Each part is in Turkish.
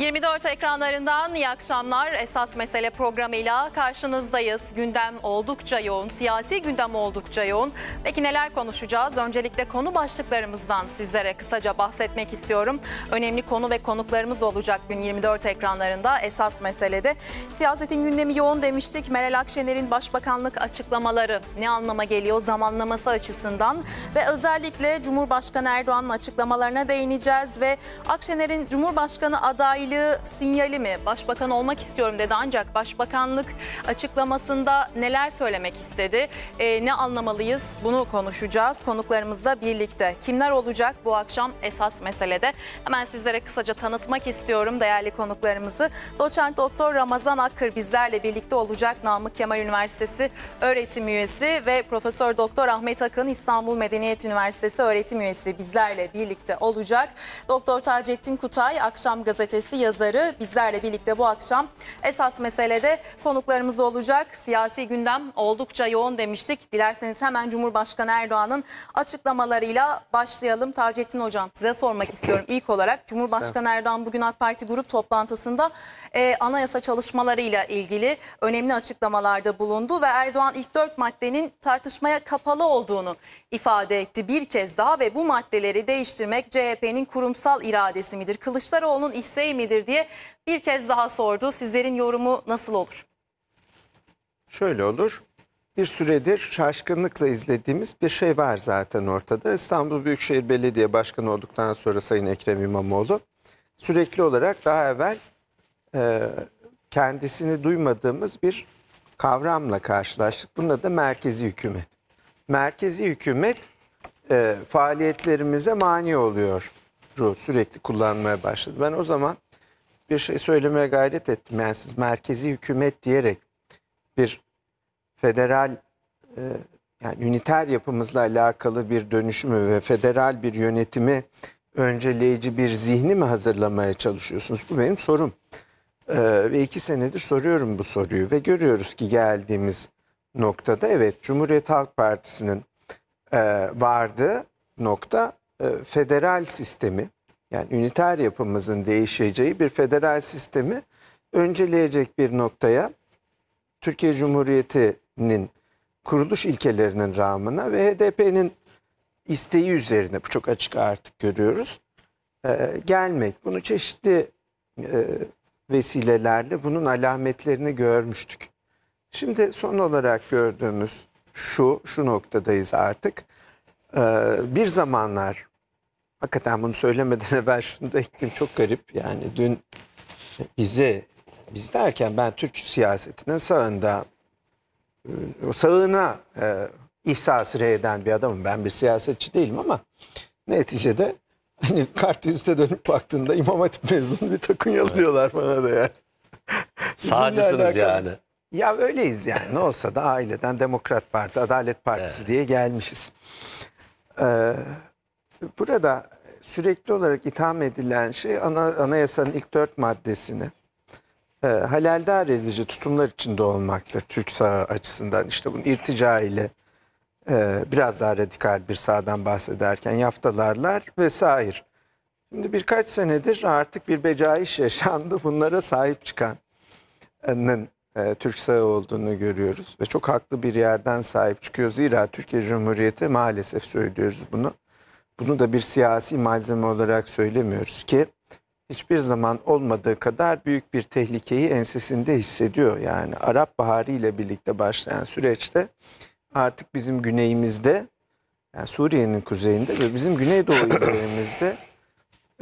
24 ekranlarından iyi akşamlar. Esas Mesele programıyla karşınızdayız. Gündem oldukça yoğun, siyasi gündem oldukça yoğun. Peki neler konuşacağız? Öncelikle konu başlıklarımızdan sizlere kısaca bahsetmek istiyorum. Önemli konu ve konuklarımız olacak gün 24 ekranlarında esas meselede. Siyasetin gündemi yoğun demiştik. Meral Akşener'in başbakanlık açıklamaları ne anlama geliyor zamanlaması açısından ve özellikle Cumhurbaşkanı Erdoğan'ın açıklamalarına değineceğiz ve Akşener'in Cumhurbaşkanı adayı adaylığı sinyali mi? Başbakan olmak istiyorum dedi ancak başbakanlık açıklamasında neler söylemek istedi? E, ne anlamalıyız? Bunu konuşacağız konuklarımızla birlikte. Kimler olacak bu akşam esas meselede? Hemen sizlere kısaca tanıtmak istiyorum değerli konuklarımızı. Doçent Doktor Ramazan Akkır bizlerle birlikte olacak. Namık Kemal Üniversitesi öğretim üyesi ve Profesör Doktor Ahmet Akın İstanbul Medeniyet Üniversitesi öğretim üyesi bizlerle birlikte olacak. Doktor Taceddin Kutay akşam gazetesi yazarı bizlerle birlikte bu akşam esas meselede konuklarımız olacak. Siyasi gündem oldukça yoğun demiştik. Dilerseniz hemen Cumhurbaşkanı Erdoğan'ın açıklamalarıyla başlayalım. Taceddin Hocam size sormak istiyorum İlk olarak. Cumhurbaşkanı Erdoğan bugün AK Parti grup toplantısında e, anayasa çalışmalarıyla ilgili önemli açıklamalarda bulundu ve Erdoğan ilk dört maddenin tartışmaya kapalı olduğunu ifade etti bir kez daha ve bu maddeleri değiştirmek CHP'nin kurumsal iradesi midir? Kılıçdaroğlu'nun isteği midir diye bir kez daha sordu. Sizlerin yorumu nasıl olur? Şöyle olur. Bir süredir şaşkınlıkla izlediğimiz bir şey var zaten ortada. İstanbul Büyükşehir Belediye Başkanı olduktan sonra Sayın Ekrem İmamoğlu sürekli olarak daha evvel e, kendisini duymadığımız bir kavramla karşılaştık. Bunun da merkezi hükümet merkezi hükümet e, faaliyetlerimize mani oluyor. Sürekli kullanmaya başladı. Ben o zaman bir şey söylemeye gayret ettim. Yani siz merkezi hükümet diyerek bir federal e, yani üniter yapımızla alakalı bir dönüşümü ve federal bir yönetimi önceleyici bir zihni mi hazırlamaya çalışıyorsunuz? Bu benim sorum. Ee, ve iki senedir soruyorum bu soruyu ve görüyoruz ki geldiğimiz noktada evet Cumhuriyet Halk Partisi'nin e, vardığı nokta e, federal sistemi yani üniter yapımızın değişeceği bir federal sistemi önceleyecek bir noktaya Türkiye Cumhuriyeti'nin kuruluş ilkelerinin rağmına ve HDP'nin isteği üzerine bu çok açık artık görüyoruz e, gelmek. Bunu çeşitli e, vesilelerle bunun alametlerini görmüştük. Şimdi son olarak gördüğümüz şu, şu noktadayız artık. Ee, bir zamanlar, hakikaten bunu söylemeden evvel şunu da ekledim çok garip. Yani dün bizi, biz derken ben Türk siyasetinin sağında, e, sağına e, ihsası eden bir adamım. Ben bir siyasetçi değilim ama neticede hani kart vizite dönüp baktığında İmam Hatip mezunu bir takım yalıyorlar evet. bana da yani. Sağcısınız yani. Ya öyleyiz yani. Ne olsa da aileden Demokrat Parti, Adalet Partisi diye gelmişiz. Ee, burada sürekli olarak itham edilen şey ana, anayasanın ilk dört maddesini e, halaldar edici tutumlar içinde olmaktır Türk sağı açısından. işte bunun irtica ile e, biraz daha radikal bir sağdan bahsederken yaftalarlar vesaire. Şimdi birkaç senedir artık bir becaiş yaşandı bunlara sahip çıkanın e, Türksel olduğunu görüyoruz. Ve çok haklı bir yerden sahip çıkıyor. Zira Türkiye Cumhuriyeti maalesef söylüyoruz bunu. Bunu da bir siyasi malzeme olarak söylemiyoruz ki hiçbir zaman olmadığı kadar büyük bir tehlikeyi ensesinde hissediyor. Yani Arap Baharı ile birlikte başlayan süreçte artık bizim güneyimizde yani Suriye'nin kuzeyinde ve bizim güneydoğu illerimizde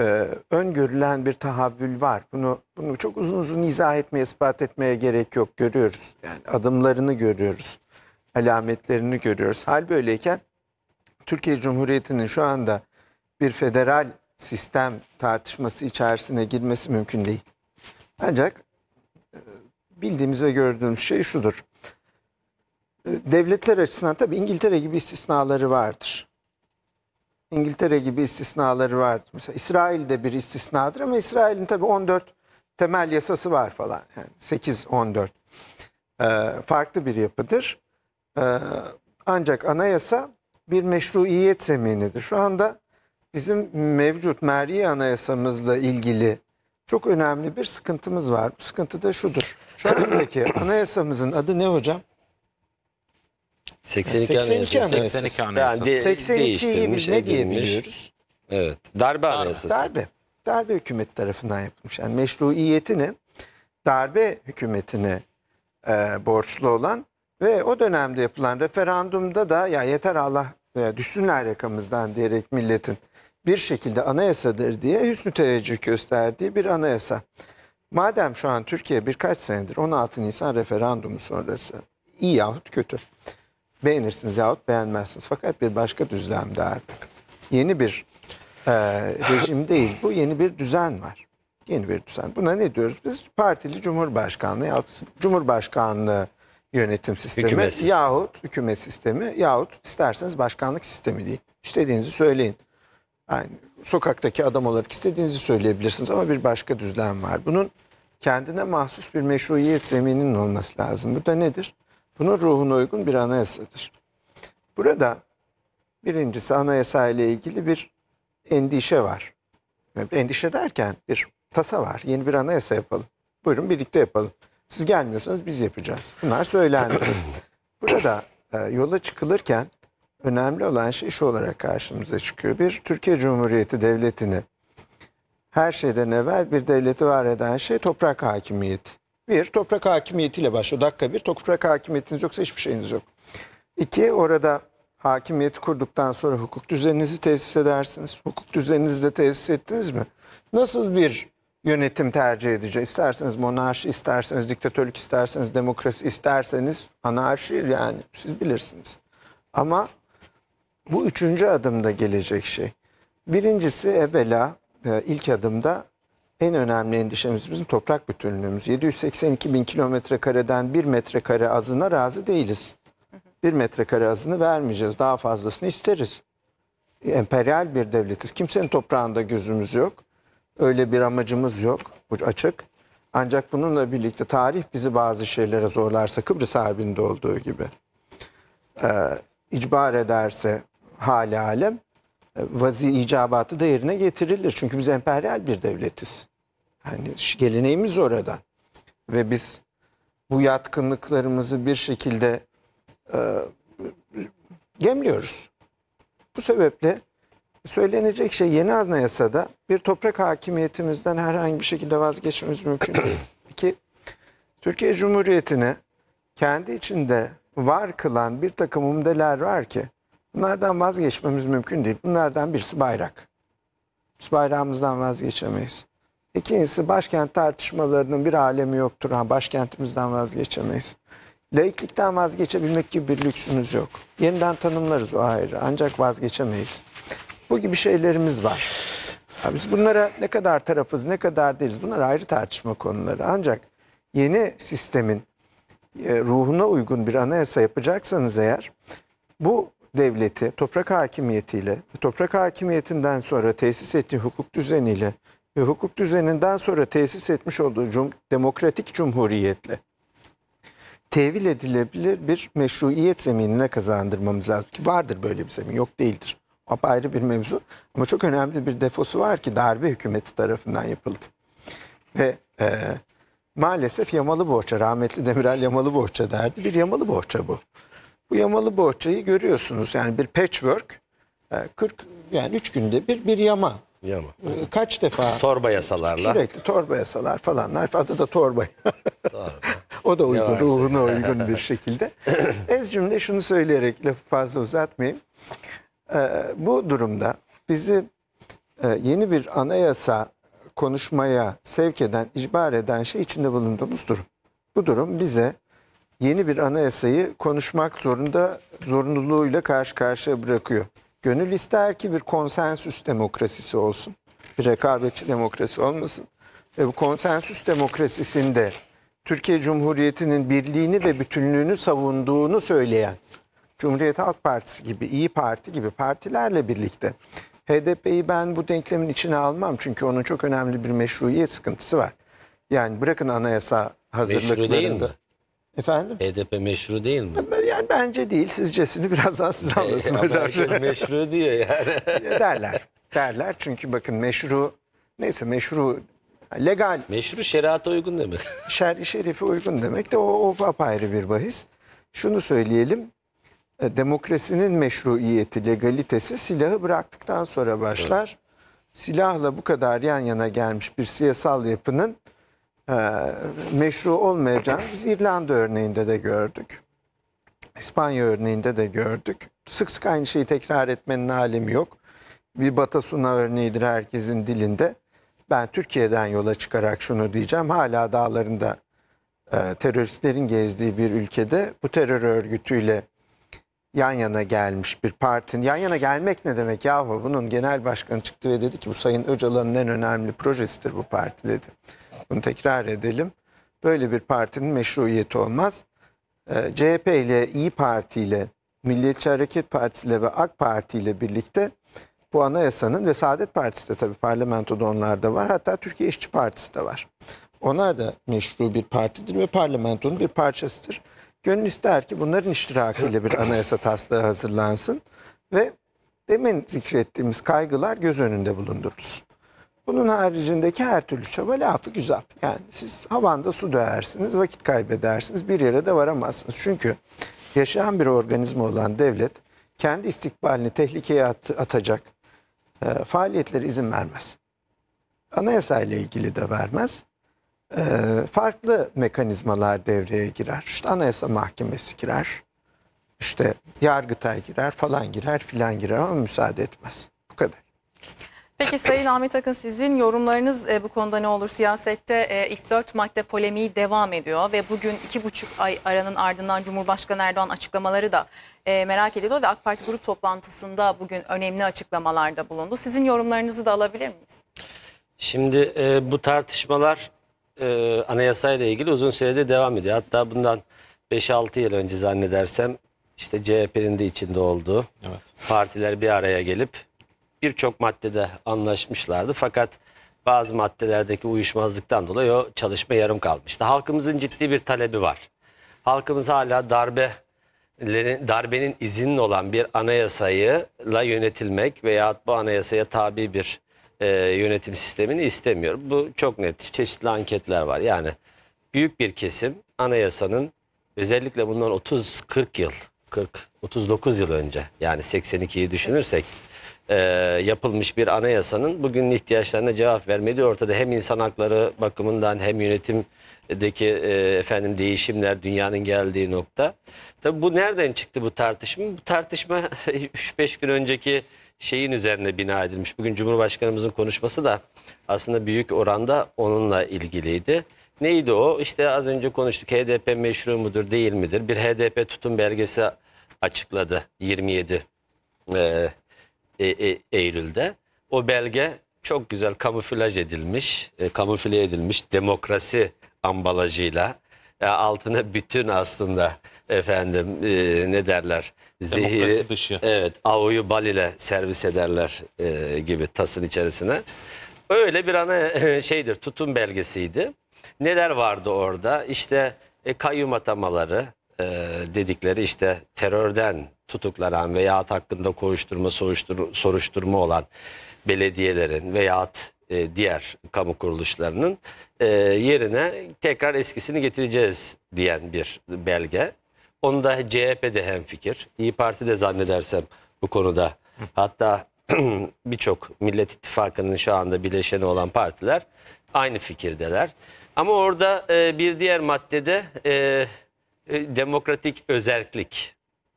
e, öngörülen bir tahavvül var. Bunu bunu çok uzun uzun izah etmeye, ispat etmeye gerek yok. Görüyoruz. Yani adımlarını görüyoruz. Alametlerini görüyoruz. Hal böyleyken Türkiye Cumhuriyeti'nin şu anda bir federal sistem tartışması içerisine girmesi mümkün değil. Ancak e, bildiğimiz ve gördüğümüz şey şudur. E, devletler açısından tabii İngiltere gibi istisnaları vardır. İngiltere gibi istisnaları vardır. Mesela İsrail de bir istisnadır ama İsrail'in tabii 14 temel yasası var falan. Yani 8-14 ee, farklı bir yapıdır. Ee, ancak anayasa bir meşruiyet zeminidir. Şu anda bizim mevcut meri anayasamızla ilgili çok önemli bir sıkıntımız var. Bu sıkıntı da şudur. Şu andaki anayasamızın adı ne hocam? 82, 82 anayasası. 82 anayasası. Yani 82'yi biz ne diyebiliyoruz? Evet. Darbe anayasası. Darbe. Darbe hükümet tarafından yapılmış. Yani meşruiyeti ne? Darbe hükümetine e, borçlu olan ve o dönemde yapılan referandumda da ya yeter Allah e, düşsünler yakamızdan diyerek milletin bir şekilde anayasadır diye hüsnü teveccüh gösterdiği bir anayasa. Madem şu an Türkiye birkaç senedir 16 Nisan referandumu sonrası iyi yahut kötü beğenirsiniz yahut beğenmezsiniz. Fakat bir başka düzlemde artık. Yeni bir e, rejim değil bu yeni bir düzen var. Yeni bir düzen. Buna ne diyoruz biz? Partili Cumhurbaşkanlığı yahut Cumhurbaşkanlığı yönetim sistemi hükümet yahut hükümet sistemi yahut isterseniz başkanlık sistemi değil. İstediğinizi söyleyin. Yani sokaktaki adam olarak istediğinizi söyleyebilirsiniz ama bir başka düzlem var. Bunun kendine mahsus bir meşruiyet zemininin olması lazım. Bu da nedir? Bunun ruhuna uygun bir anayasadır. Burada birincisi anayasa ile ilgili bir endişe var. Endişe derken bir tasa var. Yeni bir anayasa yapalım. Buyurun birlikte yapalım. Siz gelmiyorsanız biz yapacağız. Bunlar söylendi. Burada e, yola çıkılırken önemli olan şey şu olarak karşımıza çıkıyor. Bir Türkiye Cumhuriyeti Devleti'ni her şeyden evvel bir devleti var eden şey toprak hakimiyeti. Bir, toprak hakimiyetiyle başlıyor. Dakika bir, toprak hakimiyetiniz yoksa hiçbir şeyiniz yok. İki, orada hakimiyeti kurduktan sonra hukuk düzeninizi tesis edersiniz. Hukuk düzeninizi de tesis ettiniz mi? Nasıl bir yönetim tercih edeceğiz? İsterseniz monarşi, isterseniz diktatörlük, isterseniz demokrasi, isterseniz anarşi yani siz bilirsiniz. Ama bu üçüncü adımda gelecek şey. Birincisi evvela e, ilk adımda en önemli endişemiz bizim toprak bütünlüğümüz. 782 bin kilometre kareden bir metrekare azına razı değiliz. Bir metrekare azını vermeyeceğiz. Daha fazlasını isteriz. Emperyal bir devletiz. Kimsenin toprağında gözümüz yok. Öyle bir amacımız yok. Bu açık. Ancak bununla birlikte tarih bizi bazı şeylere zorlarsa Kıbrıs Harbi'nde olduğu gibi e, icbar ederse hali alem vazi icabatı da yerine getirilir. Çünkü biz emperyal bir devletiz. Yani geleneğimiz orada. Ve biz bu yatkınlıklarımızı bir şekilde e, gemliyoruz. Bu sebeple söylenecek şey yeni anayasada bir toprak hakimiyetimizden herhangi bir şekilde vazgeçmemiz mümkün değil. ki Türkiye Cumhuriyeti'ne kendi içinde var kılan bir takım umdeler var ki Bunlardan vazgeçmemiz mümkün değil. Bunlardan birisi bayrak. Biz bayrağımızdan vazgeçemeyiz. İkincisi başkent tartışmalarının bir alemi yoktur. Ha, başkentimizden vazgeçemeyiz. Laiklikten vazgeçebilmek gibi bir lüksümüz yok. Yeniden tanımlarız o ayrı ancak vazgeçemeyiz. Bu gibi şeylerimiz var. Ya biz bunlara ne kadar tarafız ne kadar değiliz bunlar ayrı tartışma konuları. Ancak yeni sistemin e, ruhuna uygun bir anayasa yapacaksanız eğer bu devleti toprak hakimiyetiyle, toprak hakimiyetinden sonra tesis ettiği hukuk düzeniyle ve hukuk düzeninden sonra tesis etmiş olduğu cum demokratik cumhuriyetle tevil edilebilir bir meşruiyet zeminine kazandırmamız lazım ki vardır böyle bir zemin yok değildir. O ayrı bir mevzu ama çok önemli bir defosu var ki darbe hükümeti tarafından yapıldı. Ve e, maalesef Yamalı Bohça, rahmetli Demirel Yamalı Bohça derdi. Bir Yamalı Bohça bu. Bu yamalı bohçayı görüyorsunuz. Yani bir patchwork. 40 e, yani 3 günde bir bir yama. Yama. E, kaç defa? Torba yasalarla. Sürekli torba yasalar falanlar. Adı da torba. o da uygun, ruhuna uygun bir şekilde. Ez cümle şunu söyleyerek lafı fazla uzatmayayım. E, bu durumda bizi yeni bir anayasa konuşmaya sevk eden, icbar eden şey içinde bulunduğumuz durum. Bu durum bize yeni bir anayasayı konuşmak zorunda zorunluluğuyla karşı karşıya bırakıyor. Gönül ister ki bir konsensüs demokrasisi olsun. Bir rekabetçi demokrasi olmasın. Ve bu konsensüs demokrasisinde Türkiye Cumhuriyeti'nin birliğini ve bütünlüğünü savunduğunu söyleyen Cumhuriyet Halk Partisi gibi, İyi Parti gibi partilerle birlikte HDP'yi ben bu denklemin içine almam çünkü onun çok önemli bir meşruiyet sıkıntısı var. Yani bırakın anayasa hazırlıklarında. Meşru değil mi? Efendim? HDP e meşru değil mi? Yani bence değil. Sizcesini birazdan size e, anlatırım. Ama herkes meşru diyor yani. derler. Derler çünkü bakın meşru neyse meşru legal. Meşru şerata uygun demek. Şer, şerife uygun demek de o, o apayrı bir bahis. Şunu söyleyelim. E, demokrasinin meşruiyeti, legalitesi silahı bıraktıktan sonra başlar. Evet. Silahla bu kadar yan yana gelmiş bir siyasal yapının ee, meşru olmayacağını biz İrlanda örneğinde de gördük. İspanya örneğinde de gördük. Sık sık aynı şeyi tekrar etmenin alemi yok. Bir batasuna örneğidir herkesin dilinde. Ben Türkiye'den yola çıkarak şunu diyeceğim. Hala dağlarında e, teröristlerin gezdiği bir ülkede bu terör örgütüyle yan yana gelmiş bir partinin yan yana gelmek ne demek yahu bunun genel başkanı çıktı ve dedi ki bu Sayın Öcalan'ın en önemli projesidir bu parti dedi. Bunu tekrar edelim. Böyle bir partinin meşruiyeti olmaz. Ee, CHP ile İyi Parti ile Milliyetçi Hareket Partisi ile ve AK Parti ile birlikte bu anayasanın ve Saadet Partisi de tabii parlamentoda onlar da var. Hatta Türkiye İşçi Partisi de var. Onlar da meşru bir partidir ve parlamentonun bir parçasıdır. Gönül ister ki bunların iştirakiyle bir anayasa taslağı hazırlansın ve demin zikrettiğimiz kaygılar göz önünde bulundurulsun. Bunun haricindeki her türlü çaba lafı güzel. Yani siz havanda su döversiniz, vakit kaybedersiniz, bir yere de varamazsınız. Çünkü yaşayan bir organizma olan devlet kendi istikbalini tehlikeye at atacak e, faaliyetlere izin vermez. Anayasa ile ilgili de vermez. E, farklı mekanizmalar devreye girer. İşte Anayasa Mahkemesi girer. İşte Yargıtay girer falan girer filan girer ama müsaade etmez. Peki Sayın Ahmet Akın sizin yorumlarınız e, bu konuda ne olur? Siyasette e, ilk dört madde polemiği devam ediyor ve bugün iki buçuk ay aranın ardından Cumhurbaşkanı Erdoğan açıklamaları da e, merak ediliyor ve AK Parti grup toplantısında bugün önemli açıklamalarda bulundu. Sizin yorumlarınızı da alabilir miyiz? Şimdi e, bu tartışmalar e, anayasayla ilgili uzun sürede devam ediyor. Hatta bundan 5-6 yıl önce zannedersem işte CHP'nin de içinde olduğu evet. partiler bir araya gelip birçok maddede anlaşmışlardı. Fakat bazı maddelerdeki uyuşmazlıktan dolayı o çalışma yarım kalmıştı. Halkımızın ciddi bir talebi var. Halkımız hala darbe darbenin izinin olan bir anayasayla yönetilmek veya bu anayasaya tabi bir e, yönetim sistemini istemiyor. Bu çok net. Çeşitli anketler var. Yani büyük bir kesim anayasanın özellikle bundan 30-40 yıl, 40-39 yıl önce yani 82'yi düşünürsek e, yapılmış bir anayasanın bugünün ihtiyaçlarına cevap vermediği ortada. Hem insan hakları bakımından hem yönetimdeki e, efendim değişimler dünyanın geldiği nokta. Tabii bu nereden çıktı bu tartışma? Bu tartışma 3-5 gün önceki şeyin üzerine bina edilmiş. Bugün Cumhurbaşkanımızın konuşması da aslında büyük oranda onunla ilgiliydi. Neydi o? İşte az önce konuştuk HDP meşru mudur değil midir? Bir HDP tutum belgesi açıkladı 27 e, e, e, Eylül'de. O belge çok güzel kamuflaj edilmiş, e, kamufle edilmiş demokrasi ambalajıyla e, altına bütün aslında efendim e, ne derler zehir evet avuyu bal ile servis ederler e, gibi tasın içerisine. Öyle bir ana e, şeydir tutum belgesiydi. Neler vardı orada? İşte e, kayyum atamaları e, dedikleri işte terörden tutuklanan veya hakkında koşturma soruşturma olan belediyelerin veya e, diğer kamu kuruluşlarının e, yerine tekrar eskisini getireceğiz diyen bir belge. Onu da CHP'de hem fikir. İyi Parti de zannedersem bu konuda hatta birçok Millet İttifakı'nın şu anda bileşeni olan partiler aynı fikirdeler. Ama orada e, bir diğer maddede demokratik özellik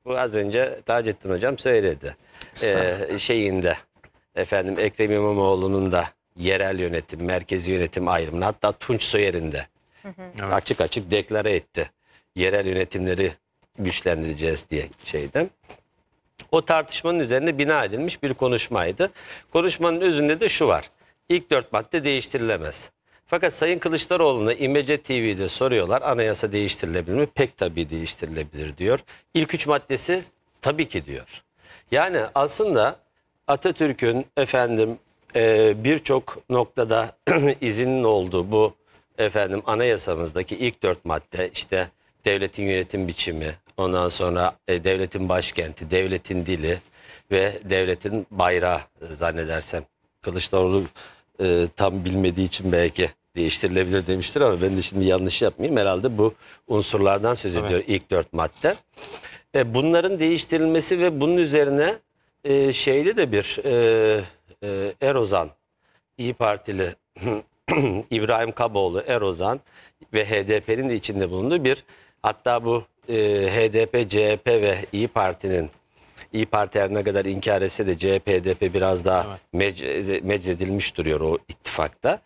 bu az önce Taceddin Hocam söyledi. Ee, şeyinde efendim Ekrem İmamoğlu'nun da yerel yönetim, merkezi yönetim ayrımını hatta Tunç Soyer'in de evet. açık açık deklare etti. Yerel yönetimleri güçlendireceğiz diye şeyden. O tartışmanın üzerine bina edilmiş bir konuşmaydı. Konuşmanın özünde de şu var. İlk dört madde değiştirilemez. Fakat Sayın Kılıçdaroğlu'na İmece TV'de soruyorlar anayasa değiştirilebilir mi? Pek tabii değiştirilebilir diyor. İlk üç maddesi tabii ki diyor. Yani aslında Atatürk'ün efendim e, birçok noktada izinin olduğu bu efendim anayasamızdaki ilk dört madde işte devletin yönetim biçimi, ondan sonra e, devletin başkenti, devletin dili ve devletin bayrağı zannedersem Kılıçdaroğlu e, tam bilmediği için belki değiştirilebilir demiştir ama ben de şimdi yanlış yapmayayım. Herhalde bu unsurlardan söz ediyor evet. ilk dört madde. E, bunların değiştirilmesi ve bunun üzerine e, şeyde de bir e, e, Erozan, İyi Partili İbrahim Kaboğlu, Erozan ve HDP'nin de içinde bulunduğu bir hatta bu e, HDP, CHP ve İyi Parti'nin İyi Parti her ne kadar inkar etse de CHP, HDP biraz daha evet. mec meczedilmiş duruyor o ittifakta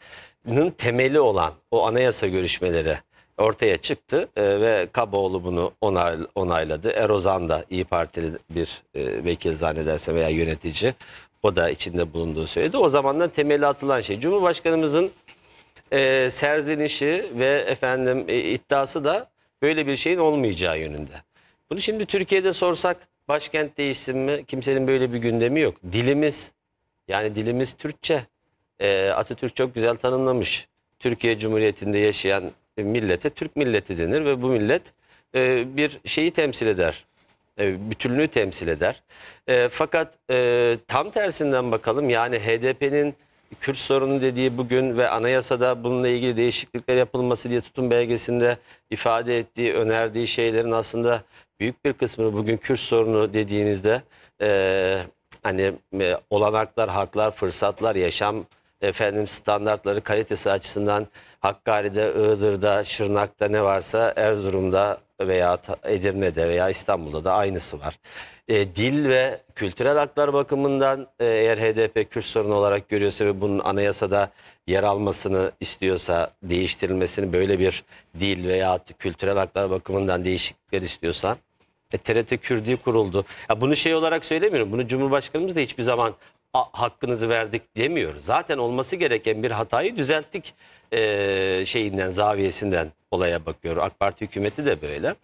temeli olan o anayasa görüşmeleri ortaya çıktı e, ve Kaboğlu bunu onar, onayladı. Erozan da İyi Partili bir e, vekil zannederse veya yönetici o da içinde bulunduğu söyledi. O zamandan temeli atılan şey. Cumhurbaşkanımızın e, serzenişi ve efendim e, iddiası da böyle bir şeyin olmayacağı yönünde. Bunu şimdi Türkiye'de sorsak başkent değişsin mi? Kimsenin böyle bir gündemi yok. Dilimiz yani dilimiz Türkçe e, Atatürk çok güzel tanımlamış. Türkiye Cumhuriyeti'nde yaşayan millete Türk milleti denir ve bu millet e, bir şeyi temsil eder. E, bütünlüğü temsil eder. E, fakat e, tam tersinden bakalım yani HDP'nin Kürt sorunu dediği bugün ve anayasada bununla ilgili değişiklikler yapılması diye tutum belgesinde ifade ettiği, önerdiği şeylerin aslında büyük bir kısmını bugün Kürt sorunu dediğimizde e, hani e, olanaklar, haklar, fırsatlar, yaşam efendim standartları kalitesi açısından Hakkari'de, Iğdır'da, Şırnak'ta ne varsa Erzurum'da veya Edirne'de veya İstanbul'da da aynısı var. E, dil ve kültürel haklar bakımından e, eğer HDP Kürt sorunu olarak görüyorsa ve bunun anayasada yer almasını istiyorsa, değiştirilmesini böyle bir dil veya kültürel haklar bakımından değişiklikler istiyorsa e, TRT Kürdi kuruldu. Ya bunu şey olarak söylemiyorum. Bunu Cumhurbaşkanımız da hiçbir zaman hakkınızı verdik demiyor. Zaten olması gereken bir hatayı düzelttik e, şeyinden, zaviyesinden olaya bakıyor. AK Parti hükümeti de böyle.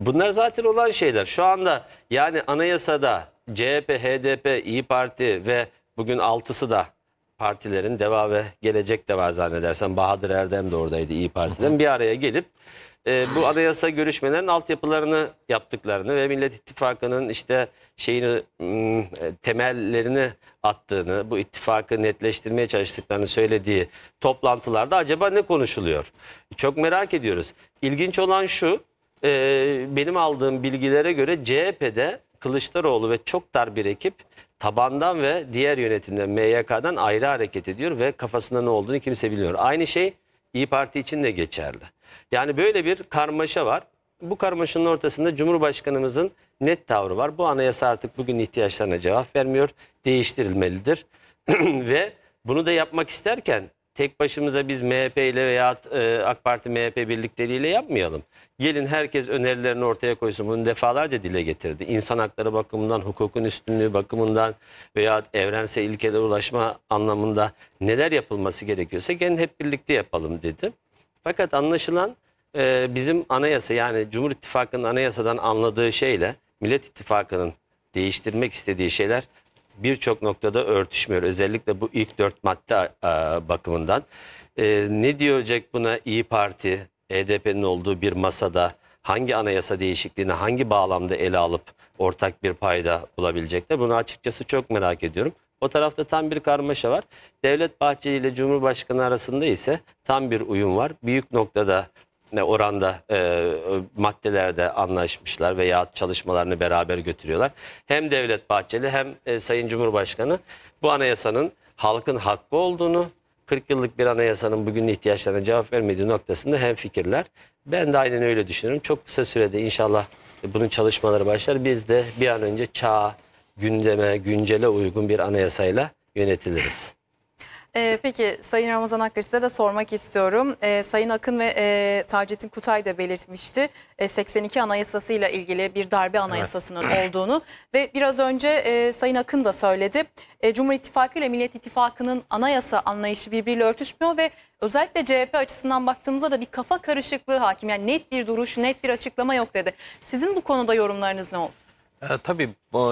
Bunlar zaten olan şeyler. Şu anda yani anayasada CHP, HDP, İyi Parti ve bugün altısı da partilerin Deva ve Gelecek de var zannedersem. Bahadır Erdem de oradaydı İyi Parti'den. Bir araya gelip e, bu anayasa görüşmelerinin altyapılarını yaptıklarını ve Millet İttifakı'nın işte şeyini hmm, e, temellerini attığını, bu ittifakı netleştirmeye çalıştıklarını söylediği toplantılarda acaba ne konuşuluyor? Çok merak ediyoruz. İlginç olan şu, e, benim aldığım bilgilere göre CHP'de Kılıçdaroğlu ve çok dar bir ekip tabandan ve diğer yönetimden MYK'dan ayrı hareket ediyor ve kafasında ne olduğunu kimse bilmiyor. Aynı şey İyi Parti için de geçerli. Yani böyle bir karmaşa var. Bu karmaşanın ortasında Cumhurbaşkanımızın net tavrı var. Bu anayasa artık bugün ihtiyaçlarına cevap vermiyor. Değiştirilmelidir. Ve bunu da yapmak isterken tek başımıza biz MHP ile veya e, AK Parti MHP birlikleriyle yapmayalım. Gelin herkes önerilerini ortaya koysun. Bunu defalarca dile getirdi. İnsan hakları bakımından, hukukun üstünlüğü bakımından veya evrensel ilkelere ulaşma anlamında neler yapılması gerekiyorsa gelin hep birlikte yapalım dedim. Fakat anlaşılan e, bizim anayasa yani Cumhur İttifakı'nın anayasadan anladığı şeyle Millet İttifakı'nın değiştirmek istediği şeyler birçok noktada örtüşmüyor. Özellikle bu ilk dört madde e, bakımından. E, ne diyecek buna İyi Parti, EDP'nin olduğu bir masada hangi anayasa değişikliğini hangi bağlamda ele alıp ortak bir payda bulabilecekler? Bunu açıkçası çok merak ediyorum. O tarafta tam bir karmaşa var. Devlet Bahçeli ile Cumhurbaşkanı arasında ise tam bir uyum var. Büyük noktada ne oranda e, maddelerde anlaşmışlar veya çalışmalarını beraber götürüyorlar. Hem Devlet Bahçeli hem e, Sayın Cumhurbaşkanı bu anayasanın halkın hakkı olduğunu, 40 yıllık bir anayasanın bugün ihtiyaçlarına cevap vermediği noktasında hem fikirler. Ben de aynen öyle düşünüyorum. Çok kısa sürede inşallah e, bunun çalışmaları başlar. Biz de bir an önce çağa, gündeme, güncele uygun bir anayasayla yönetiliriz. Ee, peki Sayın Ramazan Akgır size de sormak istiyorum. Ee, Sayın Akın ve e, Taceddin Kutay da belirtmişti e, 82 anayasasıyla ilgili bir darbe anayasasının evet. olduğunu. Ve biraz önce e, Sayın Akın da söyledi. E, Cumhur İttifakı ile Millet İttifakı'nın anayasa anlayışı birbiriyle örtüşmüyor ve özellikle CHP açısından baktığımızda da bir kafa karışıklığı hakim. Yani net bir duruş, net bir açıklama yok dedi. Sizin bu konuda yorumlarınız ne oldu? Ee, tabii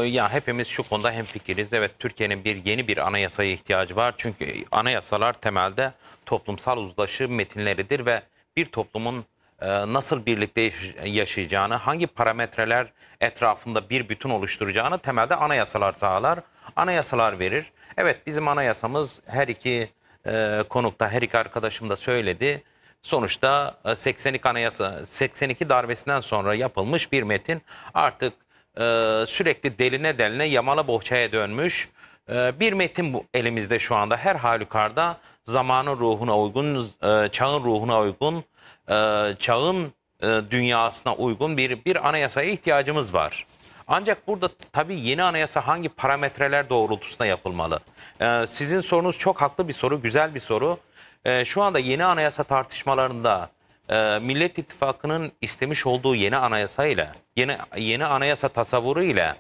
ya hepimiz şu konuda hemfikiriz. Evet Türkiye'nin bir yeni bir anayasaya ihtiyacı var. Çünkü anayasalar temelde toplumsal uzlaşı metinleridir ve bir toplumun e, nasıl birlikte yaşayacağını, hangi parametreler etrafında bir bütün oluşturacağını temelde anayasalar sağlar, anayasalar verir. Evet bizim anayasamız her iki e, konukta, her iki arkadaşım da söyledi sonuçta 82 e, anayasa 82 darbesinden sonra yapılmış bir metin artık e, sürekli deline deline yamala bohçaya dönmüş e, bir metin bu elimizde şu anda her halükarda zamanın ruhuna uygun, e, çağın ruhuna uygun, e, çağın e, dünyasına uygun bir, bir anayasaya ihtiyacımız var. Ancak burada tabii yeni anayasa hangi parametreler doğrultusunda yapılmalı? Ee, sizin sorunuz çok haklı bir soru, güzel bir soru. Ee, şu anda yeni anayasa tartışmalarında e, Millet İttifakı'nın istemiş olduğu yeni anayasayla, yeni, yeni anayasa tasavvuruyla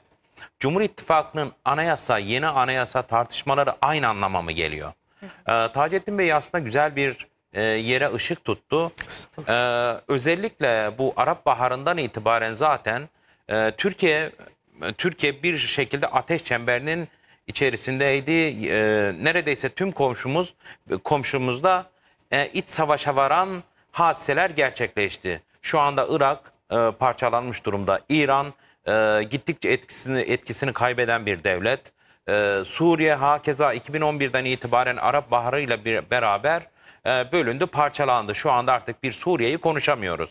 Cumhur İttifakı'nın anayasa, yeni anayasa tartışmaları aynı anlama mı geliyor? E, Taceddin Bey aslında güzel bir e, yere ışık tuttu. E, özellikle bu Arap Baharı'ndan itibaren zaten e, Türkiye Türkiye bir şekilde ateş çemberinin içerisindeydi. E, neredeyse tüm komşumuz komşumuzda e, iç savaşa varan hadiseler gerçekleşti. Şu anda Irak e, parçalanmış durumda. İran e, gittikçe etkisini etkisini kaybeden bir devlet. E, Suriye hakeza 2011'den itibaren Arap Baharı ile beraber e, bölündü, parçalandı. Şu anda artık bir Suriye'yi konuşamıyoruz.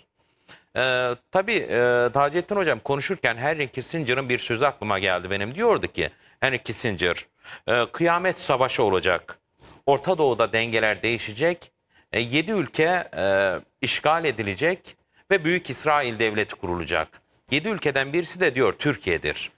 E, tabii e, Taceddin Hocam konuşurken Henry Kissinger'ın bir sözü aklıma geldi benim. Diyordu ki Henry Kissinger, e, kıyamet savaşı olacak. Orta Doğu'da dengeler değişecek 7 e, ülke e, işgal edilecek ve Büyük İsrail Devleti kurulacak. 7 ülkeden birisi de diyor Türkiye'dir.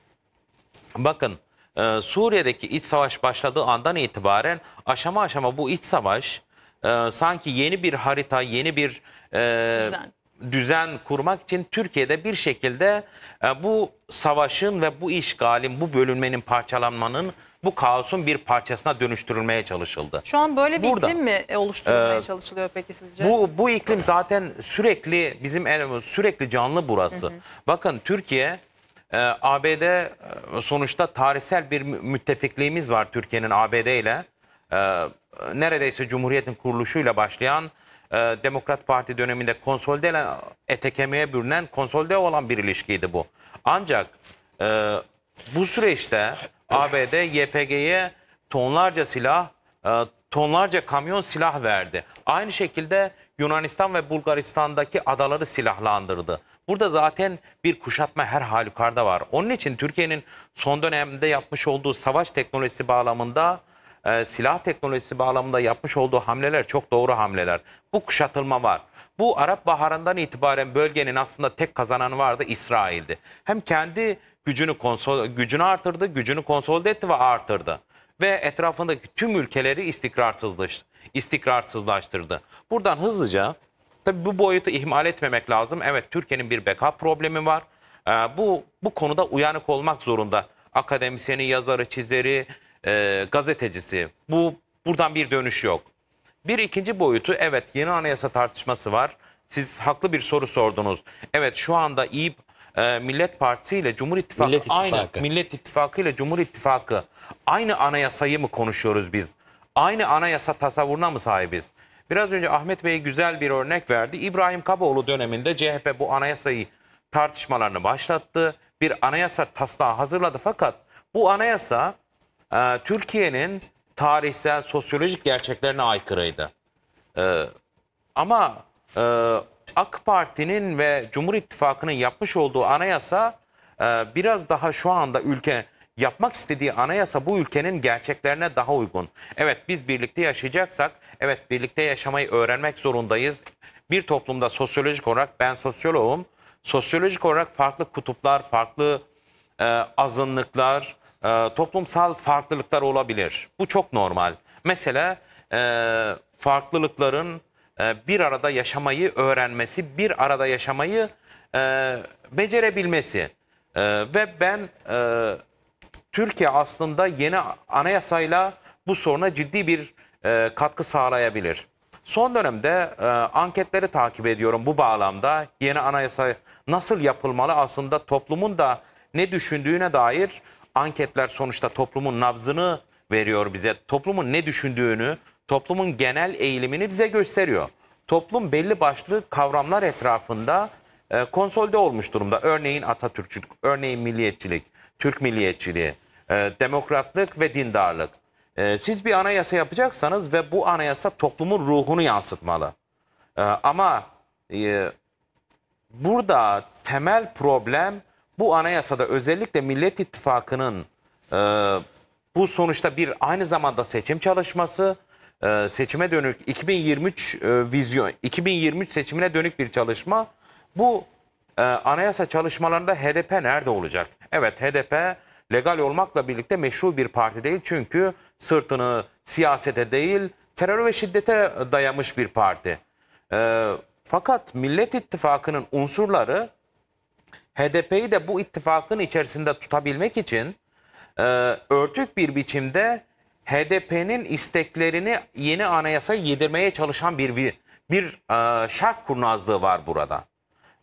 Bakın e, Suriye'deki iç savaş başladığı andan itibaren aşama aşama bu iç savaş e, sanki yeni bir harita, yeni bir e, düzen. düzen kurmak için Türkiye'de bir şekilde e, bu savaşın ve bu işgalin, bu bölünmenin, parçalanmanın bu kaosun bir parçasına dönüştürülmeye çalışıldı. Şu an böyle bir Burada, iklim mi e, oluşturulmaya e, çalışılıyor peki sizce? Bu bu iklim zaten sürekli bizim sürekli canlı burası. Hı hı. Bakın Türkiye e, ABD e, sonuçta tarihsel bir müttefikliğimiz var Türkiye'nin ABD ile. E, neredeyse Cumhuriyet'in kuruluşuyla başlayan e, Demokrat Parti döneminde konsolide ete kemiğe bürünen konsolide olan bir ilişkiydi bu. Ancak e, bu süreçte ABD YPG'ye tonlarca silah, e, tonlarca kamyon silah verdi. Aynı şekilde Yunanistan ve Bulgaristan'daki adaları silahlandırdı. Burada zaten bir kuşatma her halükarda var. Onun için Türkiye'nin son dönemde yapmış olduğu savaş teknolojisi bağlamında e, silah teknolojisi bağlamında yapmış olduğu hamleler çok doğru hamleler. Bu kuşatılma var. Bu Arap Baharı'ndan itibaren bölgenin aslında tek kazananı vardı İsrail'di. Hem kendi gücünü konsol gücünü artırdı, gücünü konsolide etti ve artırdı ve etrafındaki tüm ülkeleri istikrarsızlaş, istikrarsızlaştırdı. Buradan hızlıca tabi bu boyutu ihmal etmemek lazım. Evet Türkiye'nin bir backup problemi var. Ee, bu bu konuda uyanık olmak zorunda. Akademisyeni, yazarı, çizeri, e, gazetecisi. Bu buradan bir dönüş yok. Bir ikinci boyutu evet yeni anayasa tartışması var. Siz haklı bir soru sordunuz. Evet şu anda iyi e, Millet Partisi ile Cumhur İttifakı, Millet İttifakı aynı Millet İttifakı ile Cumhur İttifakı aynı anayasayı mı konuşuyoruz biz? Aynı anayasa tasavvuruna mı sahibiz? Biraz önce Ahmet Bey güzel bir örnek verdi. İbrahim Kaboğlu döneminde CHP bu anayasayı tartışmalarını başlattı. Bir anayasa taslağı hazırladı fakat bu anayasa e, Türkiye'nin tarihsel, sosyolojik gerçeklerine aykırıydı. Ee, ama e, AK Parti'nin ve Cumhur İttifakı'nın yapmış olduğu anayasa e, biraz daha şu anda ülke yapmak istediği anayasa bu ülkenin gerçeklerine daha uygun. Evet biz birlikte yaşayacaksak, evet birlikte yaşamayı öğrenmek zorundayız. Bir toplumda sosyolojik olarak ben sosyoloğum. Sosyolojik olarak farklı kutuplar, farklı e, azınlıklar, e, toplumsal farklılıklar olabilir. Bu çok normal. Mesela e, farklılıkların e, bir arada yaşamayı öğrenmesi, bir arada yaşamayı e, becerebilmesi. E, ve ben e, Türkiye aslında yeni anayasayla bu soruna ciddi bir e, katkı sağlayabilir. Son dönemde e, anketleri takip ediyorum bu bağlamda. Yeni anayasa nasıl yapılmalı aslında toplumun da ne düşündüğüne dair anketler sonuçta toplumun nabzını veriyor bize. Toplumun ne düşündüğünü, toplumun genel eğilimini bize gösteriyor. Toplum belli başlı kavramlar etrafında e, konsolde olmuş durumda. Örneğin Atatürkçülük, örneğin milliyetçilik, Türk milliyetçiliği, e, demokratlık ve dindarlık. E, siz bir anayasa yapacaksanız ve bu anayasa toplumun ruhunu yansıtmalı. E, ama e, burada temel problem bu anayasada özellikle Millet İttifakı'nın e, bu sonuçta bir aynı zamanda seçim çalışması e, seçime dönük 2023 e, vizyon 2023 seçimine dönük bir çalışma bu e, anayasa çalışmalarında HDP nerede olacak? Evet HDP legal olmakla birlikte meşru bir parti değil çünkü sırtını siyasete değil terör ve şiddete dayamış bir parti. E, fakat Millet İttifakı'nın unsurları HDP'yi de bu ittifakın içerisinde tutabilmek için e, örtük bir biçimde HDP'nin isteklerini yeni anayasa yedirmeye çalışan bir bir, bir e, şart kurnazlığı var burada.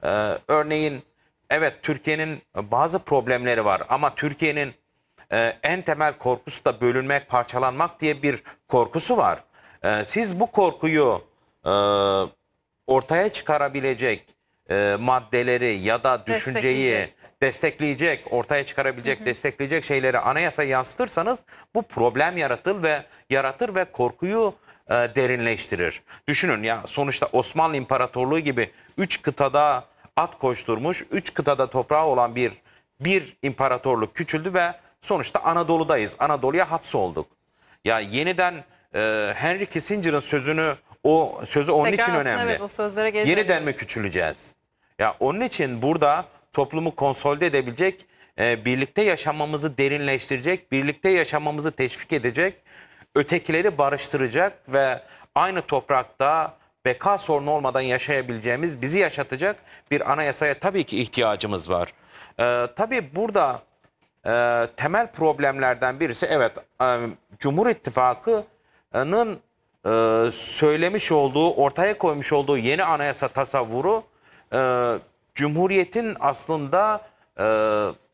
E, örneğin evet Türkiye'nin bazı problemleri var ama Türkiye'nin e, en temel korkusu da bölünmek, parçalanmak diye bir korkusu var. E, siz bu korkuyu e, ortaya çıkarabilecek e, maddeleri ya da düşünceyi destekleyecek, destekleyecek ortaya çıkarabilecek, hı hı. destekleyecek şeyleri anayasa yansıtırsanız bu problem yaratır ve yaratır ve korkuyu e, derinleştirir. Düşünün ya sonuçta Osmanlı İmparatorluğu gibi 3 kıtada at koşturmuş, 3 kıtada toprağı olan bir bir imparatorluk küçüldü ve sonuçta Anadolu'dayız. Anadolu'ya hapsolduk. Ya yeniden e, Henry Kissinger'ın sözünü o sözü onun Tekrar için önemli. Evet, o sözlere yeniden mi küçüleceğiz? Ya onun için burada toplumu konsolide edebilecek, e, birlikte yaşamamızı derinleştirecek, birlikte yaşamamızı teşvik edecek, ötekileri barıştıracak ve aynı toprakta beka sorunu olmadan yaşayabileceğimiz, bizi yaşatacak bir anayasaya tabii ki ihtiyacımız var. Ee, tabii burada e, temel problemlerden birisi evet e, Cumhur İttifakı'nın e, söylemiş olduğu, ortaya koymuş olduğu yeni anayasa tasavvuru e, Cumhuriyet'in aslında e,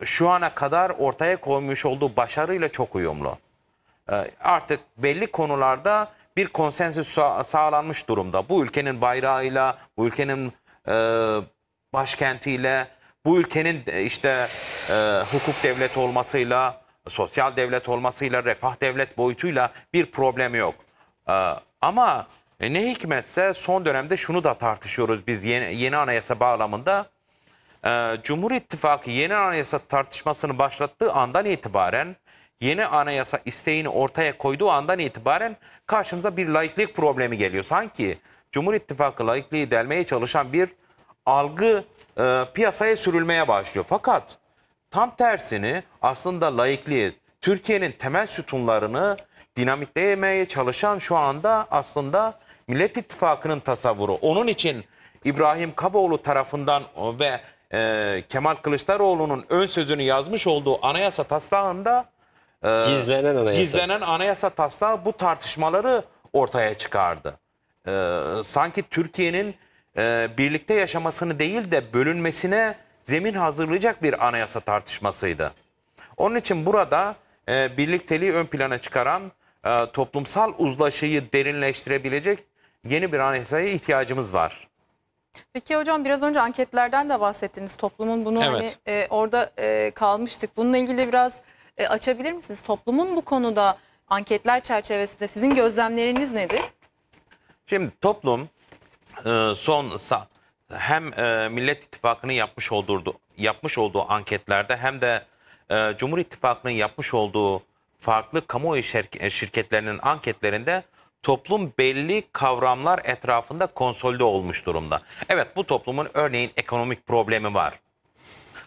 şu ana kadar ortaya koymuş olduğu başarıyla çok uyumlu. E, artık belli konularda bir konsensüs sağlanmış durumda. Bu ülkenin bayrağıyla, bu ülkenin e, başkentiyle, bu ülkenin e, işte e, hukuk devlet olmasıyla, sosyal devlet olmasıyla, refah devlet boyutuyla bir problem yok. E, ama e ne hikmetse son dönemde şunu da tartışıyoruz biz yeni, yeni anayasa bağlamında. E, Cumhur İttifakı yeni anayasa tartışmasını başlattığı andan itibaren yeni anayasa isteğini ortaya koyduğu andan itibaren karşımıza bir laiklik problemi geliyor. Sanki Cumhur İttifakı laikliği delmeye çalışan bir algı e, piyasaya sürülmeye başlıyor. Fakat tam tersini aslında laikliği Türkiye'nin temel sütunlarını dinamitlemeye çalışan şu anda aslında Millet İttifakı'nın tasavvuru. Onun için İbrahim Kaboğlu tarafından ve e, Kemal Kılıçdaroğlu'nun ön sözünü yazmış olduğu anayasa taslağında e, gizlenen, anayasa. gizlenen anayasa taslağı bu tartışmaları ortaya çıkardı. E, sanki Türkiye'nin e, birlikte yaşamasını değil de bölünmesine zemin hazırlayacak bir anayasa tartışmasıydı. Onun için burada e, birlikteliği ön plana çıkaran e, toplumsal uzlaşıyı derinleştirebilecek yeni bir anayasaya ihtiyacımız var. Peki hocam biraz önce anketlerden de bahsettiniz. Toplumun bunu hani, evet. hani, e, orada e, kalmıştık. Bununla ilgili biraz e, açabilir misiniz? Toplumun bu konuda anketler çerçevesinde sizin gözlemleriniz nedir? Şimdi toplum e, son hem e, Millet İttifakı'nın yapmış olduğu yapmış olduğu anketlerde hem de e, Cumhur İttifakı'nın yapmış olduğu farklı kamuoyu şirketlerinin anketlerinde toplum belli kavramlar etrafında konsolide olmuş durumda. Evet bu toplumun örneğin ekonomik problemi var.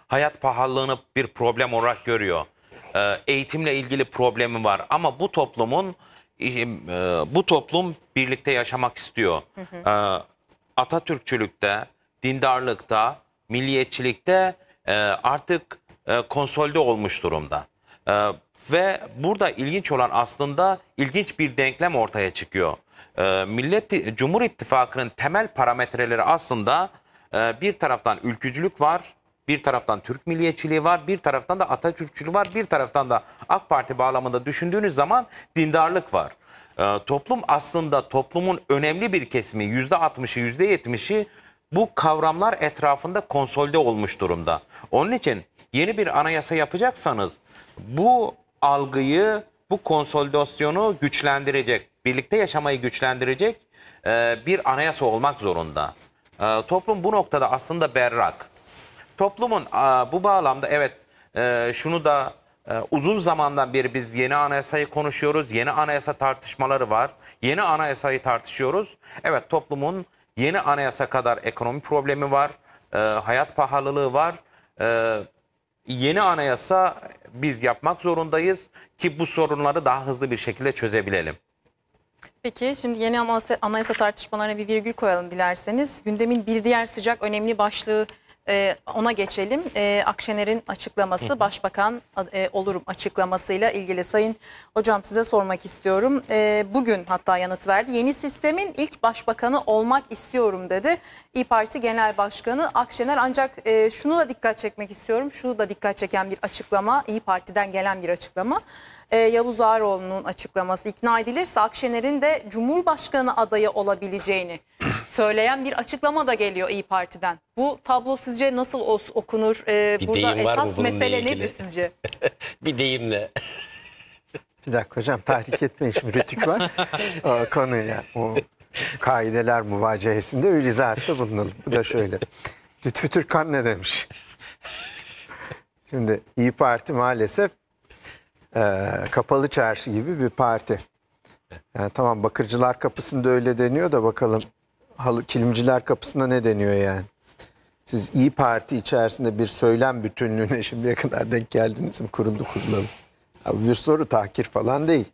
Hayat pahalılığını bir problem olarak görüyor. E, eğitimle ilgili problemi var ama bu toplumun e, bu toplum birlikte yaşamak istiyor. Hı hı. Ee, Atatürkçülükte, dindarlıkta, milliyetçilikte e, artık e, konsolide olmuş durumda. Ee, ve burada ilginç olan aslında ilginç bir denklem ortaya çıkıyor. Ee, Millet Cumhur İttifakı'nın temel parametreleri aslında e, bir taraftan ülkücülük var, bir taraftan Türk milliyetçiliği var, bir taraftan da Atatürkçülük var, bir taraftan da AK Parti bağlamında düşündüğünüz zaman dindarlık var. Ee, toplum aslında toplumun önemli bir kesimi %60'ı %70'i bu kavramlar etrafında konsolide olmuş durumda. Onun için yeni bir anayasa yapacaksanız bu algıyı, bu konsolidasyonu güçlendirecek, birlikte yaşamayı güçlendirecek e, bir anayasa olmak zorunda. E, toplum bu noktada aslında berrak. Toplumun e, bu bağlamda evet e, şunu da e, uzun zamandan beri biz yeni anayasayı konuşuyoruz. Yeni anayasa tartışmaları var. Yeni anayasayı tartışıyoruz. Evet toplumun yeni anayasa kadar ekonomi problemi var. E, hayat pahalılığı var. E, yeni anayasa biz yapmak zorundayız ki bu sorunları daha hızlı bir şekilde çözebilelim. Peki şimdi yeni anayasa, tartışmalarına bir virgül koyalım dilerseniz. Gündemin bir diğer sıcak önemli başlığı e, ona geçelim. E, Akşener'in açıklaması, Başbakan e, olurum açıklamasıyla ilgili. Sayın Hocam size sormak istiyorum. E, bugün hatta yanıt verdi. Yeni sistemin ilk başbakanı olmak istiyorum dedi. İyi Parti Genel Başkanı Akşener. Ancak e, şunu da dikkat çekmek istiyorum. Şunu da dikkat çeken bir açıklama, İyi Parti'den gelen bir açıklama. E, Yavuz Ağaroğlu'nun açıklaması ikna edilirse Akşener'in de Cumhurbaşkanı adayı olabileceğini söyleyen bir açıklama da geliyor İyi Parti'den. Bu tablo sizce nasıl okunur? Ee, bir burada deyim esas mı mesele ilgili? nedir sizce? bir deyimle. bir dakika hocam tahrik etmeyin şimdi rütük var. o, konuyla o kaideler muvacehesinde öyle izahatta bulunalım. Bu da şöyle. Lütfü Türkan ne demiş? Şimdi İyi Parti maalesef e, kapalı çarşı gibi bir parti. Yani tamam bakırcılar kapısında öyle deniyor da bakalım halı, kilimciler kapısına ne deniyor yani? Siz İyi Parti içerisinde bir söylem bütünlüğüne şimdiye kadar denk geldiniz mi? Kuruldu kurulalı. Abi bir soru tahkir falan değil.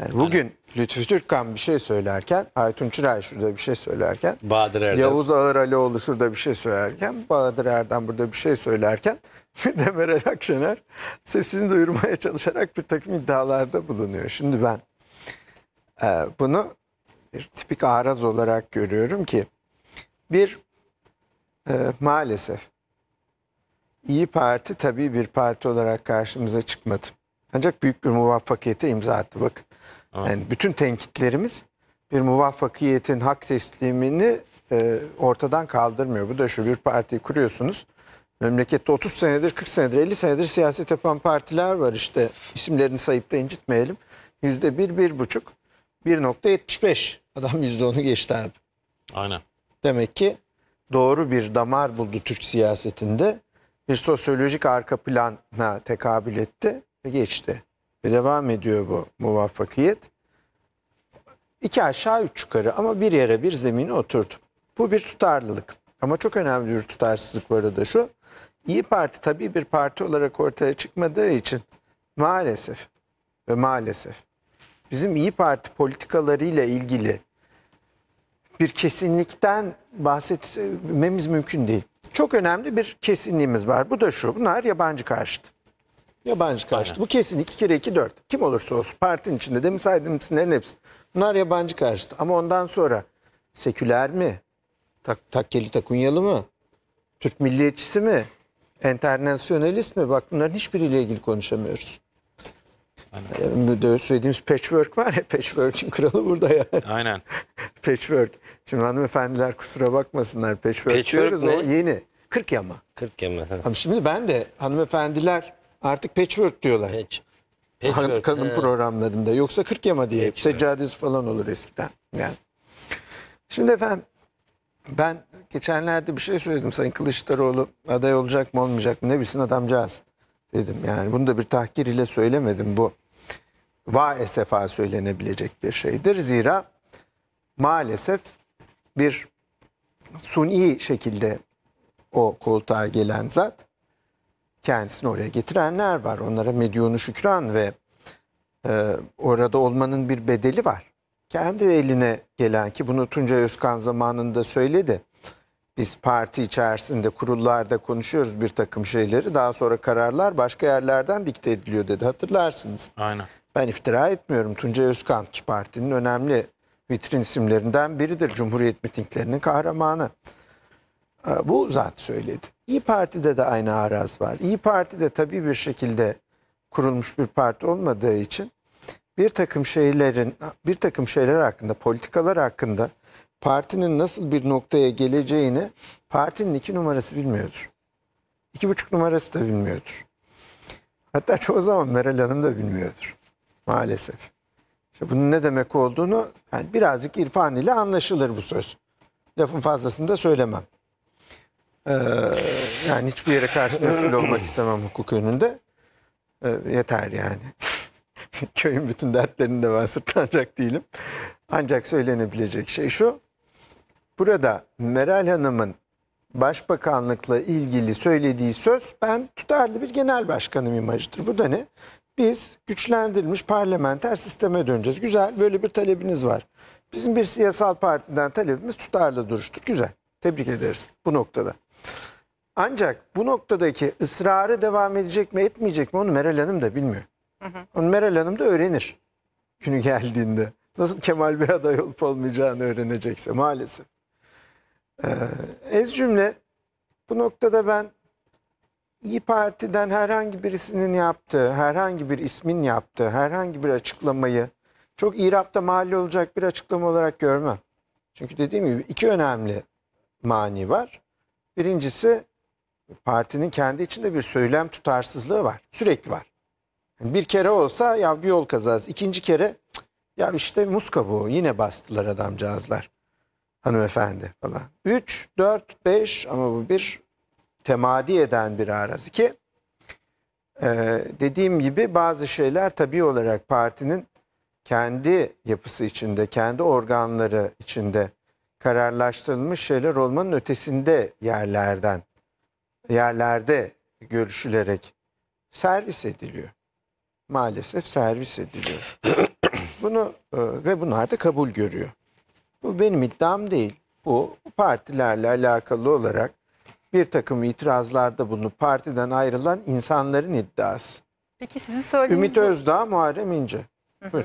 Yani bugün yani. Lütfü Türkkan bir şey söylerken, Aytun Çıray şurada bir şey söylerken, Bahadır Erdem. Yavuz Ağır Alioğlu şurada bir şey söylerken, Bahadır Erdem burada bir şey söylerken, bir de El Akşener sesini duyurmaya çalışarak bir takım iddialarda bulunuyor. Şimdi ben e, bunu bir tipik araz olarak görüyorum ki bir e, maalesef İyi Parti tabii bir parti olarak karşımıza çıkmadı. Ancak büyük bir muvaffakiyete imza attı. Bakın evet. yani bütün tenkitlerimiz bir muvaffakiyetin hak teslimini e, ortadan kaldırmıyor. Bu da şu bir partiyi kuruyorsunuz. Memlekette 30 senedir, 40 senedir, 50 senedir siyaset yapan partiler var işte. İsimlerini sayıp da incitmeyelim. Yüzde bir, bir buçuk. 1.75. Adam %10'u geçti abi. Aynen. Demek ki doğru bir damar buldu Türk siyasetinde. Bir sosyolojik arka plana tekabül etti ve geçti. Ve devam ediyor bu muvaffakiyet. İki aşağı üç yukarı ama bir yere bir zemine oturdu. Bu bir tutarlılık. Ama çok önemli bir tutarsızlık var da şu. İyi Parti tabii bir parti olarak ortaya çıkmadığı için maalesef ve maalesef bizim İyi Parti politikalarıyla ilgili bir kesinlikten bahsetmemiz mümkün değil. Çok önemli bir kesinliğimiz var. Bu da şu. Bunlar yabancı karşıtı. Yabancı karşıtı. Aynen. Bu kesin 2 kere 2 4. Kim olursa olsun partinin içinde demin saydığım isimlerin hepsi. Bunlar yabancı karşıtı. Ama ondan sonra seküler mi? Tak, takkeli takunyalı mı? Türk milliyetçisi mi? Enternasyonalist mi? Bak bunların hiçbiriyle ilgili konuşamıyoruz. Aynen. E, söylediğimiz patchwork var ya, patchwork'in kralı burada ya. Yani. Aynen. patchwork. Şimdi hanımefendiler kusura bakmasınlar, patchwork, patchwork diyoruz ne? o yeni. Kırk yama. Kırk yama. Ama şimdi ben de hanımefendiler artık patchwork diyorlar. Patch. Patchwork, Kadın he. programlarında. Yoksa kırk yama diye patchwork. seccadesi falan olur eskiden. Yani. Şimdi efendim ben geçenlerde bir şey söyledim. Sayın Kılıçdaroğlu aday olacak mı olmayacak mı ne bilsin adamcağız dedim. Yani bunu da bir tahkir ile söylemedim bu va esefa söylenebilecek bir şeydir. Zira maalesef bir suni şekilde o koltuğa gelen zat kendisini oraya getirenler var. Onlara medyonu şükran ve e, orada olmanın bir bedeli var. Kendi eline gelen ki bunu Tunca Özkan zamanında söyledi. Biz parti içerisinde kurullarda konuşuyoruz bir takım şeyleri. Daha sonra kararlar başka yerlerden dikte ediliyor dedi hatırlarsınız. Aynen. Ben iftira etmiyorum. Tuncay Özkan ki partinin önemli vitrin isimlerinden biridir. Cumhuriyet mitinglerinin kahramanı. Ee, bu zat söyledi. İyi Parti'de de aynı araz var. İyi Parti'de tabii bir şekilde kurulmuş bir parti olmadığı için bir takım şeylerin bir takım şeyler hakkında, politikalar hakkında partinin nasıl bir noktaya geleceğini partinin iki numarası bilmiyordur. İki buçuk numarası da bilmiyordur. Hatta çoğu zaman Meral Hanım da bilmiyordur maalesef. İşte bunun ne demek olduğunu yani birazcık irfan ile anlaşılır bu söz. Lafın fazlasını da söylemem. Ee, yani hiçbir yere karşı mesul olmak istemem hukuk önünde. Ee, yeter yani. Köyün bütün dertlerini de ben sırtlanacak değilim. Ancak söylenebilecek şey şu. Burada Meral Hanım'ın başbakanlıkla ilgili söylediği söz ben tutarlı bir genel başkanım imajıdır. Bu da ne? Biz güçlendirilmiş parlamenter sisteme döneceğiz. Güzel böyle bir talebiniz var. Bizim bir siyasal partiden talebimiz tutarlı duruştur. Güzel. Tebrik ederiz bu noktada. Ancak bu noktadaki ısrarı devam edecek mi etmeyecek mi onu Meral Hanım da bilmiyor. Hı hı. Onu Meral Hanım da öğrenir günü geldiğinde. Nasıl Kemal Bey aday olup olmayacağını öğrenecekse maalesef. Ee, ez cümle bu noktada ben İyi Parti'den herhangi birisinin yaptığı, herhangi bir ismin yaptığı, herhangi bir açıklamayı çok İrap'ta mahalle olacak bir açıklama olarak görmem. Çünkü dediğim gibi iki önemli mani var. Birincisi partinin kendi içinde bir söylem tutarsızlığı var. Sürekli var. Yani bir kere olsa ya bir yol kazası. İkinci kere ya işte muz kabuğu yine bastılar adamcağızlar. Hanımefendi falan. Üç, dört, beş ama bu bir temadi eden bir arazi ki e, dediğim gibi bazı şeyler tabii olarak partinin kendi yapısı içinde, kendi organları içinde kararlaştırılmış şeyler olmanın ötesinde yerlerden, yerlerde görüşülerek servis ediliyor. Maalesef servis ediliyor. Bunu e, ve bunlar da kabul görüyor. Bu benim iddiam değil. Bu partilerle alakalı olarak bir takım itirazlarda bulunup partiden ayrılan insanların iddiası. Peki sizin söylediğiniz... Ümit Özdağ, Muharrem İnce. Hı hı.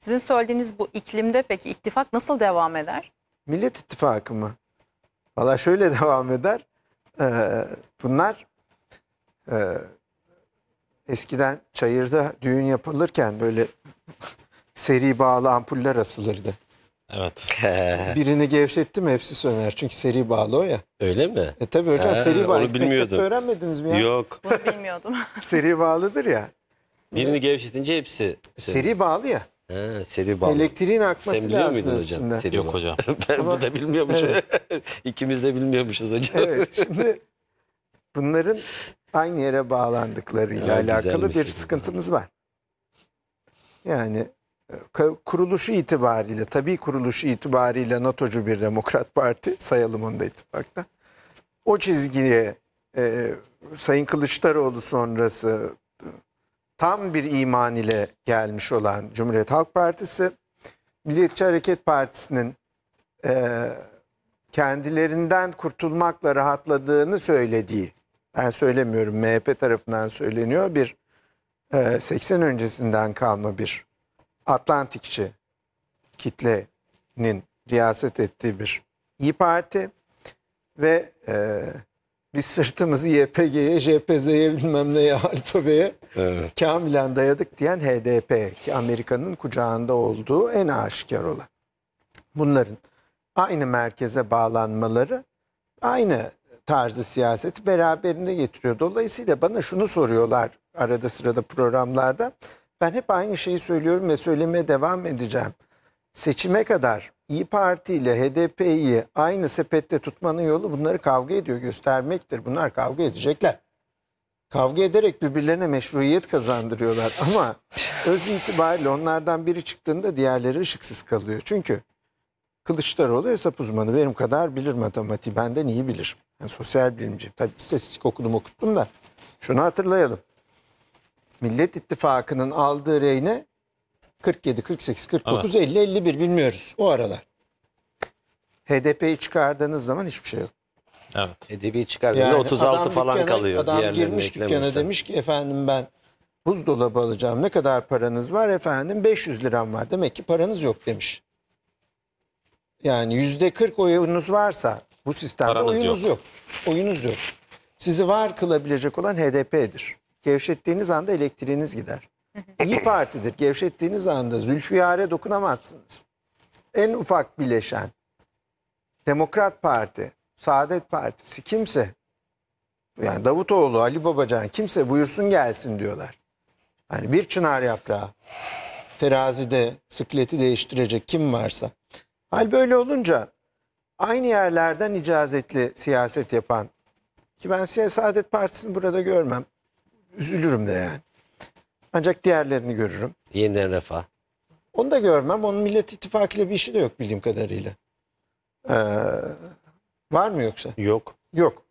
Sizin söylediğiniz bu iklimde peki ittifak nasıl devam eder? Millet İttifakı mı? Valla şöyle devam eder. Ee, bunlar e, eskiden çayırda düğün yapılırken böyle seri bağlı ampuller asılırdı. Evet. Birini gevşetti mi hepsi söner. Çünkü seri bağlı o ya. Öyle mi? E tabii hocam He, seri bağlı. Onu bilmiyordum. öğrenmediniz mi ya? Yok. Bunu bilmiyordum. seri bağlıdır ya. Birini gevşetince hepsi. E, seri bağlı ya. He, seri bağlı. Elektriğin akması Sen biliyor muydun hocam? Hepsinden. Seri Yok hocam. ben Ama, bu da bilmiyormuşum. İkimiz de bilmiyormuşuz hocam. Evet şimdi bunların aynı yere bağlandıklarıyla ya, alakalı bir sıkıntımız var. Yani kuruluşu itibariyle, tabii kuruluşu itibariyle NATO'cu bir demokrat parti sayalım onu da ittifakta. O çizgiye e, Sayın Kılıçdaroğlu sonrası tam bir iman ile gelmiş olan Cumhuriyet Halk Partisi, Milliyetçi Hareket Partisi'nin e, kendilerinden kurtulmakla rahatladığını söylediği, ben söylemiyorum MHP tarafından söyleniyor bir e, 80 öncesinden kalma bir Atlantikçi kitlenin riyaset ettiği bir İyi Parti ve e, biz sırtımızı YPG'ye, JPZ'ye bilmem neye, alfabeye evet. kamilen dayadık diyen HDP ki Amerika'nın kucağında olduğu en aşikar olan. Bunların aynı merkeze bağlanmaları aynı tarzı siyaseti beraberinde getiriyor. Dolayısıyla bana şunu soruyorlar arada sırada programlarda. Ben hep aynı şeyi söylüyorum ve söylemeye devam edeceğim. Seçime kadar İyi Parti ile HDP'yi aynı sepette tutmanın yolu bunları kavga ediyor göstermektir. Bunlar kavga edecekler. Kavga ederek birbirlerine meşruiyet kazandırıyorlar ama öz itibariyle onlardan biri çıktığında diğerleri ışıksız kalıyor. Çünkü Kılıçdaroğlu hesap uzmanı benim kadar bilir matematiği benden iyi bilir. Yani sosyal bilimci. Tabii istatistik okudum okuttum da şunu hatırlayalım. Millet İttifakı'nın aldığı reyne 47, 48, 49, evet. 50, 51 bilmiyoruz o aralar. HDP'yi çıkardığınız zaman hiçbir şey yok. Evet. HDP'yi çıkardığında yani 36 falan kalıyor. Adam girmiş dükkana demiş ki efendim ben buzdolabı alacağım ne kadar paranız var efendim 500 liram var demek ki paranız yok demiş. Yani yüzde 40 oyunuz varsa bu sistemde Paranız oyunuz yok. yok. Oyunuz yok. Sizi var kılabilecek olan HDP'dir. Gevşettiğiniz anda elektriğiniz gider. İyi Parti'dir. Gevşettiğiniz anda Zülfiyar'e dokunamazsınız. En ufak bileşen Demokrat Parti, Saadet Partisi kimse yani Davutoğlu, Ali Babacan kimse buyursun gelsin diyorlar. Yani bir çınar yaprağı terazide sıkleti değiştirecek kim varsa. Hal böyle olunca aynı yerlerden icazetli siyaset yapan ki ben Saadet Partisi'ni burada görmem. Üzülürüm de yani. Ancak diğerlerini görürüm. Yeniden refah. Onu da görmem. Onun Millet İttifakı ile bir işi de yok bildiğim kadarıyla. Ee, var mı yoksa? Yok. Yok.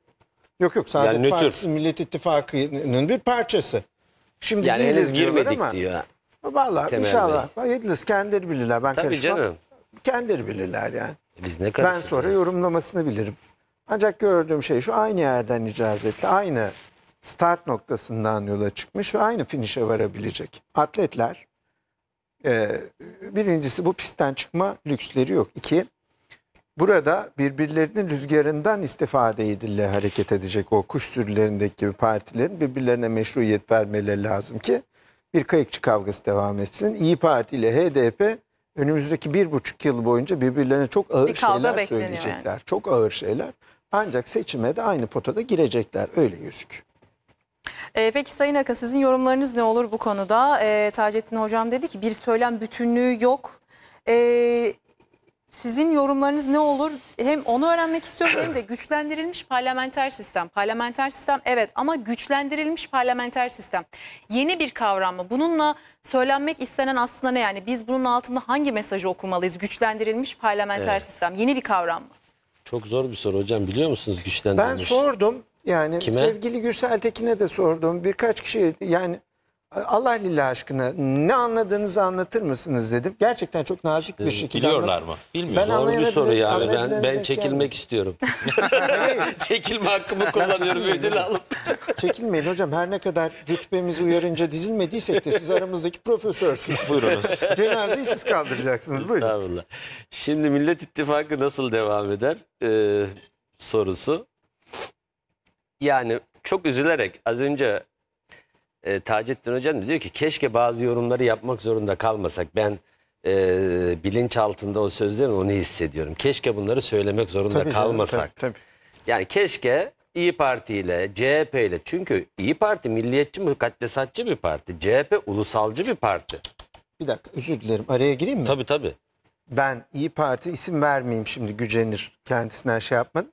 Yok yok. Saadet yani nötr. Partisi Millet İttifakı'nın bir parçası. Şimdi yani henüz girmedik ama, diyor. Valla inşallah. Hayırlısı kendileri bilirler. Ben Tabii karışmam. canım. Kendileri bilirler yani. E biz ne Ben sonra yorumlamasını bilirim. Ancak gördüğüm şey şu aynı yerden icazetle aynı start noktasından yola çıkmış ve aynı finişe varabilecek. Atletler ee, birincisi bu pistten çıkma lüksleri yok. İki, burada birbirlerinin rüzgarından istifade edille hareket edecek o kuş sürülerindeki gibi partilerin birbirlerine meşruiyet vermeleri lazım ki bir kayıkçı kavgası devam etsin. İyi Parti ile HDP önümüzdeki bir buçuk yıl boyunca birbirlerine çok ağır bir şeyler söyleyecekler. Yani. Çok ağır şeyler. Ancak seçime de aynı potada girecekler. Öyle gözüküyor. E, peki Sayın Aka sizin yorumlarınız ne olur bu konuda? E, Taceddin Hocam dedi ki bir söylem bütünlüğü yok. E, sizin yorumlarınız ne olur? Hem onu öğrenmek istiyorum hem de güçlendirilmiş parlamenter sistem. Parlamenter sistem evet ama güçlendirilmiş parlamenter sistem. Yeni bir kavram mı? Bununla söylenmek istenen aslında ne yani? Biz bunun altında hangi mesajı okumalıyız? Güçlendirilmiş parlamenter Evet. sistem yeni bir kavram mı? Çok zor bir soru hocam biliyor musunuz güçlendirilmiş? Ben sordum. Yani Kime? sevgili Gürsel Tekin'e de sordum. Birkaç kişi yani Allah lillah aşkına ne anladığınızı anlatır mısınız dedim. Gerçekten çok nazik bir şekilde. Biliyorlar mı? Bilmiyorum. Zor bir soru yani. Ben, ben çekilmek yani. istiyorum. Çekilme hakkımı kullanıyorum ödül alıp. Çekilmeyin hocam. Her ne kadar rütbemizi uyarınca dizilmediysek de siz aramızdaki profesörsünüz. Buyurunuz. Cenazeyi siz kaldıracaksınız. Buyurun. Şimdi Millet İttifakı nasıl devam eder ee, sorusu yani çok üzülerek az önce e, Taceddin Hocam diyor ki keşke bazı yorumları yapmak zorunda kalmasak. Ben e, bilinç altında o sözlerin onu hissediyorum. Keşke bunları söylemek zorunda tabii kalmasak. Canım, tabii, tabii. Yani keşke İyi Parti ile CHP ile çünkü İyi Parti milliyetçi mukaddesatçı bir parti. CHP ulusalcı bir parti. Bir dakika özür dilerim araya gireyim mi? Tabii tabii. Ben İyi Parti isim vermeyeyim şimdi gücenir kendisine şey yapmadım.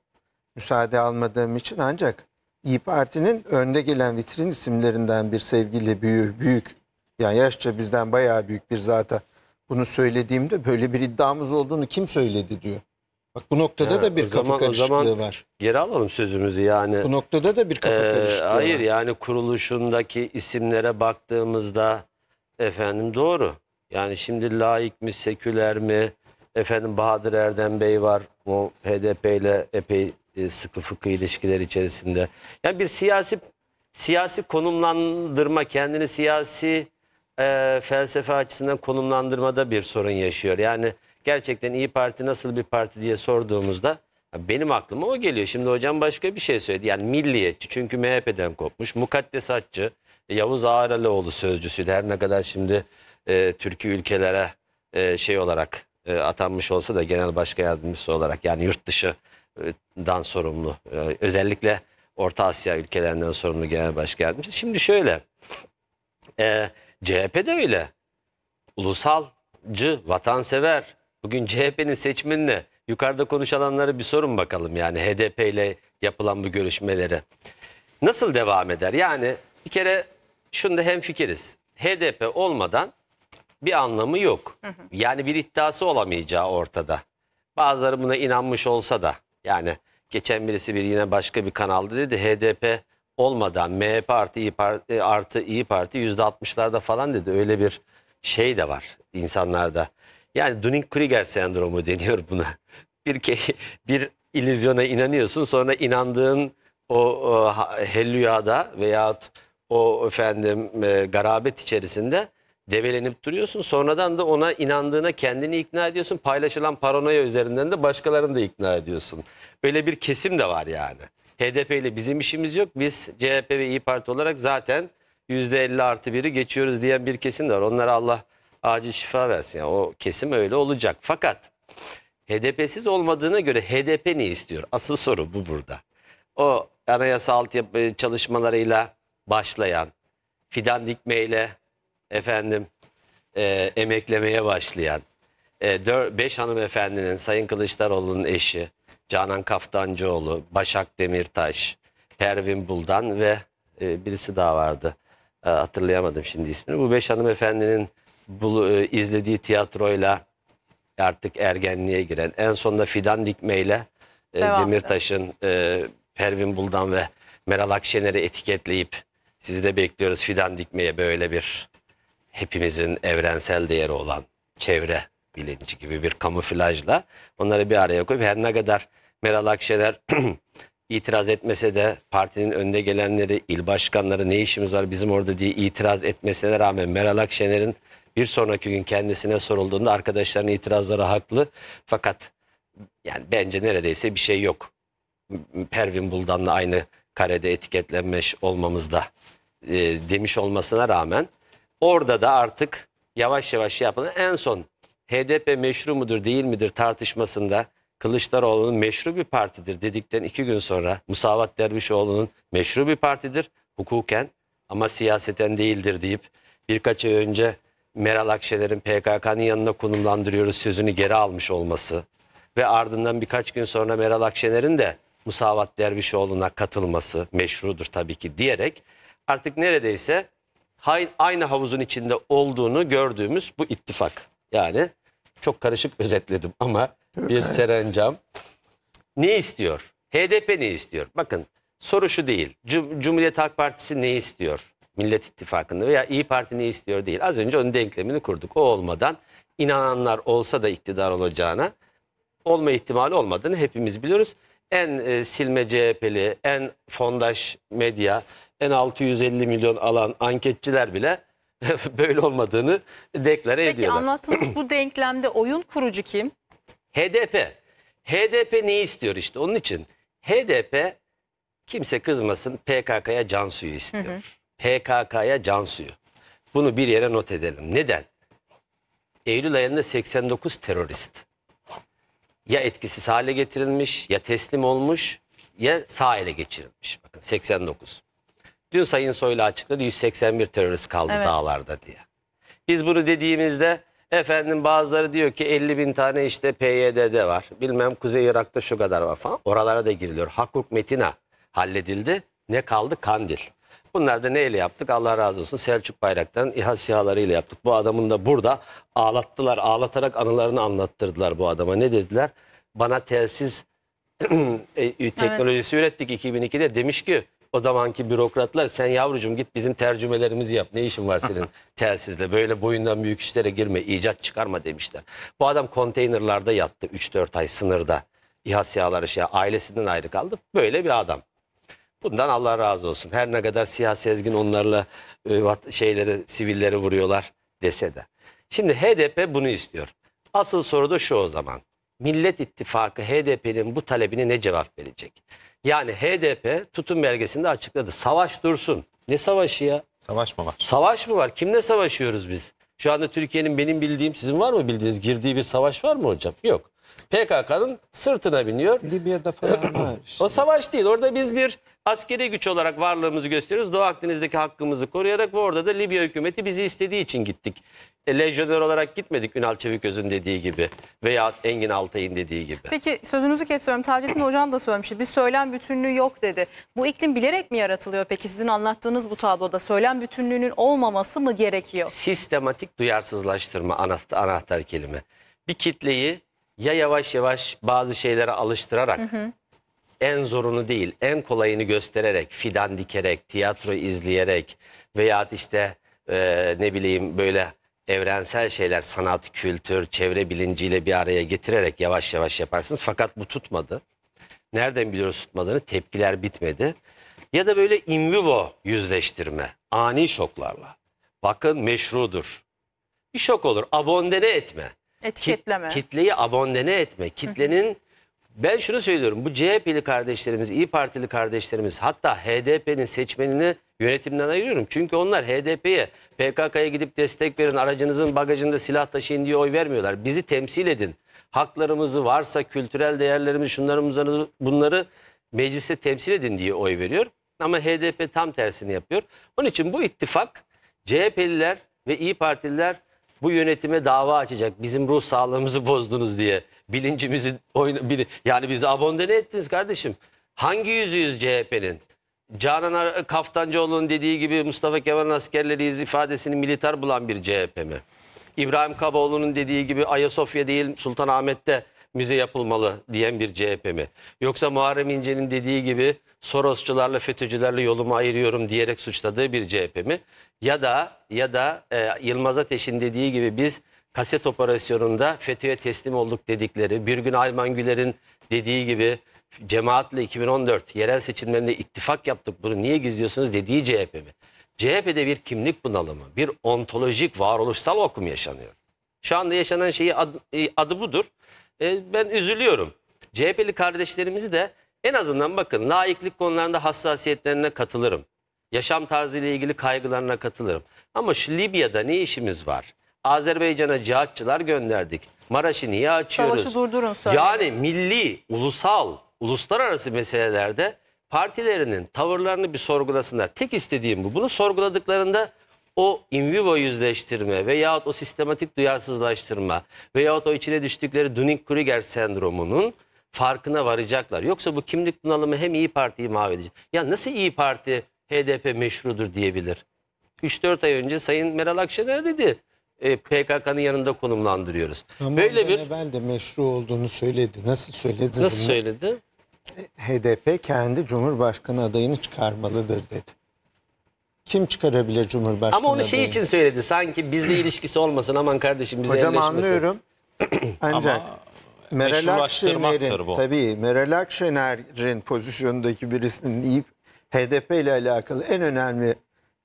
Müsaade almadığım için ancak İyi Parti'nin önde gelen vitrin isimlerinden bir sevgili büyük, büyük yani yaşça bizden bayağı büyük bir zaten bunu söylediğimde böyle bir iddiamız olduğunu kim söyledi diyor. Bak bu noktada ha, da bir kafa zaman, karışıklığı var. Geri alalım sözümüzü yani. Bu noktada da bir kafa ee, karışıklığı hayır, var. Hayır yani kuruluşundaki isimlere baktığımızda efendim doğru. Yani şimdi laik mi, seküler mi? Efendim Bahadır Erdem Bey var. O HDP ile epey e, sıkı fıkı ilişkiler içerisinde. Yani bir siyasi siyasi konumlandırma kendini siyasi e, felsefe açısından konumlandırmada bir sorun yaşıyor. Yani gerçekten iyi Parti nasıl bir parti diye sorduğumuzda benim aklıma o geliyor. Şimdi hocam başka bir şey söyledi. Yani milliyetçi çünkü MHP'den kopmuş. Mukaddesatçı Yavuz Ağralıoğlu sözcüsüydü. Her ne kadar şimdi e, Türkiye ülkelere e, şey olarak e, atanmış olsa da genel başka yardımcısı olarak yani yurt dışı dan sorumlu. Ee, özellikle Orta Asya ülkelerinden sorumlu genel başkanımız. Şimdi şöyle, e, CHP de öyle. Ulusalcı, vatansever. Bugün CHP'nin seçmenine yukarıda konuşulanlara bir sorun bakalım yani HDP ile yapılan bu görüşmeleri. Nasıl devam eder? Yani bir kere şunda hemfikiriz. HDP olmadan bir anlamı yok. Yani bir iddiası olamayacağı ortada. Bazıları buna inanmış olsa da yani geçen birisi bir yine başka bir kanalda dedi HDP olmadan MHP e, artı İyi Parti, artı İyi Parti %60'larda falan dedi. Öyle bir şey de var insanlarda. Yani Dunning-Kruger sendromu deniyor buna. Bir bir illüzyona inanıyorsun sonra inandığın o, o hellüyada veyahut o efendim e, garabet içerisinde develenip duruyorsun. Sonradan da ona inandığına kendini ikna ediyorsun. Paylaşılan paranoya üzerinden de başkalarını da ikna ediyorsun. Böyle bir kesim de var yani. HDP ile bizim işimiz yok. Biz CHP ve İyi Parti olarak zaten %50 artı 1'i geçiyoruz diyen bir kesim de var. Onlara Allah acil şifa versin. Yani o kesim öyle olacak. Fakat HDP'siz olmadığına göre HDP ne istiyor? Asıl soru bu burada. O anayasa altyapı çalışmalarıyla başlayan, fidan dikmeyle efendim e, emeklemeye başlayan 5 e, hanımefendinin Sayın Kılıçdaroğlu'nun eşi Canan Kaftancıoğlu, Başak Demirtaş, Pervin Buldan ve e, birisi daha vardı. E, hatırlayamadım şimdi ismini. Bu beş hanımefendinin bu, e, izlediği tiyatroyla artık ergenliğe giren en sonunda fidan dikmeyle e, Demirtaş'ın e, Pervin Buldan ve Meral Akşener'i etiketleyip sizi de bekliyoruz fidan dikmeye böyle bir hepimizin evrensel değeri olan çevre bilinci gibi bir kamuflajla onları bir araya koyup her ne kadar Meral Akşener itiraz etmese de partinin önde gelenleri, il başkanları ne işimiz var bizim orada diye itiraz etmesine rağmen Meral Akşener'in bir sonraki gün kendisine sorulduğunda arkadaşların itirazları haklı. Fakat yani bence neredeyse bir şey yok. Pervin Buldan'la aynı karede etiketlenmiş olmamızda e, demiş olmasına rağmen Orada da artık yavaş yavaş şey yapılan en son HDP meşru mudur değil midir tartışmasında Kılıçdaroğlu'nun meşru bir partidir dedikten iki gün sonra Musavat Dervişoğlu'nun meşru bir partidir hukuken ama siyaseten değildir deyip birkaç ay önce Meral Akşener'in PKK'nın yanına konumlandırıyoruz sözünü geri almış olması ve ardından birkaç gün sonra Meral Akşener'in de Musavat Dervişoğlu'na katılması meşrudur tabii ki diyerek artık neredeyse aynı havuzun içinde olduğunu gördüğümüz bu ittifak. Yani çok karışık özetledim ama bir serencam. Ne istiyor? HDP ne istiyor? Bakın soru şu değil. Cum Cumhuriyet Halk Partisi ne istiyor? Millet İttifakı'nda veya İyi Parti ne istiyor değil. Az önce onun denklemini kurduk. O olmadan inananlar olsa da iktidar olacağına olma ihtimali olmadığını hepimiz biliyoruz. En e, silme CHP'li, en fondaş medya en 650 milyon alan anketçiler bile böyle olmadığını deklare Peki, ediyorlar. Peki anlattığınız bu denklemde oyun kurucu kim? HDP. HDP ne istiyor işte onun için? HDP kimse kızmasın PKK'ya can suyu istiyor. PKK'ya can suyu. Bunu bir yere not edelim. Neden? Eylül ayında 89 terörist ya etkisiz hale getirilmiş ya teslim olmuş ya sağ ele geçirilmiş. Bakın 89. Dün Sayın Soylu açıkladı 181 terörist kaldı evet. dağlarda diye. Biz bunu dediğimizde efendim bazıları diyor ki 50 bin tane işte PYD'de var. Bilmem Kuzey Irak'ta şu kadar var falan. Oralara da giriliyor. Hakuk Metina halledildi. Ne kaldı? Kandil. Bunlar da neyle yaptık? Allah razı olsun Selçuk Bayraktar'ın İHA sihalarıyla yaptık. Bu adamın da burada ağlattılar. Ağlatarak anılarını anlattırdılar bu adama. Ne dediler? Bana telsiz e, teknolojisi evet. ürettik 2002'de. Demiş ki o zamanki bürokratlar sen yavrucum git bizim tercümelerimizi yap. Ne işin var senin telsizle? Böyle boyundan büyük işlere girme, icat çıkarma demişler. Bu adam konteynerlarda yattı 3-4 ay sınırda. İHA siyaları şey ailesinden ayrı kaldı. Böyle bir adam. Bundan Allah razı olsun. Her ne kadar siyasi ezgin onlarla e, şeyleri, sivilleri vuruyorlar dese de. Şimdi HDP bunu istiyor. Asıl soru da şu o zaman. Millet İttifakı HDP'nin bu talebine ne cevap verecek? Yani HDP tutum belgesinde açıkladı. Savaş dursun. Ne savaşı ya? Savaş mı var? Savaş mı var? Kimle savaşıyoruz biz? Şu anda Türkiye'nin benim bildiğim, sizin var mı bildiğiniz girdiği bir savaş var mı hocam? Yok. PKK'nın sırtına biniyor. Libya'da falan var işte. O savaş değil. Orada biz bir askeri güç olarak varlığımızı gösteriyoruz. Doğu Akdeniz'deki hakkımızı koruyarak ve orada da Libya hükümeti bizi istediği için gittik. E, lejyoner olarak gitmedik Ünal Çeviköz'ün dediği gibi veya Engin Altay'ın dediği gibi. Peki sözünüzü kesiyorum. Taceddin Hocam da söylemişti. Bir söylem bütünlüğü yok dedi. Bu iklim bilerek mi yaratılıyor peki sizin anlattığınız bu tabloda? Söylem bütünlüğünün olmaması mı gerekiyor? Sistematik duyarsızlaştırma anahtar, anahtar kelime. Bir kitleyi ya yavaş yavaş bazı şeylere alıştırarak hı hı. en zorunu değil en kolayını göstererek fidan dikerek tiyatro izleyerek veya işte e, ne bileyim böyle evrensel şeyler sanat kültür çevre bilinciyle bir araya getirerek yavaş yavaş yaparsınız fakat bu tutmadı. Nereden biliyoruz tutmadığını tepkiler bitmedi. Ya da böyle in vivo yüzleştirme ani şoklarla. Bakın meşrudur. Bir şok olur abondene etme. Etiketleme. Kitleyi abondene etme. Kitlenin ben şunu söylüyorum. Bu CHP'li kardeşlerimiz, İyi Partili kardeşlerimiz hatta HDP'nin seçmenini yönetimden ayırıyorum. Çünkü onlar HDP'ye, PKK'ya gidip destek verin, aracınızın bagajında silah taşıyın diye oy vermiyorlar. Bizi temsil edin. Haklarımızı varsa, kültürel değerlerimiz, şunlarımızı, bunları mecliste temsil edin diye oy veriyor. Ama HDP tam tersini yapıyor. Onun için bu ittifak CHP'liler ve İyi Partililer bu yönetime dava açacak. Bizim ruh sağlığımızı bozdunuz diye. Bilincimizi oyna, bili, yani bizi abonde ne ettiniz kardeşim? Hangi yüzüyüz CHP'nin? Canan Kaftancıoğlu'nun dediği gibi Mustafa Kemal askerleriyiz ifadesini militar bulan bir CHP mi? İbrahim Kaboğlu'nun dediği gibi Ayasofya değil Sultanahmet'te müze yapılmalı diyen bir CHP mi? Yoksa Muharrem İnce'nin dediği gibi Sorosçularla FETÖ'cülerle yolumu ayırıyorum diyerek suçladığı bir CHP mi? Ya da ya da e, Yılmaz Ateş'in dediği gibi biz kaset operasyonunda FETÖ'ye teslim olduk dedikleri, bir gün Ayman Güler'in dediği gibi cemaatle 2014 yerel seçimlerinde ittifak yaptık bunu niye gizliyorsunuz dediği CHP mi? CHP'de bir kimlik bunalımı, bir ontolojik varoluşsal okum yaşanıyor. Şu anda yaşanan şeyi adı, e, adı budur e, ben üzülüyorum. CHP'li kardeşlerimizi de en azından bakın laiklik konularında hassasiyetlerine katılırım. Yaşam tarzıyla ilgili kaygılarına katılırım. Ama şu Libya'da ne işimiz var? Azerbaycan'a cihatçılar gönderdik. Maraş'ı niye açıyoruz? Savaşı durdurun söyleyin. Yani milli, ulusal, uluslararası meselelerde partilerinin tavırlarını bir sorgulasınlar. Tek istediğim bu. Bunu sorguladıklarında o in vivo yüzleştirme veyahut o sistematik duyarsızlaştırma veyahut o içine düştükleri Dunning-Kruger sendromunun farkına varacaklar. Yoksa bu kimlik bunalımı hem İyi Parti'yi mahvedecek. Ya nasıl İyi Parti HDP meşrudur diyebilir? 3-4 ay önce Sayın Meral Akşener dedi. E, PKK'nın yanında konumlandırıyoruz. Ama Böyle bir ben de meşru olduğunu söyledi. Nasıl söyledi? Nasıl söyledi? HDP kendi Cumhurbaşkanı adayını çıkarmalıdır dedi kim çıkarabilir Cumhurbaşkanı? Ama onu şey için söyledi sanki bizle ilişkisi olmasın aman kardeşim bize Hocam yerleşmesin. anlıyorum ancak Ama Meral Akşener'in tabii Meral Akşener'in pozisyonundaki birisinin iyi HDP ile alakalı en önemli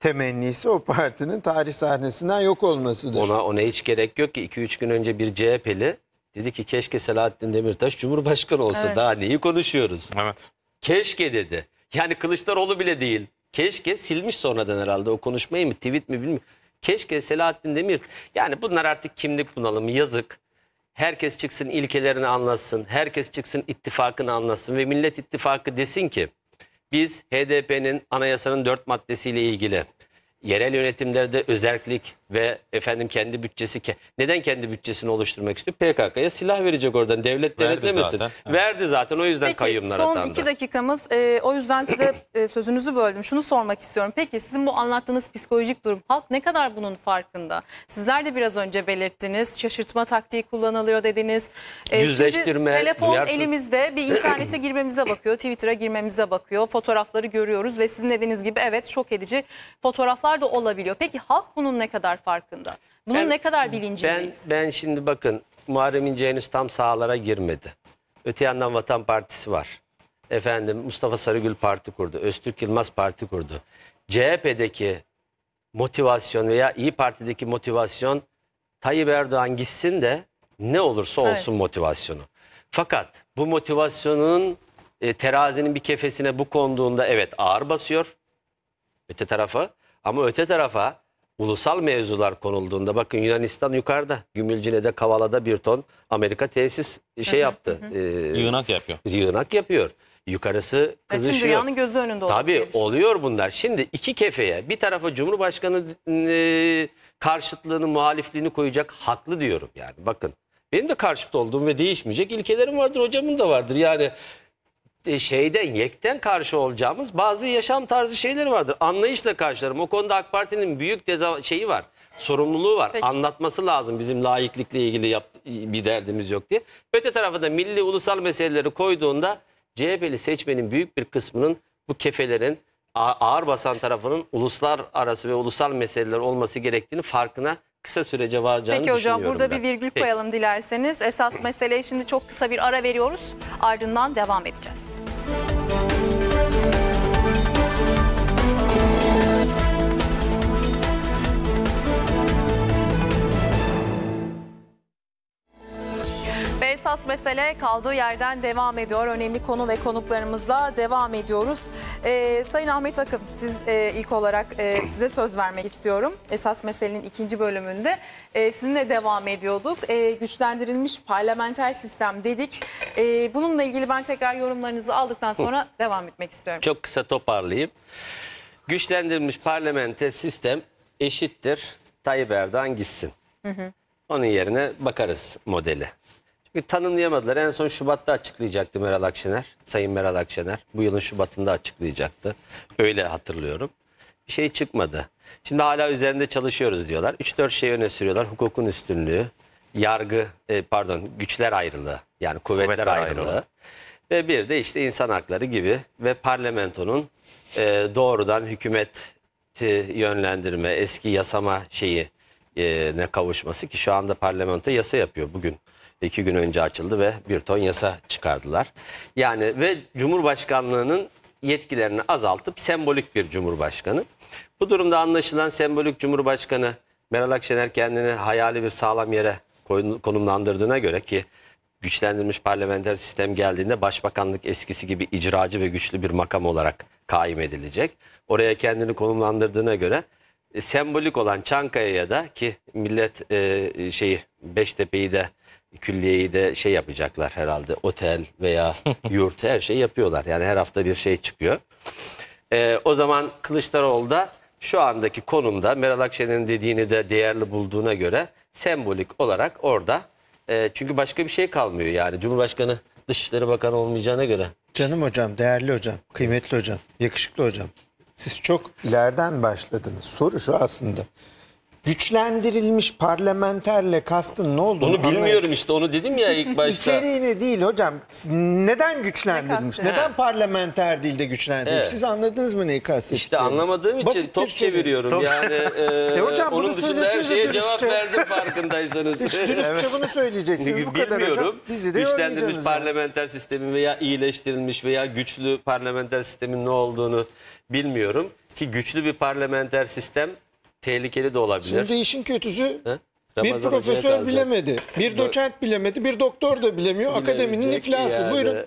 temennisi o partinin tarih sahnesinden yok olmasıdır. Ona ona hiç gerek yok ki 2-3 gün önce bir CHP'li dedi ki keşke Selahattin Demirtaş Cumhurbaşkanı olsa evet. daha neyi konuşuyoruz? Evet. Keşke dedi. Yani Kılıçdaroğlu bile değil. Keşke silmiş sonradan herhalde o konuşmayı mı tweet mi bilmiyorum. Keşke Selahattin Demir yani bunlar artık kimlik bunalımı yazık. Herkes çıksın ilkelerini anlasın. Herkes çıksın ittifakını anlasın ve Millet ittifakı desin ki biz HDP'nin anayasanın dört maddesiyle ilgili yerel yönetimlerde özellik ve efendim kendi bütçesi neden kendi bütçesini oluşturmak istiyor? PKK'ya silah verecek oradan devlet Verdi denetlemesin. zaten, Verdi zaten o yüzden Peki, kayyumlar son iki dakikamız e, o yüzden size e, sözünüzü böldüm. Şunu sormak istiyorum. Peki sizin bu anlattığınız psikolojik durum halk ne kadar bunun farkında? Sizler de biraz önce belirttiniz. Şaşırtma taktiği kullanılıyor dediniz. E, Yüzleştirme. telefon duyarsın. elimizde bir internete girmemize bakıyor. Twitter'a girmemize bakıyor. Fotoğrafları görüyoruz ve sizin dediğiniz gibi evet şok edici fotoğraflar sonuçlar da olabiliyor. Peki halk bunun ne kadar farkında? Bunun ben, ne kadar bilincindeyiz? Ben, ben şimdi bakın Muharrem İnce henüz tam sahalara girmedi. Öte yandan Vatan Partisi var. Efendim Mustafa Sarıgül parti kurdu. Öztürk Yılmaz parti kurdu. CHP'deki motivasyon veya İyi Parti'deki motivasyon Tayyip Erdoğan gitsin de ne olursa olsun evet. motivasyonu. Fakat bu motivasyonun e, terazinin bir kefesine bu konduğunda evet ağır basıyor öte tarafa. Ama öte tarafa ulusal mevzular konulduğunda bakın Yunanistan yukarıda. Gümülcine'de, Kavala'da bir ton Amerika tesis şey yaptı. e, yığınak yapıyor. Yığınak yapıyor. Yukarısı Bütün kızışıyor. dünyanın gözü önünde Tabii gelişme. oluyor bunlar. Şimdi iki kefeye bir tarafa Cumhurbaşkanı e, karşıtlığını, muhalifliğini koyacak haklı diyorum yani. Bakın benim de karşıt olduğum ve değişmeyecek ilkelerim vardır hocamın da vardır. Yani e, şeyden yekten karşı olacağımız bazı yaşam tarzı şeyleri vardır. Anlayışla karşılarım. O konuda AK Parti'nin büyük deza şeyi var. Sorumluluğu var. Peki. Anlatması lazım bizim layıklıkla ilgili yap bir derdimiz yok diye. Öte tarafa da milli ulusal meseleleri koyduğunda CHP'li seçmenin büyük bir kısmının bu kefelerin ağır basan tarafının uluslararası ve ulusal meseleler olması gerektiğini farkına kısa sürece varacağını Peki hocam burada ben. bir virgül Peki. koyalım dilerseniz. Esas meseleye şimdi çok kısa bir ara veriyoruz. Ardından devam edeceğiz. esas mesele kaldığı yerden devam ediyor. Önemli konu ve konuklarımızla devam ediyoruz. Ee, Sayın Ahmet Akın siz e, ilk olarak e, size söz vermek istiyorum. Esas meselenin ikinci bölümünde e, sizinle devam ediyorduk. E, güçlendirilmiş parlamenter sistem dedik. E, bununla ilgili ben tekrar yorumlarınızı aldıktan sonra devam etmek istiyorum. Çok kısa toparlayayım. Güçlendirilmiş parlamenter sistem eşittir Tayyip Erdoğan gitsin. Hı hı. Onun yerine bakarız modeli bir tanımlayamadılar. En son Şubat'ta açıklayacaktı Meral Akşener. Sayın Meral Akşener. Bu yılın Şubat'ında açıklayacaktı. Öyle hatırlıyorum. Bir şey çıkmadı. Şimdi hala üzerinde çalışıyoruz diyorlar. 3-4 şey öne sürüyorlar. Hukukun üstünlüğü, yargı, e, pardon güçler ayrılığı yani kuvvetler, kuvvetler ayrılığı. ayrılığı ve bir de işte insan hakları gibi ve parlamentonun e, doğrudan hükümeti yönlendirme, eski yasama şeyi ne kavuşması ki şu anda parlamento yasa yapıyor bugün iki gün önce açıldı ve bir ton yasa çıkardılar. Yani ve Cumhurbaşkanlığının yetkilerini azaltıp sembolik bir cumhurbaşkanı. Bu durumda anlaşılan sembolik cumhurbaşkanı Meral Akşener kendini hayali bir sağlam yere konumlandırdığına göre ki güçlendirilmiş parlamenter sistem geldiğinde başbakanlık eskisi gibi icracı ve güçlü bir makam olarak kaim edilecek. Oraya kendini konumlandırdığına göre e, sembolik olan Çankaya'ya da ki millet e, şeyi Beştepe'yi de külliyeyi de şey yapacaklar herhalde otel veya yurt her şey yapıyorlar. Yani her hafta bir şey çıkıyor. Ee, o zaman Kılıçdaroğlu da şu andaki konumda Meral Akşener'in dediğini de değerli bulduğuna göre sembolik olarak orada. E, çünkü başka bir şey kalmıyor yani Cumhurbaşkanı Dışişleri Bakanı olmayacağına göre. Canım hocam, değerli hocam, kıymetli hocam, yakışıklı hocam. Siz çok ileriden başladınız. Soru şu aslında. Güçlendirilmiş parlamenterle kastın ne oldu? Onu bilmiyorum işte onu dedim ya ilk başta. İçeriğini değil hocam. Neden güçlendirilmiş? Ne kastı? Neden parlamenter değil de güçlendirilmiş? Evet. Siz anladınız mı neyi kastettiğimi? İşte anlamadığım için Basit top çeviriyorum. Top- Yani e, E hocam bunu onun dışında her şeye cevap verdim farkındaysanız. Dürüstçe bunu söyleyeceksiniz bu kadar hocam. Bilmiyorum. Bizi de Güçlendirilmiş yoracaksınız. parlamenter sistemin veya iyileştirilmiş veya güçlü parlamenter sistemin ne olduğunu bilmiyorum. Ki güçlü bir parlamenter sistem tehlikeli de olabilir. Şimdi işin kötüsü bir profesör bilemedi, bir doçent bilemedi, bir doktor da bilemiyor. Akademinin iflası. yani. Buyurun.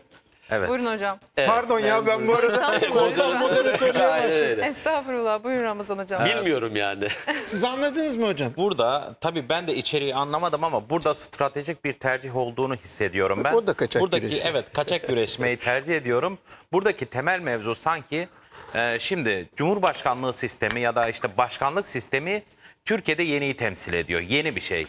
Evet. Buyurun hocam. Evet. Pardon ya ben bu arada Estağfurullah. konser moderatörlüğü Estağfurullah. Buyurun Ramazan hocam. Bilmiyorum yani. Siz anladınız mı hocam? Burada tabii ben de içeriği anlamadım ama burada stratejik bir tercih olduğunu hissediyorum ben. Burada kaçak Buradaki güreşme. evet kaçak güreşmeyi tercih ediyorum. Buradaki temel mevzu sanki ee, şimdi Cumhurbaşkanlığı sistemi ya da işte başkanlık sistemi Türkiye'de yeniyi temsil ediyor. Yeni bir şey.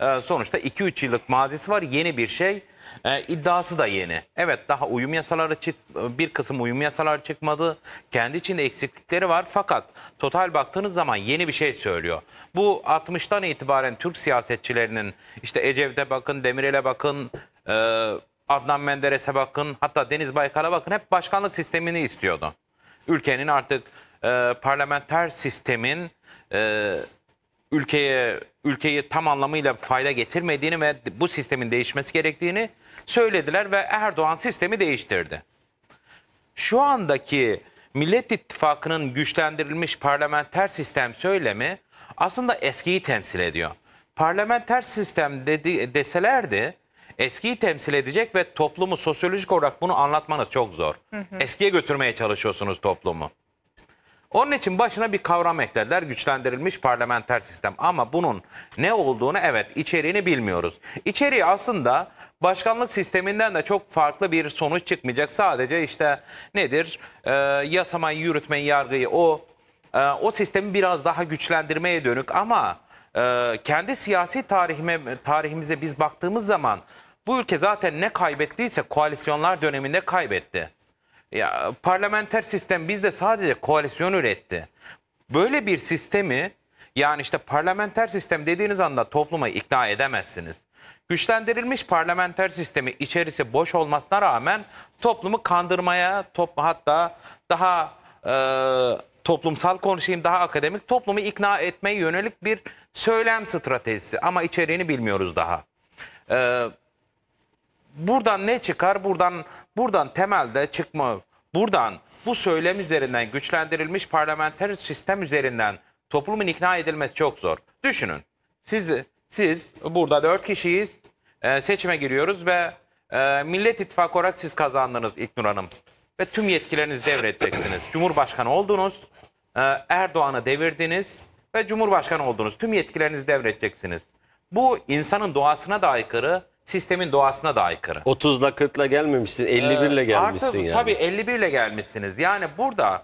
Ee, sonuçta 2-3 yıllık mazisi var. Yeni bir şey. Ee, iddiası da yeni. Evet daha uyum yasaları çık bir kısım uyum yasaları çıkmadı. Kendi içinde eksiklikleri var fakat total baktığınız zaman yeni bir şey söylüyor. Bu 60'tan itibaren Türk siyasetçilerinin işte Ecevit'e bakın, Demirel'e bakın, e, Adnan Menderes'e bakın hatta Deniz Baykal'a bakın hep başkanlık sistemini istiyordu ülkenin artık e, parlamenter sistemin e, ülkeye ülkeyi tam anlamıyla fayda getirmediğini ve bu sistemin değişmesi gerektiğini söylediler ve Erdoğan sistemi değiştirdi. Şu andaki Millet İttifakı'nın güçlendirilmiş parlamenter sistem söylemi aslında eskiyi temsil ediyor. Parlamenter sistem dedi, deselerdi eskiyi temsil edecek ve toplumu sosyolojik olarak bunu anlatmanız çok zor. Hı hı. Eskiye götürmeye çalışıyorsunuz toplumu. Onun için başına bir kavram eklediler güçlendirilmiş parlamenter sistem. Ama bunun ne olduğunu evet içeriğini bilmiyoruz. İçeriği aslında başkanlık sisteminden de çok farklı bir sonuç çıkmayacak. Sadece işte nedir e, ee, yasamayı yürütmeyi yargıyı o e, o sistemi biraz daha güçlendirmeye dönük ama e, kendi siyasi tarihime, tarihimize biz baktığımız zaman bu ülke zaten ne kaybettiyse koalisyonlar döneminde kaybetti. Ya parlamenter sistem bizde sadece koalisyon üretti. Böyle bir sistemi yani işte parlamenter sistem dediğiniz anda topluma ikna edemezsiniz. Güçlendirilmiş parlamenter sistemi içerisi boş olmasına rağmen toplumu kandırmaya, top, hatta daha e, toplumsal konuşayım, daha akademik toplumu ikna etmeye yönelik bir söylem stratejisi. Ama içeriğini bilmiyoruz daha. Evet Buradan ne çıkar? Buradan buradan temelde çıkma. Buradan bu söylem üzerinden güçlendirilmiş parlamenter sistem üzerinden toplumun ikna edilmesi çok zor. Düşünün. Siz siz burada dört kişiyiz. E, seçime giriyoruz ve e, Millet İttifakı olarak siz kazandınız İknur Hanım. Ve tüm yetkilerinizi devredeceksiniz. Cumhurbaşkanı oldunuz. E, Erdoğan'ı devirdiniz. Ve Cumhurbaşkanı oldunuz. Tüm yetkilerinizi devredeceksiniz. Bu insanın doğasına da aykırı sistemin doğasına da aykırı. 30'la 40'la gelmemişsin, 51 ile ee, gelmişsin artı, yani. Tabii 51 ile gelmişsiniz. Yani burada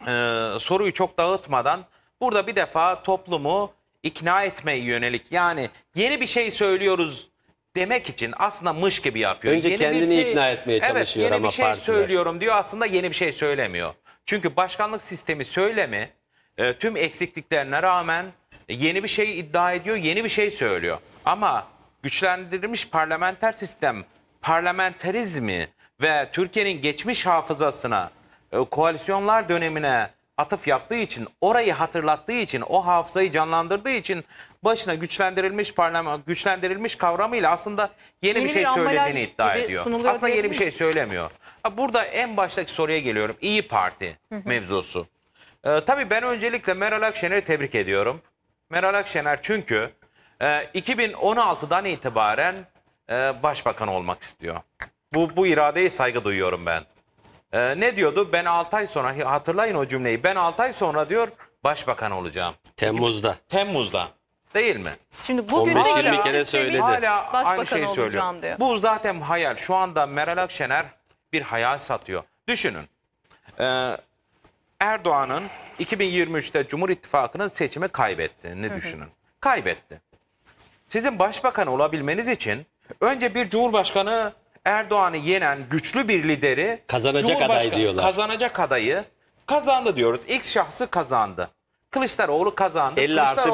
e, soruyu çok dağıtmadan burada bir defa toplumu ikna etmeye yönelik yani yeni bir şey söylüyoruz demek için aslında mış gibi yapıyor. Önce yeni kendini birisi, şey- ikna etmeye çalışıyor evet, yeni ama bir şey partiler. söylüyorum diyor aslında yeni bir şey söylemiyor. Çünkü başkanlık sistemi söylemi e, tüm eksikliklerine rağmen yeni bir şey iddia ediyor, yeni bir şey söylüyor. Ama güçlendirilmiş parlamenter sistem parlamenterizmi ve Türkiye'nin geçmiş hafızasına e, koalisyonlar dönemine atıf yaptığı için, orayı hatırlattığı için, o hafızayı canlandırdığı için başına güçlendirilmiş parlama güçlendirilmiş kavramıyla aslında yeni, yeni bir şey söylediğini iddia ediyor. Aslında yeni mi? bir şey söylemiyor. Burada en baştaki soruya geliyorum. İyi Parti mevzusu. Ee, tabii ben öncelikle Meral Akşener'i tebrik ediyorum. Meral Akşener çünkü 2016'dan ee, itibaren e, başbakan olmak istiyor. Bu, bu iradeye saygı duyuyorum ben. Ee, ne diyordu? Ben 6 ay sonra hatırlayın o cümleyi. Ben 6 ay sonra diyor başbakan olacağım. Temmuz'da. Temmuz'da. Değil mi? Şimdi bugün de 15 kere söyledi. Hala başbakan aynı şeyi söylüyor. diyor. Bu zaten hayal. Şu anda Meral Akşener bir hayal satıyor. Düşünün. Ee, Erdoğan'ın 2023'te Cumhur İttifakı'nın seçimi kaybettiğini düşünün. Kaybetti. Sizin başbakan olabilmeniz için önce bir cumhurbaşkanı Erdoğan'ı yenen güçlü bir lideri kazanacak aday diyorlar. Kazanacak adayı kazandı diyoruz. X şahsı kazandı. Kılıçdaroğlu kazandı. 50 artı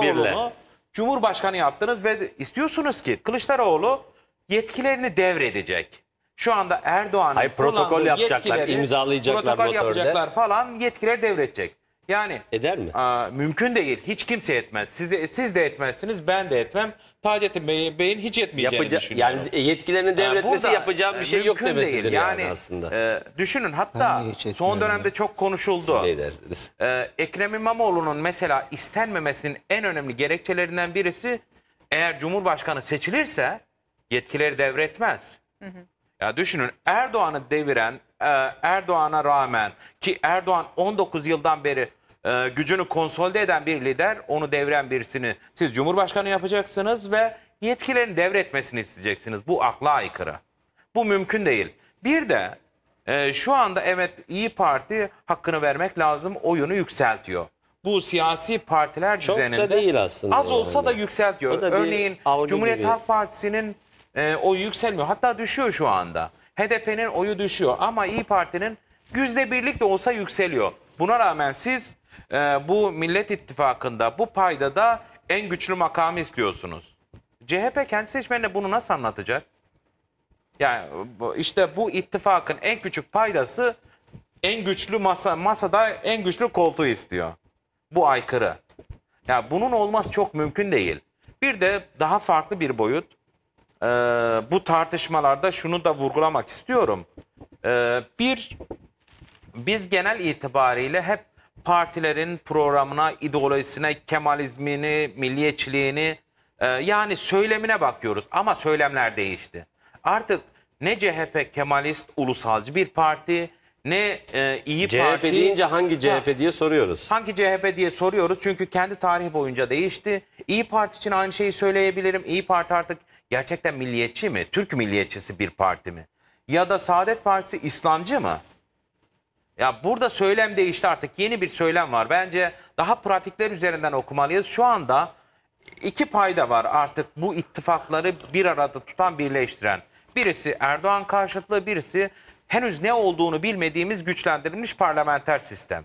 Cumhurbaşkanı yaptınız ve istiyorsunuz ki Kılıçdaroğlu yetkilerini devredecek. Şu anda Erdoğan'ın protokol yapacaklar, imzalayacaklar protokol motorda. yapacaklar falan yetkileri devredecek. Yani eder mi? A, mümkün değil. Hiç kimse etmez. Siz siz de etmezsiniz, ben de etmem. Taceddin Bey'in Bey hiç yetmeyeceğini Yapaca düşünüyorum. Yani e, yetkilerini devretmesi burada, yapacağım bir e, şey yok mümkün demesidir değil. yani, yani aslında. E, düşünün hatta son dönemde çok konuşuldu. Ne dersiniz? Ee, Ekrem İmamoğlu'nun mesela istenmemesinin en önemli gerekçelerinden birisi eğer Cumhurbaşkanı seçilirse yetkileri devretmez. Ya düşünün Erdoğan'ı deviren e, Erdoğan'a rağmen ki Erdoğan 19 yıldan beri e, gücünü konsolide eden bir lider onu devren birisini siz cumhurbaşkanı yapacaksınız ve yetkilerini devretmesini isteyeceksiniz. Bu akla aykırı. Bu mümkün değil. Bir de e, şu anda evet İyi Parti hakkını vermek lazım oyunu yükseltiyor. Bu siyasi partiler Çok düzeninde da değil aslında az olsa yani. da yükseltiyor. Da Örneğin Cumhuriyet gibi. Halk Partisi'nin e, oyu yükselmiyor. Hatta düşüyor şu anda. HDP'nin oyu düşüyor ama İyi Parti'nin yüzde birlik de olsa yükseliyor. Buna rağmen siz e, bu Millet İttifakı'nda bu payda da en güçlü makamı istiyorsunuz. CHP kendi seçmenine bunu nasıl anlatacak? Yani işte bu ittifakın en küçük paydası en güçlü masa masada en güçlü koltuğu istiyor. Bu aykırı. Ya yani bunun olması çok mümkün değil. Bir de daha farklı bir boyut. Ee, bu tartışmalarda şunu da vurgulamak istiyorum. Ee, bir biz genel itibariyle hep partilerin programına, ideolojisine, kemalizmini, milliyetçiliğini e, yani söylemine bakıyoruz. Ama söylemler değişti. Artık ne CHP kemalist ulusalcı bir parti ne e, iyi CHP parti. CHP deyince hangi CHP ha, diye soruyoruz. Hangi CHP diye soruyoruz çünkü kendi tarih boyunca değişti. İyi Parti için aynı şeyi söyleyebilirim. İyi Parti artık gerçekten milliyetçi mi? Türk milliyetçisi bir parti mi? Ya da Saadet Partisi İslamcı mı? Ya burada söylem değişti artık. Yeni bir söylem var. Bence daha pratikler üzerinden okumalıyız. Şu anda iki payda var artık bu ittifakları bir arada tutan, birleştiren. Birisi Erdoğan karşıtlığı, birisi henüz ne olduğunu bilmediğimiz güçlendirilmiş parlamenter sistem.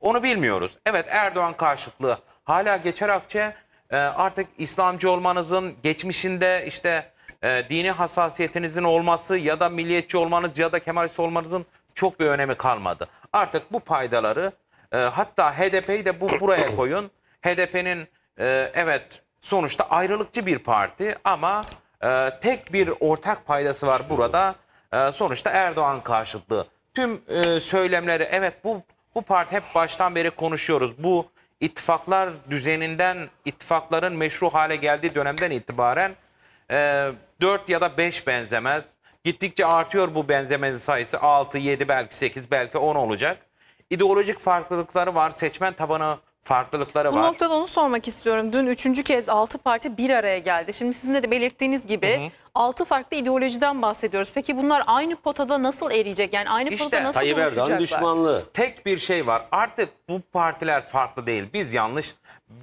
Onu bilmiyoruz. Evet Erdoğan karşıtlığı hala geçer akçe e, artık İslamcı olmanızın geçmişinde işte e, dini hassasiyetinizin olması ya da milliyetçi olmanız ya da Kemalist olmanızın çok bir önemi kalmadı. Artık bu paydaları e, hatta HDP'yi de bu buraya koyun. HDP'nin e, evet sonuçta ayrılıkçı bir parti ama e, tek bir ortak paydası var burada. E, sonuçta Erdoğan karşıtlığı. Tüm e, söylemleri evet bu bu parti hep baştan beri konuşuyoruz. Bu ittifaklar düzeninden ittifakların meşru hale geldiği dönemden itibaren e, 4 ya da 5 benzemez. Gittikçe artıyor bu benzemeli sayısı. 6, 7 belki 8 belki 10 olacak. İdeolojik farklılıkları var. Seçmen tabanı farklılıkları var. Bu noktada onu sormak istiyorum. Dün üçüncü kez altı parti bir araya geldi. Şimdi sizin de belirttiğiniz gibi hı hı. altı farklı ideolojiden bahsediyoruz. Peki bunlar aynı potada nasıl eriyecek? Yani aynı işte, potada nasıl Tayyip buluşacaklar? düşmanlığı. Tek bir şey var. Artık bu partiler farklı değil. Biz yanlış.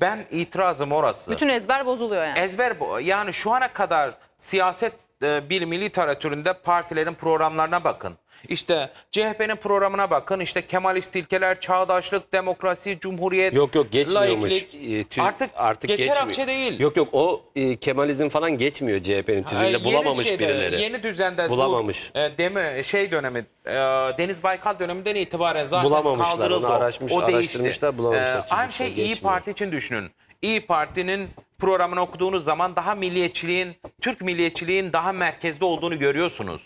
Ben itirazım orası. Bütün ezber bozuluyor yani. Ezber yani şu ana kadar siyaset e, bilimi literatüründe partilerin programlarına bakın. İşte CHP'nin programına bakın. İşte Kemalist ilkeler, çağdaşlık, demokrasi, cumhuriyet, Yok yok geçmiyormuş. laiklik. E, artık, artık geçer geçmiyor. akçe değil. Yok yok o e, Kemalizm falan geçmiyor CHP'nin tüzüğünde. Bulamamış şeyde, birileri. Yeni düzende Bulamamış. Bu, e, demi, şey dönemi e, Deniz Baykal döneminden itibaren zaten Bulamamışlar, kaldırıldı. onu o değişti. araştırmışlar, bulamamışlar. E, aynı şey İyi Parti için düşünün. İyi Parti'nin programını okuduğunuz zaman daha milliyetçiliğin, Türk milliyetçiliğin daha merkezde olduğunu görüyorsunuz.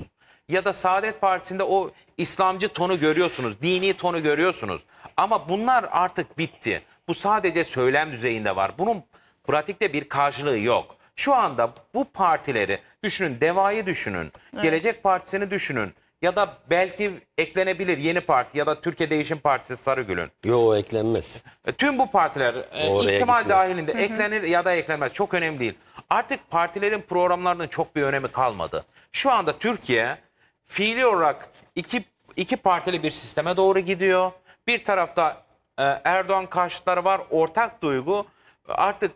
Ya da Saadet Partisi'nde o İslamcı tonu görüyorsunuz, dini tonu görüyorsunuz. Ama bunlar artık bitti. Bu sadece söylem düzeyinde var. Bunun pratikte bir karşılığı yok. Şu anda bu partileri düşünün, Deva'yı düşünün, evet. Gelecek Partisi'ni düşünün ya da belki eklenebilir yeni parti ya da Türkiye Değişim Partisi Sarıgül'ün. Yo eklenmez. E, tüm bu partiler e, Oraya ihtimal gitmez. dahilinde hı hı. eklenir ya da eklenmez çok önemli değil. Artık partilerin programlarının çok bir önemi kalmadı. Şu anda Türkiye fiili olarak iki, iki partili bir sisteme doğru gidiyor. Bir tarafta e, Erdoğan karşıtları var ortak duygu artık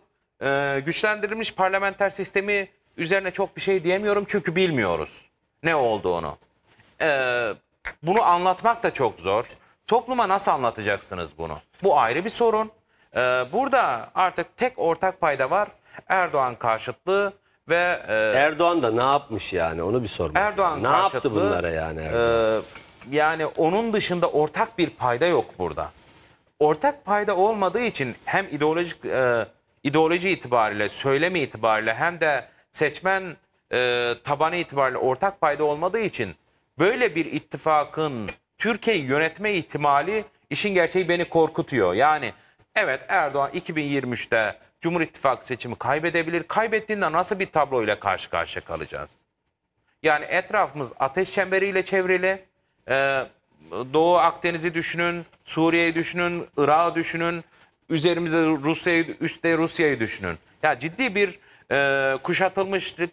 güçlendirilmiş parlamenter sistemi üzerine çok bir şey diyemiyorum çünkü bilmiyoruz ne olduğunu e, bunu anlatmak da çok zor. Topluma nasıl anlatacaksınız bunu? Bu ayrı bir sorun. E, burada artık tek ortak payda var Erdoğan karşıtlığı ve e, Erdoğan da ne yapmış yani onu bir sormak. Erdoğan ne yaptı bunlara yani? E, Erdoğan? E, yani onun dışında ortak bir payda yok burada. Ortak payda olmadığı için hem ideolojik e, ideoloji itibariyle, söylemi itibariyle hem de seçmen e, tabanı itibariyle ortak payda olmadığı için böyle bir ittifakın Türkiye'yi yönetme ihtimali işin gerçeği beni korkutuyor. Yani evet Erdoğan 2023'te Cumhur İttifakı seçimi kaybedebilir. Kaybettiğinde nasıl bir tabloyla karşı karşıya kalacağız? Yani etrafımız ateş çemberiyle çevrili. Ee, Doğu Akdeniz'i düşünün, Suriye'yi düşünün, Irak'ı düşünün. üzerimize Rusya'yı, üstte Rusya'yı düşünün. Ya ciddi bir e, kuşatılmışlık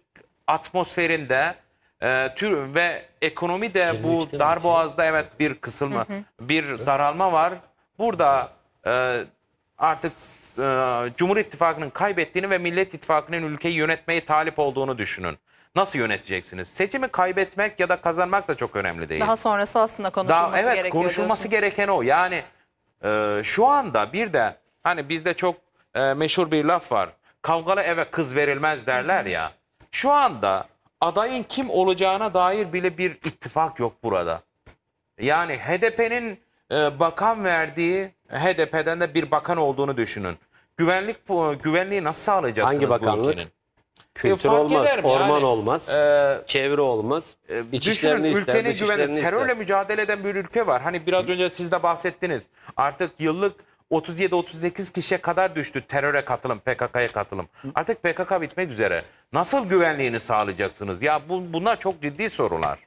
atmosferinde e, tür ve ekonomi de bu darboğazda evet bir kısılma, hı hı. bir daralma var. Burada e, artık e, Cumhur İttifakı'nın kaybettiğini ve Millet İttifakı'nın ülkeyi yönetmeye talip olduğunu düşünün. Nasıl yöneteceksiniz? Seçimi kaybetmek ya da kazanmak da çok önemli değil. Daha sonrası aslında konuşulması gerekiyor. Evet konuşulması gereken o. Yani e, şu anda bir de hani bizde çok e, meşhur bir laf var. Kavgalı eve kız verilmez derler hı hı. ya. Şu anda adayın kim olacağına dair bile bir ittifak yok burada. Yani HDP'nin e, bakan verdiği HDP'den de bir bakan olduğunu düşünün. Güvenlik bu güvenliği nasıl sağlayacaksınız Hangi bakanlık? Bu Kültür e, olmaz, orman yani. olmaz, e, çevre olmaz. E, e düşünün ister, ülkenin güvenlik, terörle ister. mücadele eden bir ülke var. Hani biraz önce siz de bahsettiniz. Artık yıllık 37-38 kişiye kadar düştü teröre katılım, PKK'ya katılım. Artık PKK bitmek üzere. Nasıl güvenliğini sağlayacaksınız? Ya bu, bunlar çok ciddi sorular.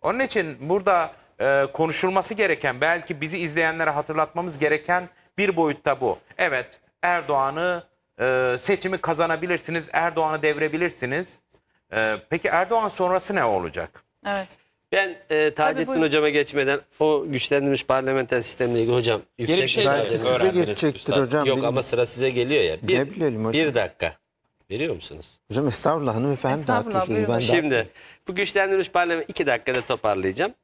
Onun için burada e, konuşulması gereken, belki bizi izleyenlere hatırlatmamız gereken bir boyutta bu. Evet Erdoğan'ı e, seçimi kazanabilirsiniz, Erdoğan'ı devirebilirsiniz. E, peki Erdoğan sonrası ne olacak? Evet. Ben e, Taceddin Hocam'a geçmeden o güçlendirilmiş parlamenter sistemle ilgili hocam yüksek bir şey Belki size geçecektir hocam, Yok ama sıra size geliyor ya. Bir, Ne bilelim hocam. Bir dakika. Veriyor musunuz? Hocam estağfurullah hanımefendi dağıtıyorsunuz ben Şimdi bu güçlendirilmiş parlamento iki dakikada toparlayacağım.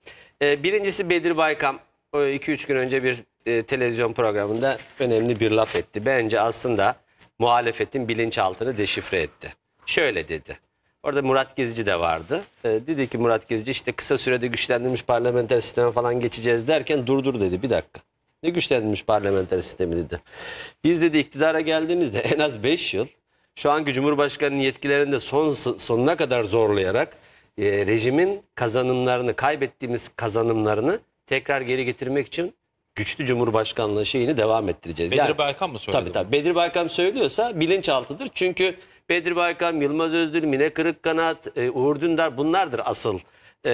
Ee, birincisi Bedir Baykam 2-3 gün önce bir e, televizyon programında önemli bir laf etti. Bence aslında muhalefetin bilinçaltını deşifre etti. Şöyle dedi. Orada Murat Gezici de vardı. E, dedi ki Murat Gezici işte kısa sürede güçlendirilmiş parlamenter sisteme falan geçeceğiz derken durdur dedi bir dakika. Ne güçlendirilmiş parlamenter sistemi dedi. Biz dedi iktidara geldiğimizde en az 5 yıl şu anki Cumhurbaşkanı'nın yetkilerini de son, sonuna kadar zorlayarak e, rejimin kazanımlarını, kaybettiğimiz kazanımlarını tekrar geri getirmek için güçlü cumhurbaşkanlığı şeyini devam ettireceğiz. Bedir yani, Baykan mı söylüyor? Tabii tabii. Bedir Baykan söylüyorsa bilinçaltıdır. Çünkü Bedri Baykam, Yılmaz Özdül, Mine Kırıkkanat, e, Uğur Dündar bunlardır asıl e,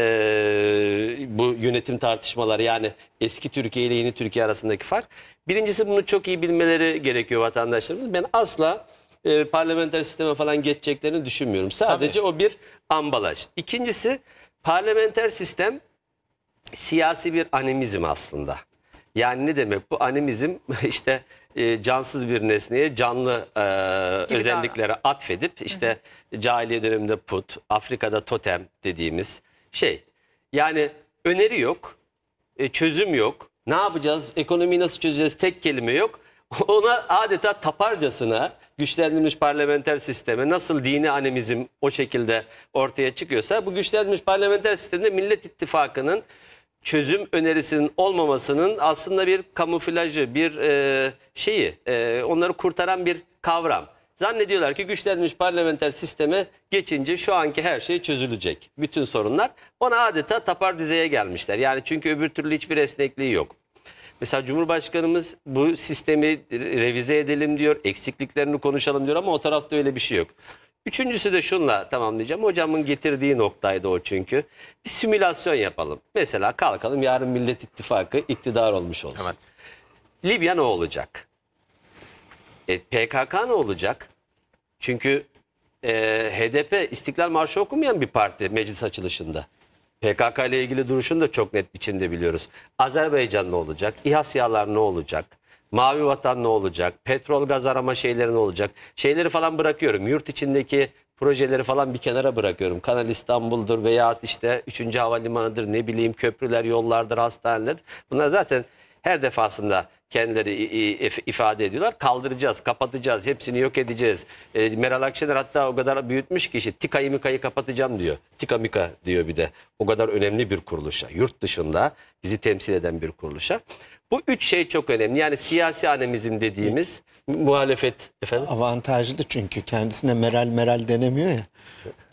bu yönetim tartışmaları yani eski Türkiye ile yeni Türkiye arasındaki fark. Birincisi bunu çok iyi bilmeleri gerekiyor vatandaşlarımız. Ben asla e, parlamenter sisteme falan geçeceklerini düşünmüyorum. Sadece Tabii. o bir ambalaj. İkincisi parlamenter sistem siyasi bir animizm aslında. Yani ne demek bu animizm işte e, cansız bir nesneye canlı e, özelliklere davran. atfedip işte hı cahiliye döneminde put, Afrika'da totem dediğimiz şey. Yani öneri yok, e, çözüm yok. Ne yapacağız? Ekonomiyi nasıl çözeceğiz? Tek kelime yok. Ona adeta taparcasına güçlendirilmiş parlamenter sisteme nasıl dini animizm o şekilde ortaya çıkıyorsa bu güçlendirilmiş parlamenter sistemde Millet İttifakı'nın çözüm önerisinin olmamasının aslında bir kamuflajı, bir e, şeyi, e, onları kurtaran bir kavram. Zannediyorlar ki güçlenmiş parlamenter sisteme geçince şu anki her şey çözülecek. Bütün sorunlar. Ona adeta tapar düzeye gelmişler. Yani çünkü öbür türlü hiçbir esnekliği yok. Mesela Cumhurbaşkanımız bu sistemi revize edelim diyor, eksikliklerini konuşalım diyor ama o tarafta öyle bir şey yok. Üçüncüsü de şunla tamamlayacağım. Hocamın getirdiği noktaydı o çünkü. Bir simülasyon yapalım. Mesela kalkalım yarın Millet İttifakı iktidar olmuş olsun. Evet. Libya ne olacak? E, PKK ne olacak? Çünkü e, HDP İstiklal Marşı okumayan bir parti meclis açılışında. PKK ile ilgili duruşunu da çok net biçimde biliyoruz. Azerbaycan ne olacak? İHA siyahlar ne olacak? Mavi vatan ne olacak? Petrol gaz arama şeyleri ne olacak? Şeyleri falan bırakıyorum. Yurt içindeki projeleri falan bir kenara bırakıyorum. Kanal İstanbul'dur veya işte 3. Havalimanı'dır ne bileyim köprüler, yollardır, hastaneler. Bunlar zaten her defasında kendileri ifade ediyorlar. Kaldıracağız, kapatacağız, hepsini yok edeceğiz. E, Meral Akşener hatta o kadar büyütmüş ki işte TİKA'yı mikayı kapatacağım diyor. TİKA mika diyor bir de. O kadar önemli bir kuruluşa. Yurt dışında bizi temsil eden bir kuruluşa. Bu üç şey çok önemli. Yani siyasi anemizm dediğimiz muhalefet efendim. Avantajlı çünkü kendisine meral meral denemiyor ya.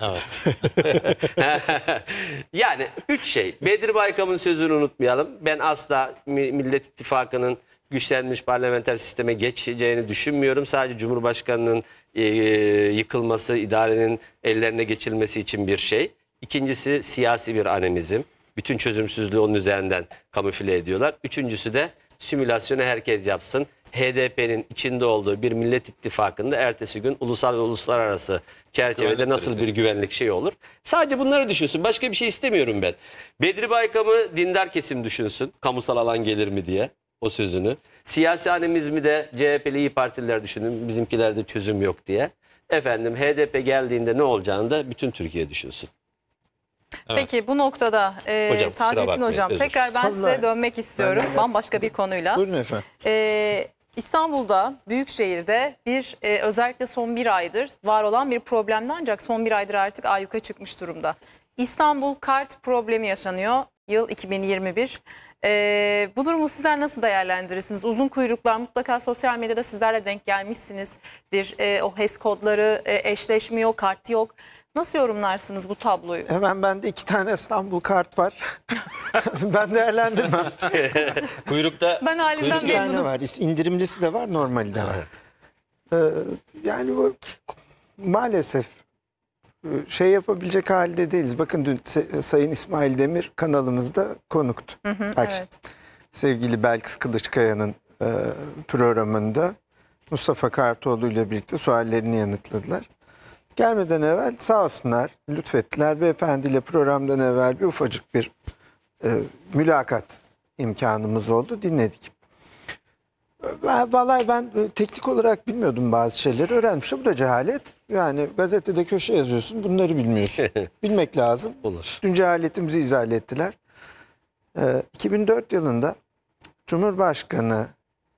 Evet. yani üç şey. Bedir Baykam'ın sözünü unutmayalım. Ben asla Millet İttifakı'nın güçlenmiş parlamenter sisteme geçeceğini düşünmüyorum. Sadece Cumhurbaşkanı'nın e, yıkılması, idarenin ellerine geçilmesi için bir şey. İkincisi siyasi bir anemizm bütün çözümsüzlüğü onun üzerinden kamufle ediyorlar. Üçüncüsü de simülasyonu herkes yapsın. HDP'nin içinde olduğu bir millet ittifakında ertesi gün ulusal ve uluslararası çerçevede güvenlik nasıl bir güvenlik şey olur. Sadece bunları düşünsün. Başka bir şey istemiyorum ben. Bedri Baykam'ı dindar kesim düşünsün. Kamusal alan gelir mi diye o sözünü. Siyasi anemiz mi de CHP'li iyi partiler düşünün. Bizimkilerde çözüm yok diye. Efendim HDP geldiğinde ne olacağını da bütün Türkiye düşünsün. Evet. Peki bu noktada e, hocam, Taceddin Hocam özür. tekrar ben Tabii. size dönmek istiyorum ben bambaşka bir konuyla. Buyurun efendim. E, İstanbul'da, Büyükşehir'de bir e, özellikle son bir aydır var olan bir problemde ancak son bir aydır artık ayyuka çıkmış durumda. İstanbul kart problemi yaşanıyor yıl 2021. E, bu durumu sizler nasıl değerlendirirsiniz? Uzun kuyruklar mutlaka sosyal medyada sizlerle denk gelmişsinizdir. E, o HES kodları e, eşleşmiyor, kart yok. Nasıl yorumlarsınız bu tabloyu? Hemen bende iki tane İstanbul kart var. ben değerlendirmem. kuyrukta ben halimden kuyrukta tane var. İndirimlisi de var, normali de var. Ee, yani bu, maalesef e, şey yapabilecek halde değiliz. Bakın dün Sayın İsmail Demir kanalımızda konuktu. Hı Evet. Sevgili Belkıs Kılıçkaya'nın e, programında Mustafa Kartoğlu ile birlikte suallerini yanıtladılar. Gelmeden evvel sağ olsunlar lütfettiler beyefendiyle programdan evvel bir ufacık bir e, mülakat imkanımız oldu dinledik. Vallahi ben e, teknik olarak bilmiyordum bazı şeyleri öğrenmiştim. Bu da cehalet. Yani gazetede köşe yazıyorsun bunları bilmiyorsun. Bilmek lazım. Olur. Dün cehaletimizi izah ettiler. 2004 e, yılında Cumhurbaşkanı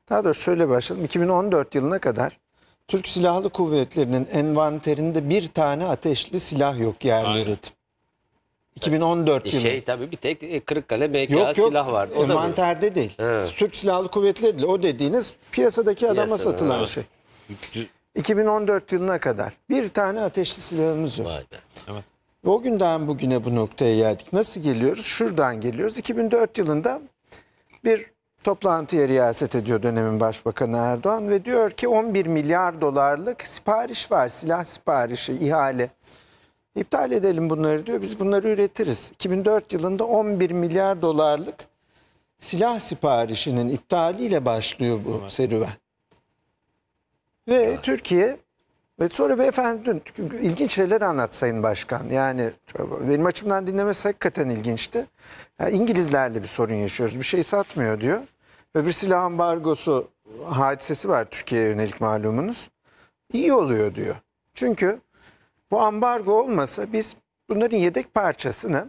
daha doğrusu şöyle başlayalım. 2014 yılına kadar Türk Silahlı Kuvvetleri'nin envanterinde bir tane ateşli silah yok yerli Aynen. üretim. 2014 e, şey yılı. Şey tabii bir tek e, Kırıkkale MK yok, yok, silah vardı. O envanterde da değil. He. Türk Silahlı Kuvvetleri değil. O dediğiniz piyasadaki adama Piyasada, satılan evet. şey. 2014 yılına kadar bir tane ateşli silahımız yok. Vay be. O günden bugüne bu noktaya geldik. Nasıl geliyoruz? Şuradan geliyoruz. 2004 yılında bir toplantıya riyaset ediyor dönemin başbakanı Erdoğan ve diyor ki 11 milyar dolarlık sipariş var silah siparişi ihale. iptal edelim bunları diyor biz bunları üretiriz. 2004 yılında 11 milyar dolarlık silah siparişinin iptaliyle başlıyor bu evet. serüven. Ve evet. Türkiye ve sonra beyefendi dün ilginç şeyler anlat Sayın Başkan. Yani benim açımdan dinlemesi hakikaten ilginçti. Yani İngilizlerle bir sorun yaşıyoruz. Bir şey satmıyor diyor. Ve bir silah ambargosu hadisesi var Türkiye'ye yönelik malumunuz. İyi oluyor diyor. Çünkü bu ambargo olmasa biz bunların yedek parçasını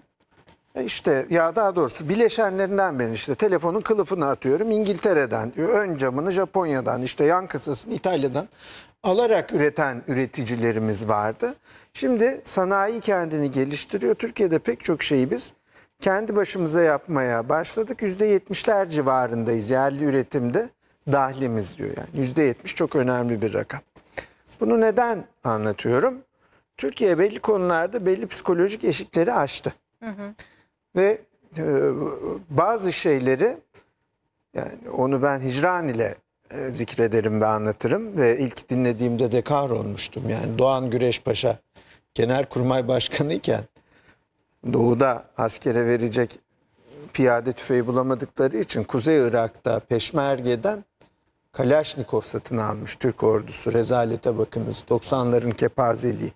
e, işte ya daha doğrusu bileşenlerinden ben işte telefonun kılıfını atıyorum İngiltere'den Ön camını Japonya'dan işte yan kasasını İtalya'dan alarak üreten üreticilerimiz vardı. Şimdi sanayi kendini geliştiriyor. Türkiye'de pek çok şeyi biz kendi başımıza yapmaya başladık. %70'ler civarındayız yerli üretimde dahlimiz diyor yani. %70 çok önemli bir rakam. Bunu neden anlatıyorum? Türkiye belli konularda belli psikolojik eşikleri aştı. Hı hı. Ve e, bazı şeyleri yani onu ben hicran ile e, zikrederim ve anlatırım ve ilk dinlediğimde de kahrolmuştum. Yani Doğan Güreş Paşa Genelkurmay Başkanı iken doğuda askere verecek piyade tüfeği bulamadıkları için Kuzey Irak'ta Peşmerge'den Kalaşnikov satın almış Türk ordusu. Rezalete bakınız 90'ların kepazeliği.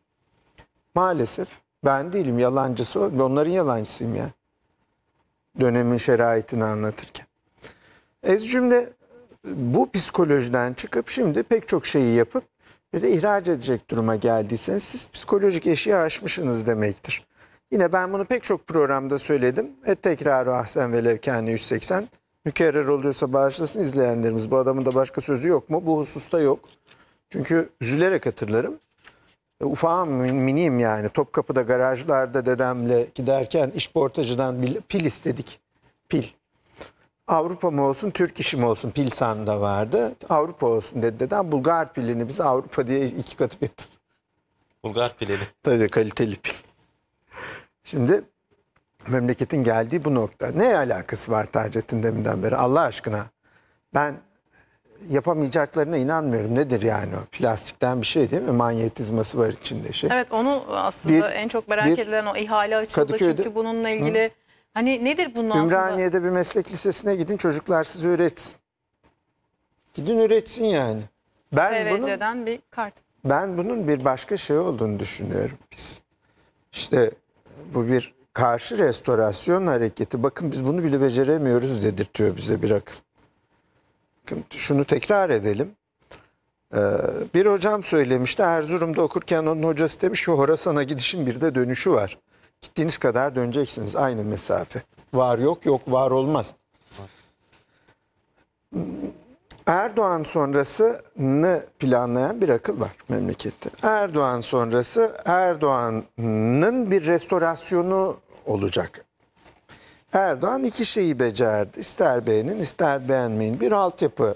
Maalesef ben değilim yalancısı onların yalancısıyım ya. Dönemin şeraitini anlatırken. Ez cümle bu psikolojiden çıkıp şimdi pek çok şeyi yapıp bir de ihraç edecek duruma geldiyseniz siz psikolojik eşiği aşmışsınız demektir. Yine ben bunu pek çok programda söyledim. Et tekrarı ahsen ve levkani 180. Mükerrer oluyorsa bağışlasın izleyenlerimiz. Bu adamın da başka sözü yok mu? Bu hususta yok. Çünkü üzülerek hatırlarım. E, ufağım, miniyim yani. Topkapı'da garajlarda dedemle giderken iş işportacıdan pil istedik. Pil. Avrupa mı olsun, Türk işi mi olsun pil sanda vardı. Avrupa olsun dedi dedem. Bulgar pilini biz Avrupa diye iki katı yaptık. Bulgar pilini. Tabii kaliteli pil. Şimdi memleketin geldiği bu nokta. Ne alakası var Taceddin deminden beri Allah aşkına? Ben yapamayacaklarına inanmıyorum. Nedir yani o? Plastikten bir şey değil mi? Manyetizması var içinde şey. Evet onu aslında bir, en çok merak bir, edilen o ihale açıldı. Kadıköy'de, çünkü bununla ilgili hı? hani nedir bunun Ümraniye'de altında? Ümraniye'de bir meslek lisesine gidin çocuklar sizi üretsin. Gidin üretsin yani. Ben PVC'den bunun, bir kart. Ben bunun bir başka şey olduğunu düşünüyorum biz. İşte bu bir karşı restorasyon hareketi. Bakın biz bunu bile beceremiyoruz dedirtiyor bize bir akıl. Şunu tekrar edelim. Ee, bir hocam söylemişti Erzurum'da okurken onun hocası demiş ki Horasan'a gidişin bir de dönüşü var. Gittiğiniz kadar döneceksiniz aynı mesafe. Var yok yok var olmaz. Erdoğan sonrasını planlayan bir akıl var memlekette. Erdoğan sonrası Erdoğan'ın bir restorasyonu olacak. Erdoğan iki şeyi becerdi. İster beğenin ister beğenmeyin. Bir altyapı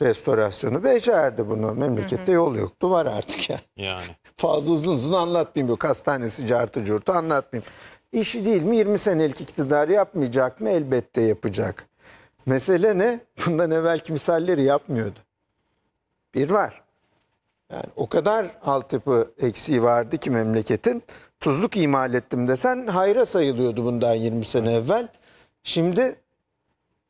restorasyonu becerdi bunu. Memlekette hı hı. yol yoktu var artık yani. yani. Fazla uzun uzun anlatmayayım yok. Hastanesi cartı curtu anlatmayayım. İşi değil mi 20 senelik iktidar yapmayacak mı? Elbette yapacak. Mesele ne? Bundan evvelki misalleri yapmıyordu. Bir var. Yani o kadar altyapı eksiği vardı ki memleketin. Tuzluk imal ettim desen hayra sayılıyordu bundan 20 sene evvel. Şimdi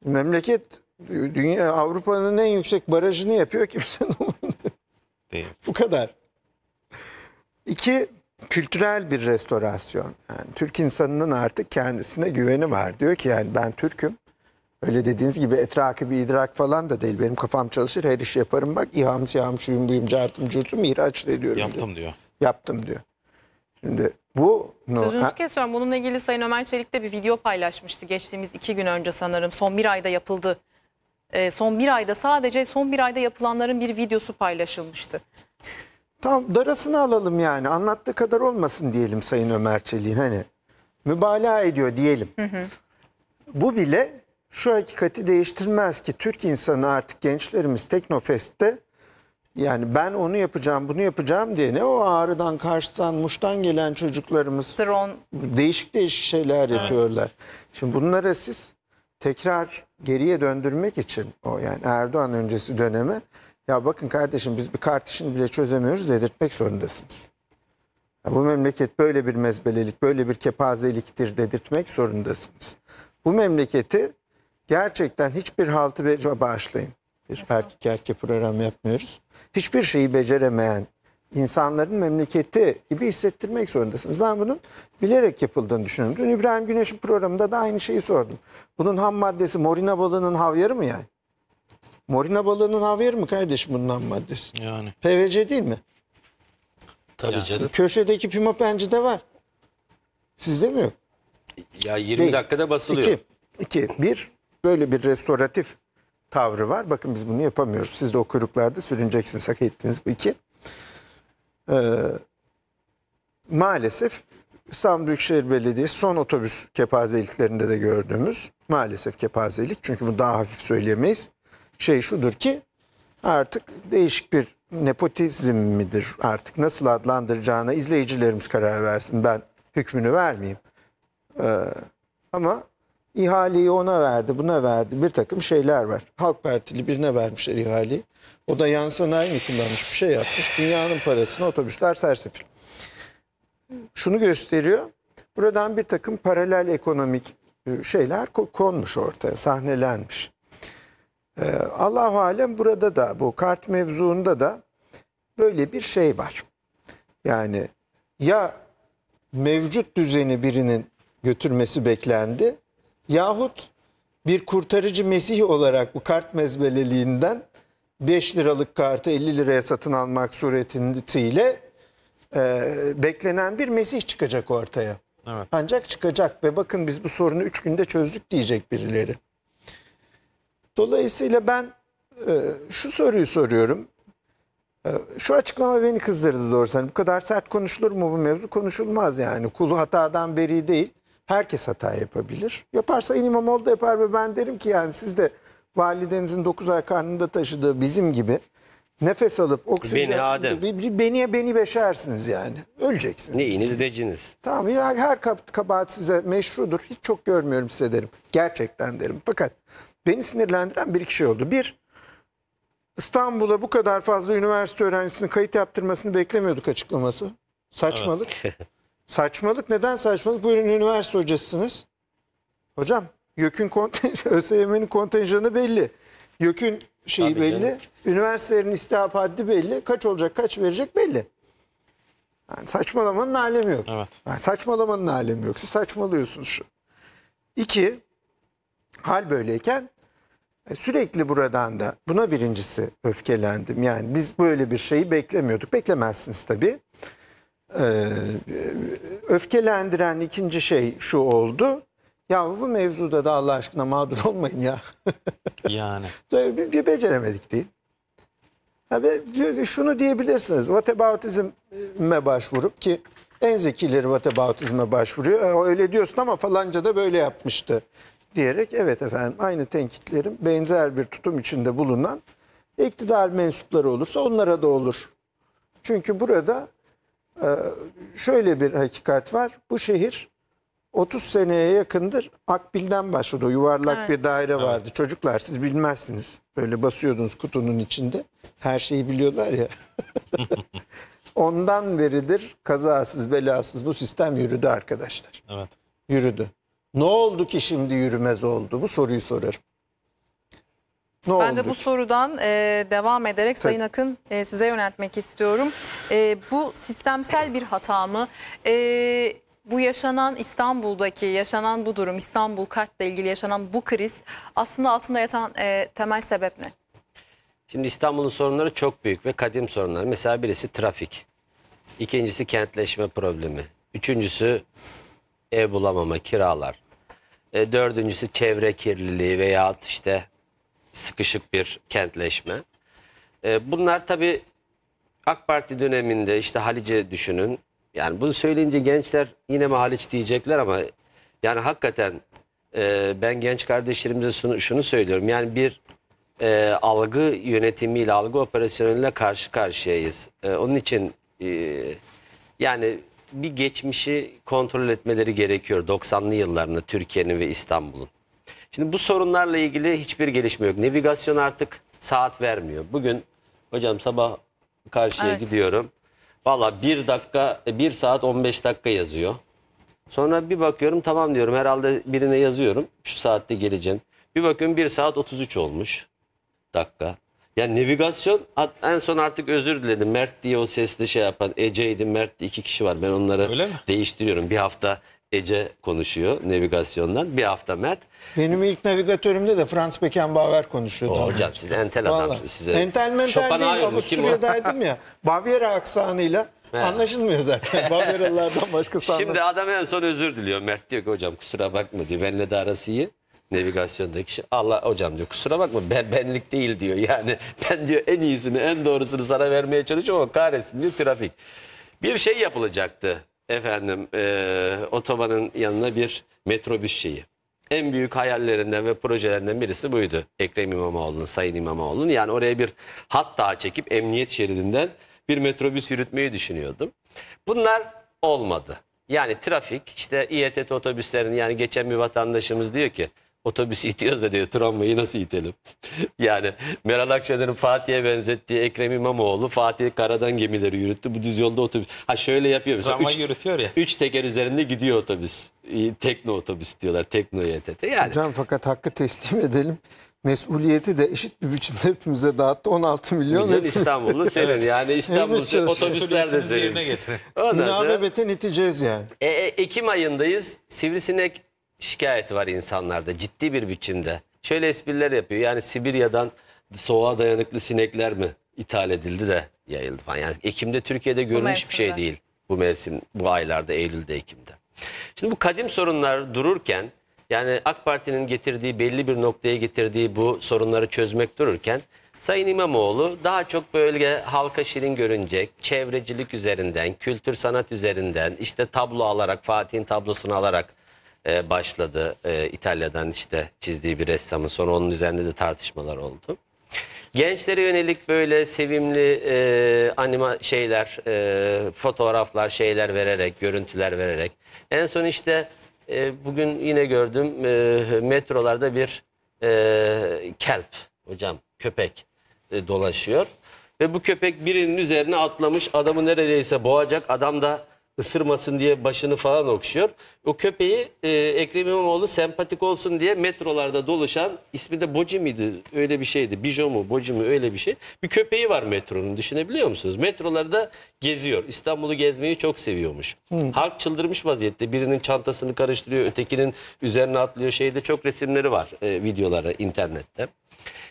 memleket dünya Avrupa'nın en yüksek barajını yapıyor kimse umurunda. Bu kadar. İki, kültürel bir restorasyon. Yani Türk insanının artık kendisine güveni var. Diyor ki yani ben Türk'üm. Öyle dediğiniz gibi etrakı bir idrak falan da değil. Benim kafam çalışır her işi yaparım bak. İham siham şuyum buyum cartım curtum ihraç ediyorum. Yaptım diyor. diyor. Yaptım diyor. Şimdi bu... Sözünüzü ha? kesiyorum. Bununla ilgili Sayın Ömer Çelik de bir video paylaşmıştı. Geçtiğimiz iki gün önce sanırım. Son bir ayda yapıldı. E, son bir ayda sadece son bir ayda yapılanların bir videosu paylaşılmıştı. Tam darasını alalım yani. Anlattığı kadar olmasın diyelim Sayın Ömer Çelik'in. Hani mübalağa ediyor diyelim. Hı hı. Bu bile şu hakikati değiştirmez ki Türk insanı artık gençlerimiz Teknofest'te yani ben onu yapacağım, bunu yapacağım diye ne o ağrıdan, karşıdan, muştan gelen çocuklarımız Drone. değişik değişik şeyler yapıyorlar. Evet. Şimdi bunlara siz tekrar geriye döndürmek için o yani Erdoğan öncesi döneme ya bakın kardeşim biz bir kartışını bile çözemiyoruz dedirtmek zorundasınız. Ya bu memleket böyle bir mezbelelik, böyle bir kepazeliktir dedirtmek zorundasınız. Bu memleketi gerçekten hiçbir haltı be- bağışlayın. Bir erkek erkek programı yapmıyoruz. Hiçbir şeyi beceremeyen insanların memleketi gibi hissettirmek zorundasınız. Ben bunun bilerek yapıldığını düşünüyorum. Dün İbrahim Güneş'in programında da aynı şeyi sordum. Bunun ham maddesi morina balığının havyarı mı yani? Morina balığının havyarı mı kardeşim bunun ham maddesi? Yani PVC değil mi? tabii canım. Köşedeki pima pencide var. Sizde mi yok? Ya 20 Değil. dakikada basılıyor. İki. İki. Bir böyle bir restoratif tavrı var. Bakın biz bunu yapamıyoruz. Siz de o kuyruklarda sürüneceksiniz. Hak ettiğiniz bu iki. Ee, maalesef İstanbul Büyükşehir Belediyesi son otobüs kepazeliklerinde de gördüğümüz maalesef kepazelik. Çünkü bunu daha hafif söyleyemeyiz. Şey şudur ki artık değişik bir nepotizm midir artık nasıl adlandıracağına izleyicilerimiz karar versin. Ben hükmünü vermeyeyim. Ee, ama İhaleyi ona verdi, buna verdi. Bir takım şeyler var. Halk Partili birine vermişler ihaleyi. O da yan sanayi mi kullanmış bir şey yapmış. Dünyanın parasını otobüsler sersefil. Şunu gösteriyor. Buradan bir takım paralel ekonomik e, şeyler konmuş ortaya, sahnelenmiş. E, Allah-u Alem burada da bu kart mevzuunda da böyle bir şey var. Yani ya mevcut düzeni birinin götürmesi beklendi Yahut bir kurtarıcı Mesih olarak bu kart mezbeleliğinden 5 liralık kartı 50 liraya satın almak suretiyle e, beklenen bir Mesih çıkacak ortaya. Evet. Ancak çıkacak ve bakın biz bu sorunu 3 günde çözdük diyecek birileri. Dolayısıyla ben e, şu soruyu soruyorum. E, şu açıklama beni kızdırdı doğrusu. Hani bu kadar sert konuşulur mu bu mevzu? Konuşulmaz yani. Kulu hatadan beri değil. Herkes hata yapabilir. Yaparsa İmamoğlu da yapar ve ben derim ki yani siz de validenizin 9 ay karnında taşıdığı bizim gibi nefes alıp oksijen beni Adem. beniye beni beşersiniz yani. Öleceksiniz. Neyiniz deciniz. Tamam ya her kabahat size meşrudur. Hiç çok görmüyorum size derim. Gerçekten derim. Fakat beni sinirlendiren bir iki şey oldu. Bir, İstanbul'a bu kadar fazla üniversite öğrencisinin kayıt yaptırmasını beklemiyorduk açıklaması. Saçmalık. Evet. Saçmalık neden saçmalık? Buyurun üniversite hocasısınız. Hocam YÖK'ün ÖSYM'nin kontenjanı belli. YÖK'ün şeyi Tabii belli. Canım. Üniversitelerin istihap haddi belli. Kaç olacak kaç verecek belli. Yani saçmalamanın alemi yok. Evet. Yani saçmalamanın alemi yok. Siz saçmalıyorsunuz şu. İki, hal böyleyken e, sürekli buradan da buna birincisi öfkelendim. Yani biz böyle bir şeyi beklemiyorduk. Beklemezsiniz tabii. Ee, öfkelendiren ikinci şey şu oldu. Ya bu mevzuda da Allah aşkına mağdur olmayın ya. yani. Biz bir beceremedik değil. Abi, şunu diyebilirsiniz. Whataboutism'e başvurup ki en zekileri whataboutism'e başvuruyor. Öyle diyorsun ama falanca da böyle yapmıştı diyerek evet efendim aynı tenkitlerin benzer bir tutum içinde bulunan iktidar mensupları olursa onlara da olur. Çünkü burada ee, şöyle bir hakikat var. Bu şehir 30 seneye yakındır Akbil'den başladı. O yuvarlak evet. bir daire vardı. Evet. Çocuklar siz bilmezsiniz. Böyle basıyordunuz kutunun içinde. Her şeyi biliyorlar ya. Ondan beridir kazasız belasız bu sistem yürüdü arkadaşlar. Evet. Yürüdü. Ne oldu ki şimdi yürümez oldu? Bu soruyu sorarım. Ne ben oldu? de bu sorudan e, devam ederek Sayın Akın e, size yöneltmek istiyorum. E, bu sistemsel bir hata mı? E, bu yaşanan İstanbul'daki yaşanan bu durum, İstanbul Kart'la ilgili yaşanan bu kriz aslında altında yatan e, temel sebep ne? Şimdi İstanbul'un sorunları çok büyük ve kadim sorunlar. Mesela birisi trafik, ikincisi kentleşme problemi, üçüncüsü ev bulamama, kiralar, e, dördüncüsü çevre kirliliği veya işte sıkışık bir kentleşme. E, bunlar tabii AK Parti döneminde işte Halice düşünün. Yani bunu söyleyince gençler yine mi Haliç diyecekler ama yani hakikaten e, ben genç kardeşlerimize şunu, söylüyorum. Yani bir e, algı yönetimiyle, algı operasyonuyla karşı karşıyayız. E, onun için yani bir geçmişi kontrol etmeleri gerekiyor 90'lı yıllarını Türkiye'nin ve İstanbul'un. Şimdi bu sorunlarla ilgili hiçbir gelişme yok. Navigasyon artık saat vermiyor. Bugün hocam sabah karşıya evet. gidiyorum. Valla bir dakika, e, bir saat 15 dakika yazıyor. Sonra bir bakıyorum tamam diyorum herhalde birine yazıyorum. Şu saatte geleceğim. Bir bakıyorum bir saat 33 olmuş dakika. Yani navigasyon en son artık özür diledim. Mert diye o sesli şey yapan Ece'ydi Mert iki kişi var. Ben onları değiştiriyorum. Bir hafta Ece konuşuyor navigasyondan. Bir hafta Mert. Benim ilk navigatörümde de Franz Beckenbauer konuşuyordu. O, oh, hocam siz entel adamsınız. Size... Entel mentel değil Avusturya'daydım ya. Bavyera aksanıyla He. anlaşılmıyor zaten. Bavyeralılardan başka anlamıyor. Şimdi adam en son özür diliyor. Mert diyor ki hocam kusura bakma diyor. Benle de arası iyi navigasyondaki kişi şey, Allah hocam diyor kusura bakma ben benlik değil diyor. Yani ben diyor en iyisini en doğrusunu sana vermeye çalışıyorum ama kahretsin diyor trafik. Bir şey yapılacaktı efendim e, otobanın yanına bir metrobüs şeyi. En büyük hayallerinden ve projelerinden birisi buydu. Ekrem İmamoğlu'nun, Sayın İmamoğlu'nun. Yani oraya bir hat daha çekip emniyet şeridinden bir metrobüs yürütmeyi düşünüyordum. Bunlar olmadı. Yani trafik işte İETT otobüslerin yani geçen bir vatandaşımız diyor ki Otobüs itiyoruz da diyor tramvayı nasıl itelim? yani Meral Akşener'in Fatih'e benzettiği Ekrem İmamoğlu Fatih karadan gemileri yürüttü. Bu düz yolda otobüs. Ha şöyle yapıyor. Mesela Tramvay üç, yürütüyor ya. Üç teker üzerinde gidiyor otobüs. Tekno otobüs diyorlar. Tekno YTT. E yani. Hocam fakat hakkı teslim edelim mesuliyeti de eşit bir biçimde hepimize dağıttı. 16 milyon. Milyon hepimiz... İstanbul'u senin. evet. Yani İstanbul'da otobüsler de senin. Münavebete niteceğiz yani. E, e, Ekim ayındayız. Sivrisinek şikayeti var insanlarda ciddi bir biçimde. Şöyle espriler yapıyor. Yani Sibirya'dan soğuğa dayanıklı sinekler mi ithal edildi de yayıldı falan. Yani Ekim'de Türkiye'de görülmüş bir şey değil bu mevsim, bu aylarda, Eylül'de, Ekim'de. Şimdi bu kadim sorunlar dururken yani AK Parti'nin getirdiği belli bir noktaya getirdiği bu sorunları çözmek dururken Sayın İmamoğlu daha çok bölge halka şirin görünecek, çevrecilik üzerinden, kültür sanat üzerinden, işte tablo alarak, Fatih'in tablosunu alarak e, başladı. E, İtalya'dan işte çizdiği bir ressamın sonra onun üzerinde de tartışmalar oldu. Gençlere yönelik böyle sevimli e, anima şeyler, e, fotoğraflar, şeyler vererek, görüntüler vererek. En son işte e, bugün yine gördüm e, metrolarda bir e, kelp hocam köpek e, dolaşıyor. Ve bu köpek birinin üzerine atlamış adamı neredeyse boğacak adam da ısırmasın diye başını falan okşuyor. O köpeği e, Ekrem İmamoğlu sempatik olsun diye metrolarda doluşan ismi de Boci miydi öyle bir şeydi. Bijo mu Boci mi öyle bir şey. Bir köpeği var metronun düşünebiliyor musunuz? Metrolarda geziyor. İstanbul'u gezmeyi çok seviyormuş. Hı. Hmm. Halk çıldırmış vaziyette. Birinin çantasını karıştırıyor ötekinin üzerine atlıyor şeyde çok resimleri var e, videoları internette.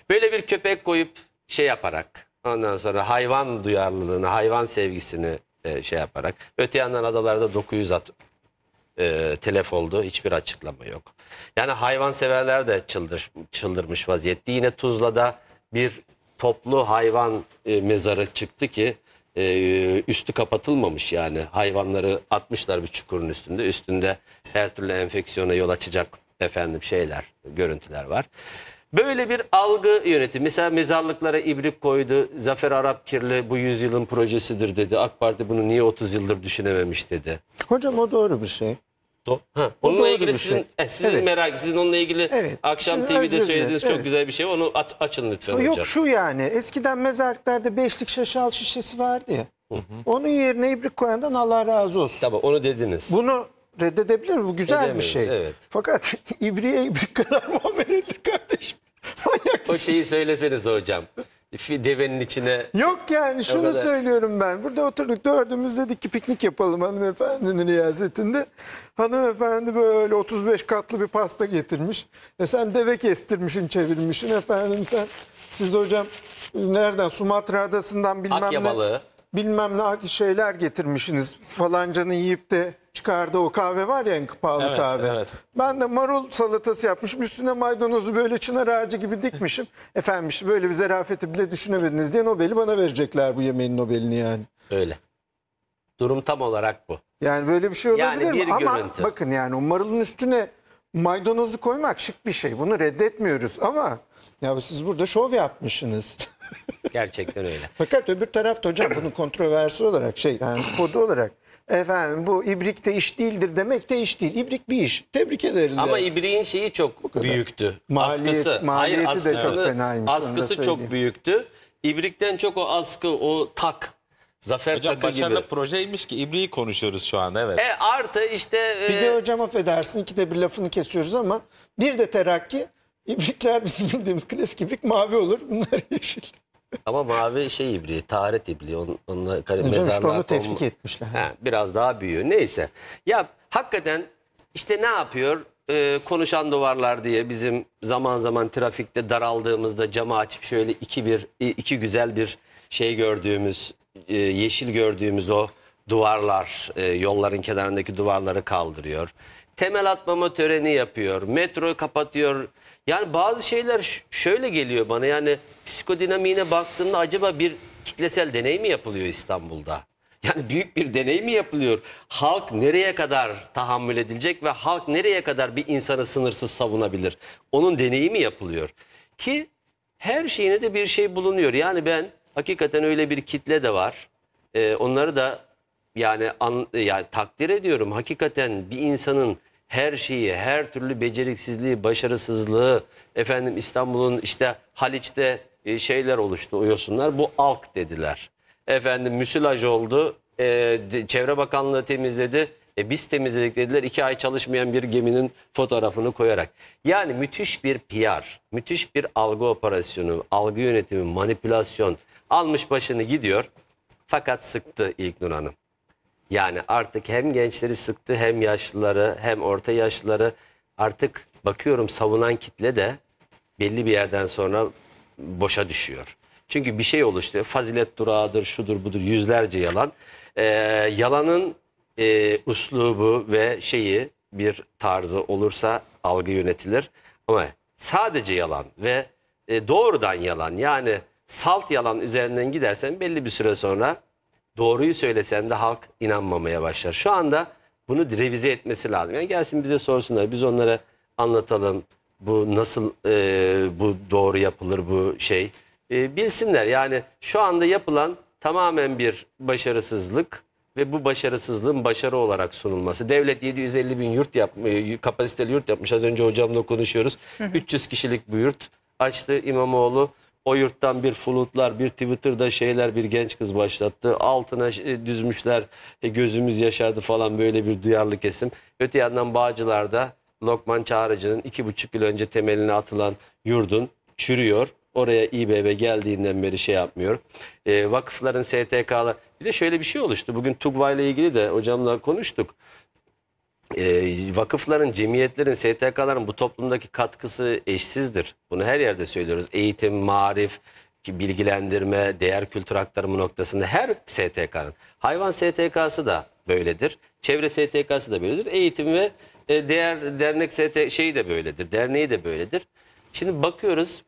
Böyle bir köpek koyup şey yaparak ondan sonra hayvan duyarlılığını hayvan sevgisini e, şey yaparak. Öte yandan adalarda 900 at e, telef oldu. Hiçbir açıklama yok. Yani hayvanseverler de çıldır, çıldırmış vaziyette. Yine Tuzla'da bir toplu hayvan e, mezarı çıktı ki e, üstü kapatılmamış yani. Hayvanları atmışlar bir çukurun üstünde. Üstünde her türlü enfeksiyona yol açacak efendim şeyler, görüntüler var. Böyle bir algı yönetimi. Mesela mezarlıklara ibrik koydu. Zafer Arap Kirli bu yüzyılın projesidir dedi. AK Parti bunu niye 30 yıldır düşünememiş dedi. Hocam o doğru bir şey. Do ha, onunla ilgili şey. sizin, eh, sizin evet. merak, sizin onunla ilgili evet. akşam Şimdi TV'de söylediğiniz evet. çok güzel bir şey Onu at, açın lütfen Yok, hocam. Yok şu yani eskiden mezarlıklarda beşlik şaşal şişesi vardı ya. Hı hı. Onun yerine ibrik koyandan Allah razı olsun. Tabii onu dediniz. Bunu reddedebilir mi? Bu güzel Edemeyiz, bir şey. Evet. Fakat ibriye ibrik kadar muamele edilir kardeşim. o şeyi söyleseniz hocam. Devenin içine... Yok yani şunu kadar... söylüyorum ben. Burada oturduk dördümüz dedik ki piknik yapalım hanımefendinin riyasetinde. Hanımefendi böyle 35 katlı bir pasta getirmiş. E sen deve kestirmişin çevirmişin efendim sen. Siz hocam nereden Sumatra adasından bilmem Akya ne. Balığı. Bilmem ne şeyler getirmişsiniz. Falancanın yiyip de çıkardı o kahve var ya en pahalı evet, kahve. Evet. Ben de marul salatası yapmışım. Üstüne maydanozu böyle çınar ağacı gibi dikmişim. Efendim böyle bir zarafeti bile düşünemediniz diye Nobel'i bana verecekler bu yemeğin Nobel'ini yani. Öyle. Durum tam olarak bu. Yani böyle bir şey olabilir yani bir mi? Görüntü. bakın yani o marulun üstüne maydanozu koymak şık bir şey. Bunu reddetmiyoruz ama ya siz burada şov yapmışsınız. Gerçekten öyle. Fakat öbür tarafta hocam bunun kontroversi olarak şey yani kodu olarak efendim bu ibrik de iş değildir demek de iş değil. İbrik bir iş. Tebrik ederiz. Ama yani. ibriğin şeyi çok büyüktü. Maliyet, askısı. Maliyeti Hayır, askısı, de çok fenaymış. Askısı çok büyüktü. İbrikten çok o askı, o tak Zafer hocam, Takı başarılı gibi. projeymiş ki İbri'yi konuşuyoruz şu an evet. E artı işte... E... Bir de hocam affedersin de bir lafını kesiyoruz ama bir de terakki İbrikler bizim bildiğimiz klasik İbrik mavi olur bunlar yeşil. Ama mavi şey ibriği, taharet ibriği. On, onunla karın onu tefrik etmişler. He, biraz daha büyüyor. Neyse. Ya hakikaten işte ne yapıyor? Ee, konuşan duvarlar diye bizim zaman zaman trafikte daraldığımızda camı açıp şöyle iki bir e, iki güzel bir şey gördüğümüz e, yeşil gördüğümüz o duvarlar e, yolların kenarındaki duvarları kaldırıyor. Temel atmama töreni yapıyor. Metro kapatıyor yani bazı şeyler şöyle geliyor bana yani psikodinamiğine baktığında acaba bir kitlesel deney mi yapılıyor İstanbul'da? Yani büyük bir deney mi yapılıyor? Halk nereye kadar tahammül edilecek ve halk nereye kadar bir insanı sınırsız savunabilir? Onun deneyi mi yapılıyor? Ki her şeyine de bir şey bulunuyor. Yani ben hakikaten öyle bir kitle de var. Ee, onları da yani, an, yani takdir ediyorum. Hakikaten bir insanın her şeyi, her türlü beceriksizliği, başarısızlığı, efendim İstanbul'un işte Haliç'te e, şeyler oluştu, uyuyorsunlar. Bu alk dediler. Efendim müsilaj oldu, e, Çevre Bakanlığı temizledi. E, biz temizledik dediler. İki ay çalışmayan bir geminin fotoğrafını koyarak. Yani müthiş bir PR, müthiş bir algı operasyonu, algı yönetimi, manipülasyon almış başını gidiyor. Fakat sıktı İlknur Hanım. Yani artık hem gençleri sıktı hem yaşlıları hem orta yaşlıları artık bakıyorum savunan kitle de belli bir yerden sonra boşa düşüyor. Çünkü bir şey oluştu. Fazilet durağıdır, şudur budur yüzlerce yalan. Ee, yalanın e, uslubu ve şeyi bir tarzı olursa algı yönetilir. Ama sadece yalan ve e, doğrudan yalan yani salt yalan üzerinden gidersen belli bir süre sonra doğruyu söylesen de halk inanmamaya başlar. Şu anda bunu revize etmesi lazım. Yani gelsin bize sorsunlar. Biz onlara anlatalım. Bu nasıl e, bu doğru yapılır bu şey. E, bilsinler yani şu anda yapılan tamamen bir başarısızlık ve bu başarısızlığın başarı olarak sunulması. Devlet 750 bin yurt yap e, kapasiteli yurt yapmış. Az önce hocamla konuşuyoruz. Hı hı. 300 kişilik bu yurt açtı İmamoğlu. O yurttan bir flutlar, bir Twitter'da şeyler bir genç kız başlattı. Altına e, düzmüşler, e, gözümüz yaşardı falan böyle bir duyarlı kesim. Öte yandan Bağcılar'da Lokman Çağrıcı'nın iki buçuk yıl önce temeline atılan yurdun çürüyor. Oraya İBB geldiğinden beri şey yapmıyor. E, vakıfların STK'la bir de şöyle bir şey oluştu. Bugün TUGVA ile ilgili de hocamla konuştuk e, vakıfların, cemiyetlerin, STK'ların bu toplumdaki katkısı eşsizdir. Bunu her yerde söylüyoruz. Eğitim, marif, bilgilendirme, değer kültür aktarımı noktasında her STK'nın. Hayvan STK'sı da böyledir. Çevre STK'sı da böyledir. Eğitim ve e, değer dernek ST şeyi de böyledir. Derneği de böyledir. Şimdi bakıyoruz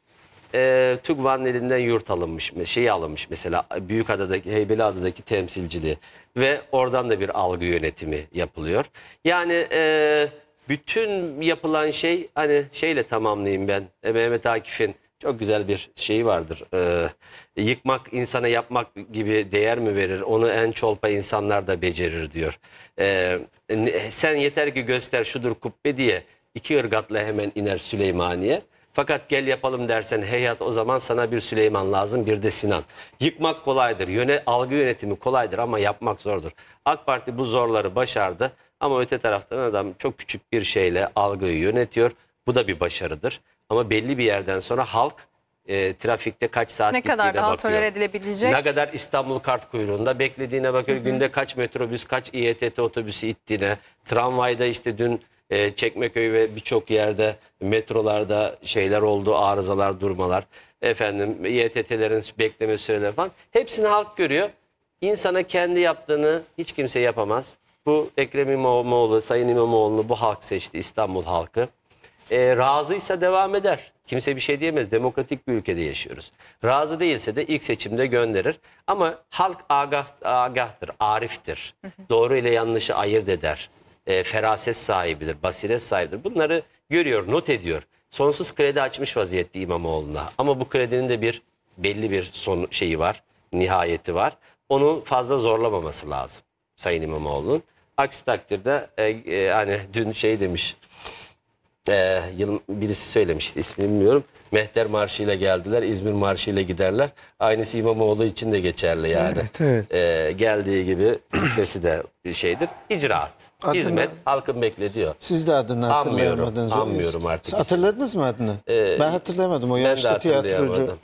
e, TÜGVA'nın elinden yurt alınmış, şeyi alınmış mesela Büyükada'daki, Heybeliada'daki temsilciliği ve oradan da bir algı yönetimi yapılıyor. Yani e, bütün yapılan şey hani şeyle tamamlayayım ben e, Mehmet Akif'in çok güzel bir şeyi vardır. E, yıkmak insana yapmak gibi değer mi verir? Onu en çolpa insanlar da becerir diyor. E, sen yeter ki göster şudur kubbe diye iki ırgatla hemen iner Süleymaniye. Fakat gel yapalım dersen heyhat o zaman sana bir Süleyman lazım bir de Sinan. Yıkmak kolaydır. Yöne, algı yönetimi kolaydır ama yapmak zordur. AK Parti bu zorları başardı ama öte taraftan adam çok küçük bir şeyle algıyı yönetiyor. Bu da bir başarıdır. Ama belli bir yerden sonra halk e, trafikte kaç saat ne kadar daha bakıyor. tolere edilebilecek? Ne kadar İstanbul kart kuyruğunda beklediğine bakıyor. Hı hı. Günde kaç metrobüs, kaç İETT otobüsü ittiğine, tramvayda işte dün e, Çekmeköy ve birçok yerde metrolarda şeyler oldu, arızalar, durmalar. Efendim YTT'lerin bekleme süreleri falan. Hepsini halk görüyor. İnsana kendi yaptığını hiç kimse yapamaz. Bu Ekrem İmamoğlu, Sayın İmamoğlu'nu bu halk seçti, İstanbul halkı. E, razıysa devam eder. Kimse bir şey diyemez. Demokratik bir ülkede yaşıyoruz. Razı değilse de ilk seçimde gönderir. Ama halk agah, agahtır, ariftir. Doğru ile yanlışı ayırt eder e, feraset sahibidir, basiret sahibidir. Bunları görüyor, not ediyor. Sonsuz kredi açmış vaziyette İmamoğlu'na. Ama bu kredinin de bir belli bir son şeyi var, nihayeti var. Onu fazla zorlamaması lazım Sayın İmamoğlu'nun. Aksi takdirde e, e, hani dün şey demiş, e, yıl, birisi söylemişti ismini bilmiyorum. Mehter Marşı ile geldiler, İzmir Marşı ile giderler. Aynısı İmamoğlu için de geçerli yani. Evet, evet. E, geldiği gibi gitmesi de şeydir. İcraat. Adını, Hizmet halkın beklediyor. Siz de adını hatırlayamadınız. Anmıyorum, anmıyorum artık. Siz hatırladınız mı adını? Ee, ben hatırlayamadım. O yaşlı tiyatrocu.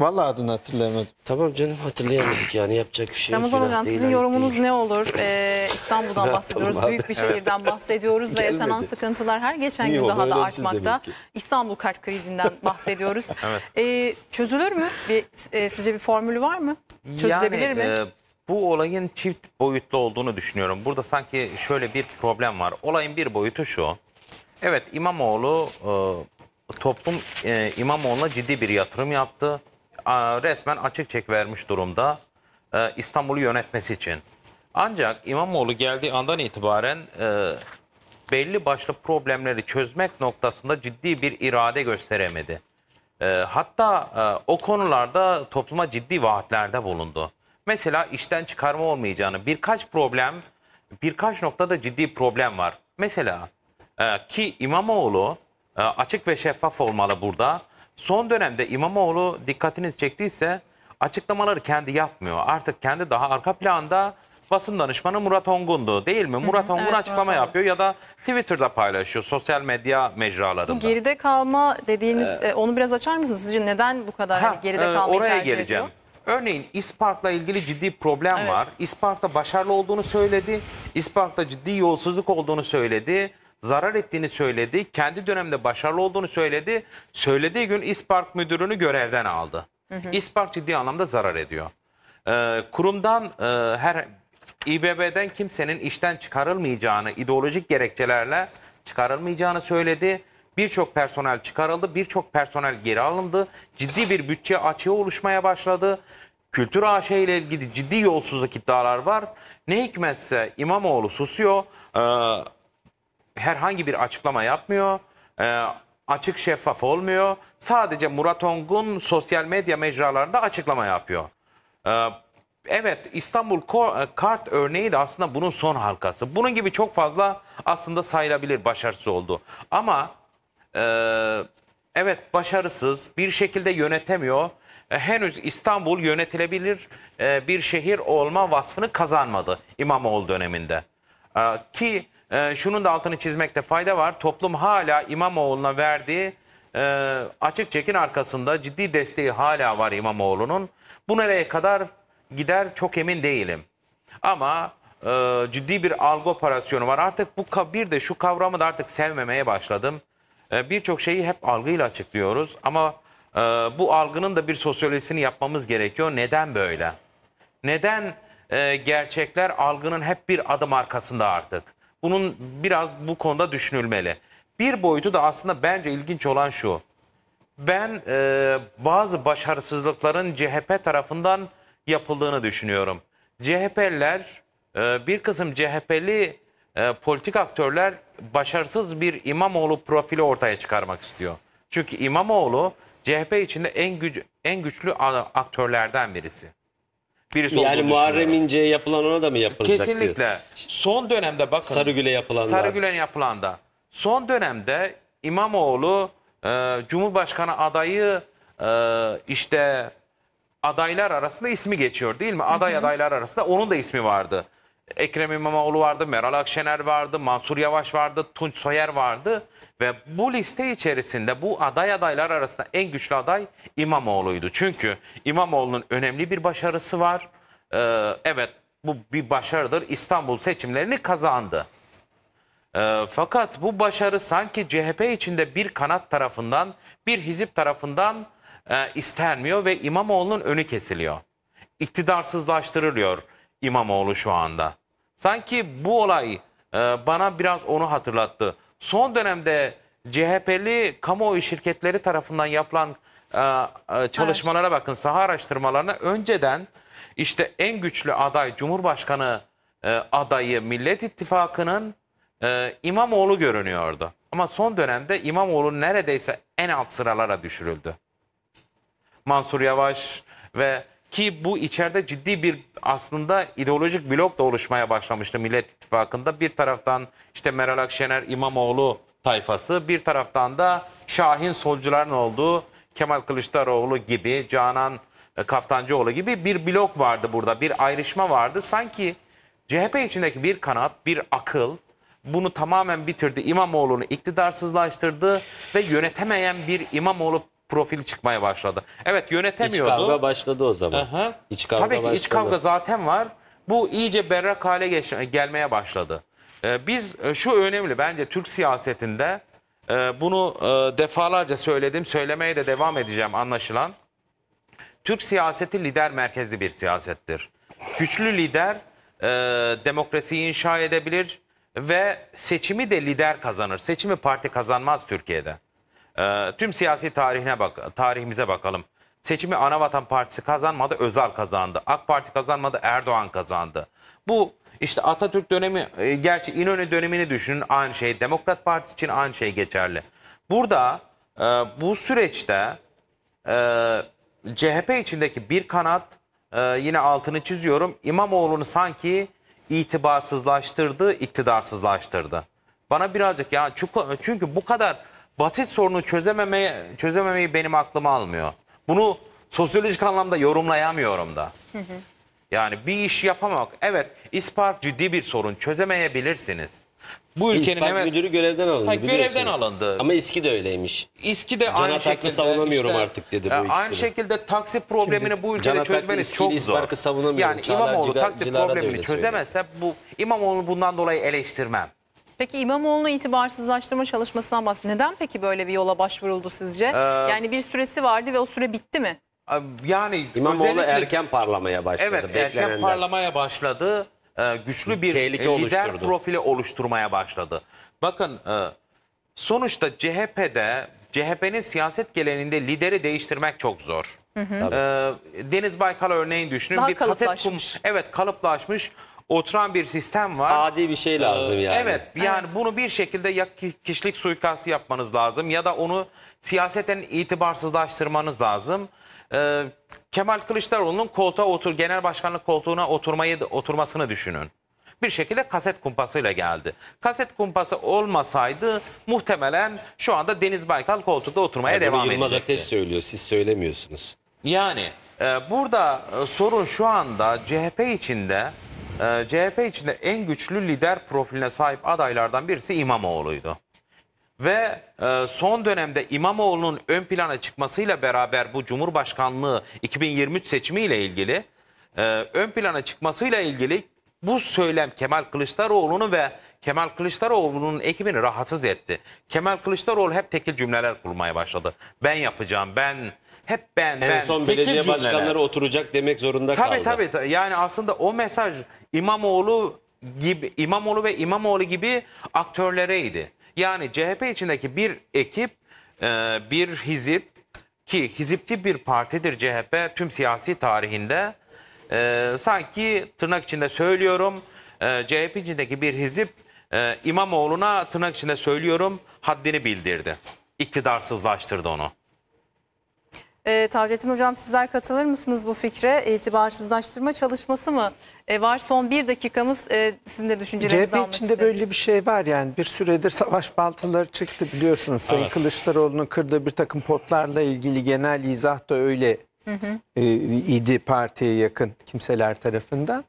Vallahi adını hatırlayamadım. Tamam canım hatırlayamadık yani yapacak bir şey yok. Ramazan Hocam sizin yorumunuz değil. ne olur? Ee, İstanbul'dan bahsediyoruz, büyük bir şehirden bahsediyoruz ve yaşanan sıkıntılar her geçen Niye gün daha da şey artmakta. İstanbul kart krizinden bahsediyoruz. evet. ee, çözülür mü? Bir, e, sizce bir formülü var mı? Çözülebilir yani, mi? E, bu olayın çift boyutlu olduğunu düşünüyorum. Burada sanki şöyle bir problem var. Olayın bir boyutu şu. Evet İmamoğlu e, toplum e, İmamoğlu'na ciddi bir yatırım yaptı. resmen açık çek vermiş durumda e, İstanbul'u yönetmesi için. Ancak İmamoğlu geldiği andan itibaren belli başlı problemleri çözmek noktasında ciddi bir irade gösteremedi. hatta o konularda topluma ciddi vaatlerde bulundu. Mesela işten çıkarma olmayacağını birkaç problem birkaç noktada ciddi problem var. Mesela e, ki İmamoğlu e, açık ve şeffaf olmalı burada. Son dönemde İmamoğlu dikkatiniz çektiyse açıklamaları kendi yapmıyor. Artık kendi daha arka planda basın danışmanı Murat Ongun'du değil mi? Hı hı, Murat Ongun evet, açıklama Murat yapıyor ya da Twitter'da paylaşıyor sosyal medya mecralarında. geride kalma dediğiniz ee, onu biraz açar mısınız? Sizce neden bu kadar ha, hani geride e, kalmayı e, oraya tercih geleceğim. ediyor? Örneğin İspart'la ilgili ciddi problem evet. var. İspart'ta başarılı olduğunu söyledi. İspart'ta ciddi yolsuzluk olduğunu söyledi. Zarar ettiğini söyledi. Kendi dönemde başarılı olduğunu söyledi. Söylediği gün İspart müdürünü görevden aldı. Hı hı. İspart ciddi anlamda zarar ediyor. Ee, kurumdan e, her İBB'den kimsenin işten çıkarılmayacağını, ideolojik gerekçelerle çıkarılmayacağını söyledi. Birçok personel çıkarıldı, birçok personel geri alındı. Ciddi bir bütçe açığı oluşmaya başladı. Kültür AŞ ile ilgili ciddi yolsuzluk iddialar var. Ne hikmetse İmamoğlu susuyor. Ee, herhangi bir açıklama yapmıyor. Ee, açık şeffaf olmuyor. Sadece Murat Ongun sosyal medya mecralarında açıklama yapıyor. Ee, evet İstanbul Kart örneği de aslında bunun son halkası. Bunun gibi çok fazla aslında sayılabilir başarısı oldu. Ama ee, evet başarısız bir şekilde yönetemiyor. Ee, henüz İstanbul yönetilebilir e, bir şehir olma vasfını kazanmadı İmamoğlu döneminde. Ee, ki e, şunun da altını çizmekte fayda var. Toplum hala İmamoğlu'na verdiği e, açık çekin arkasında ciddi desteği hala var İmamoğlu'nun. Bu nereye kadar gider çok emin değilim. Ama e, ciddi bir algı operasyonu var. Artık bu bir de şu kavramı da artık sevmemeye başladım. E, birçok şeyi hep algıyla açıklıyoruz ama e, bu algının da bir sosyolojisini yapmamız gerekiyor. Neden böyle? Neden e, gerçekler algının hep bir adım arkasında artık? Bunun biraz bu konuda düşünülmeli. Bir boyutu da aslında bence ilginç olan şu. Ben e, bazı başarısızlıkların CHP tarafından yapıldığını düşünüyorum. CHP'ler, e, bir kısım CHP'li e, politik aktörler başarısız bir İmamoğlu profili ortaya çıkarmak istiyor. Çünkü İmamoğlu CHP içinde en güç en güçlü aktörlerden birisi. Birisi yani Muharrem İnce'ye yapılan ona da mı yapılacak? Kesinlikle. Son dönemde bakın. Sarıgül'e yapılan Sarıgül'e yapılan da. Son dönemde İmamoğlu e, Cumhurbaşkanı adayı e, işte adaylar arasında ismi geçiyor değil mi? Aday adaylar arasında onun da ismi vardı. Ekrem İmamoğlu vardı, Meral Akşener vardı, Mansur Yavaş vardı, Tunç Soyer vardı. Ve bu liste içerisinde bu aday adaylar arasında en güçlü aday İmamoğlu'ydu. Çünkü İmamoğlu'nun önemli bir başarısı var. Ee, evet bu bir başarıdır. İstanbul seçimlerini kazandı. Ee, fakat bu başarı sanki CHP içinde bir kanat tarafından, bir hizip tarafından e, istenmiyor ve İmamoğlu'nun önü kesiliyor. İktidarsızlaştırılıyor. İmamoğlu şu anda. Sanki bu olay e, bana biraz onu hatırlattı. Son dönemde CHP'li kamuoyu şirketleri tarafından yapılan e, e, çalışmalara bakın saha araştırmalarına önceden işte en güçlü aday Cumhurbaşkanı e, adayı Millet İttifakı'nın e, İmamoğlu görünüyordu. Ama son dönemde İmamoğlu neredeyse en alt sıralara düşürüldü. Mansur Yavaş ve ki bu içeride ciddi bir aslında ideolojik blok da oluşmaya başlamıştı Millet İttifakı'nda. Bir taraftan işte Meral Akşener İmamoğlu tayfası, bir taraftan da Şahin solcuların olduğu Kemal Kılıçdaroğlu gibi, Canan e, Kaftancıoğlu gibi bir blok vardı burada, bir ayrışma vardı. Sanki CHP içindeki bir kanat, bir akıl bunu tamamen bitirdi. İmamoğlu'nu iktidarsızlaştırdı ve yönetemeyen bir İmamoğlu profili çıkmaya başladı. Evet yönetemiyordu. İç kavga başladı o zaman. Aha. İç kavga Tabii ki başladı. iç kavga zaten var. Bu iyice berrak hale geç, gelmeye başladı. Ee, biz e, şu önemli bence Türk siyasetinde e, bunu e, defalarca söyledim. Söylemeye de devam edeceğim anlaşılan. Türk siyaseti lider merkezli bir siyasettir. Güçlü lider e, demokrasiyi inşa edebilir ve seçimi de lider kazanır. Seçimi parti kazanmaz Türkiye'de. E, tüm siyasi tarihine bak, tarihimize bakalım. Seçimi Anavatan Partisi kazanmadı, Özal kazandı. AK Parti kazanmadı, Erdoğan kazandı. Bu işte Atatürk dönemi, e, gerçi İnönü dönemini düşünün aynı şey. Demokrat Parti için aynı şey geçerli. Burada e, bu süreçte e, CHP içindeki bir kanat e, yine altını çiziyorum. İmamoğlu'nu sanki itibarsızlaştırdı, iktidarsızlaştırdı. Bana birazcık ya çünkü bu kadar basit sorunu çözememeye, çözememeyi benim aklıma almıyor. Bunu sosyolojik anlamda yorumlayamıyorum da. Hı hı. Yani bir iş yapamak. Evet ispark ciddi bir sorun çözemeyebilirsiniz. Bu ülkenin İspark evet, müdürü görevden alındı. Ha, görevden alındı. Ama İSKİ de öyleymiş. İSKİ de Can aynı Ataklı şekilde. savunamıyorum işte, artık dedi bu ikisi. Aynı şekilde taksi problemini bu ülkede Can çözmeniz çok zor. İspark'ı savunamıyorum. Yani Çağlar İmamoğlu Ciga, taksi Cilara problemini çözemezse bu İmamoğlu bundan dolayı eleştirmem. Peki İmamoğlu'nu itibarsızlaştırma çalışmasından bahsediyor. Neden peki böyle bir yola başvuruldu sizce? Ee, yani bir süresi vardı ve o süre bitti mi? Ee, yani İmamoğlu erken parlamaya başladı. Evet erken parlamaya başladı. Ee, güçlü bir Tehlike lider oluşturdu. profili oluşturmaya başladı. Bakın e, sonuçta CHP'de CHP'nin siyaset geleninde lideri değiştirmek çok zor. Hı hı. Ee, Deniz Baykal örneğin düşünün. Daha bir kalıplaşmış. kum, evet kalıplaşmış oturan bir sistem var. Adi bir şey ee, lazım yani. Evet yani Evet. bunu bir şekilde ya kişilik suikastı yapmanız lazım ya da onu siyaseten itibarsızlaştırmanız lazım. Ee, Kemal Kılıçdaroğlu'nun koltuğa otur genel başkanlık koltuğuna oturmayı oturmasını düşünün. Bir şekilde kaset kumpasıyla geldi. Kaset kumpası olmasaydı muhtemelen şu anda Deniz Baykal koltukta oturmaya Bunu devam Yılmaz edecekti. Ateş söylüyor siz söylemiyorsunuz. Yani e, burada e, sorun şu anda CHP içinde ee, CHP içinde en güçlü lider profiline sahip adaylardan birisi İmamoğlu'ydu. Ve e, son dönemde İmamoğlu'nun ön plana çıkmasıyla beraber bu Cumhurbaşkanlığı 2023 seçimiyle ilgili e, ön plana çıkmasıyla ilgili bu söylem Kemal Kılıçdaroğlu'nu ve Kemal Kılıçdaroğlu'nun ekibini rahatsız etti. Kemal Kılıçdaroğlu hep tekil cümleler kurmaya başladı. Ben yapacağım, ben hep ben en ben. son belediye cümleler. başkanları oturacak demek zorunda tabii, kaldı. Tabii tabii. Yani aslında o mesaj İmamoğlu gibi İmamoğlu ve İmamoğlu gibi aktörlereydi. Yani CHP içindeki bir ekip, e, bir hizip ki hizipçi bir partidir CHP tüm siyasi tarihinde. E, sanki tırnak içinde söylüyorum e, CHP içindeki bir hizip İmamoğlu'na tırnak içinde söylüyorum haddini bildirdi. İktidarsızlaştırdı onu. E, Tavcettin Hocam sizler katılır mısınız bu fikre? itibarsızlaştırma çalışması mı e, var? Son bir dakikamız e, sizin de düşüncelerinizi CHP almak içinde istedim. böyle bir şey var yani. Bir süredir savaş baltaları çıktı biliyorsunuz. Sayın evet. Kılıçdaroğlu'nun kırdığı bir takım potlarla ilgili genel izah da öyle hı hı. E, idi partiye yakın kimseler tarafından.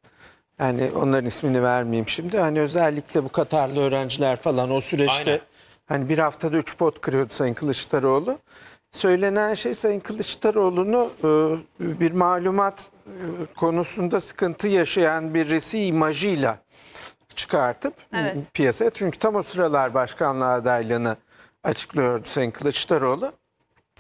Yani onların ismini vermeyeyim şimdi. Hani özellikle bu Katarlı öğrenciler falan o süreçte Aynen. hani bir haftada üç pot kırıyordu Sayın Kılıçdaroğlu söylenen şey Sayın Kılıçdaroğlu'nu e, bir malumat e, konusunda sıkıntı yaşayan birisi imajıyla çıkartıp evet. piyasaya. Çünkü tam o sıralar başkanlığa adaylığını açıklıyordu Sayın Kılıçdaroğlu.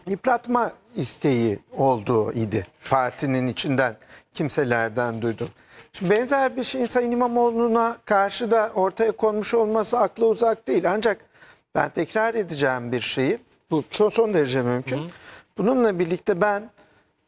Yıpratma isteği olduğu idi partinin içinden kimselerden duydum. Şimdi benzer bir şey Sayın İmamoğlu'na karşı da ortaya konmuş olması akla uzak değil. Ancak ben tekrar edeceğim bir şeyi. Bu çok son derece mümkün. Hı. Bununla birlikte ben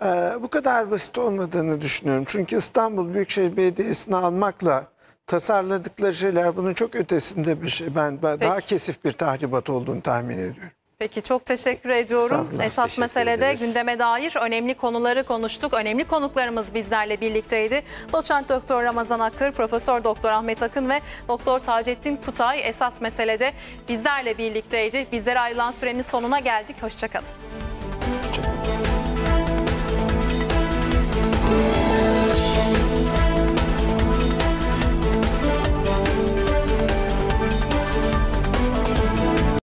e, bu kadar basit olmadığını düşünüyorum. Çünkü İstanbul Büyükşehir Belediyesi'ni almakla tasarladıkları şeyler bunun çok ötesinde bir şey. Ben, ben daha kesif bir tahribat olduğunu tahmin ediyorum. Peki çok teşekkür ediyorum. Esas meselede gündeme dair önemli konuları konuştuk. Önemli konuklarımız bizlerle birlikteydi. Doçent Doktor Ramazan Akır, Profesör Doktor Ahmet Akın ve Doktor Taceddin Kutay esas meselede bizlerle birlikteydi. Bizlere ayrılan sürenin sonuna geldik. Hoşçakalın.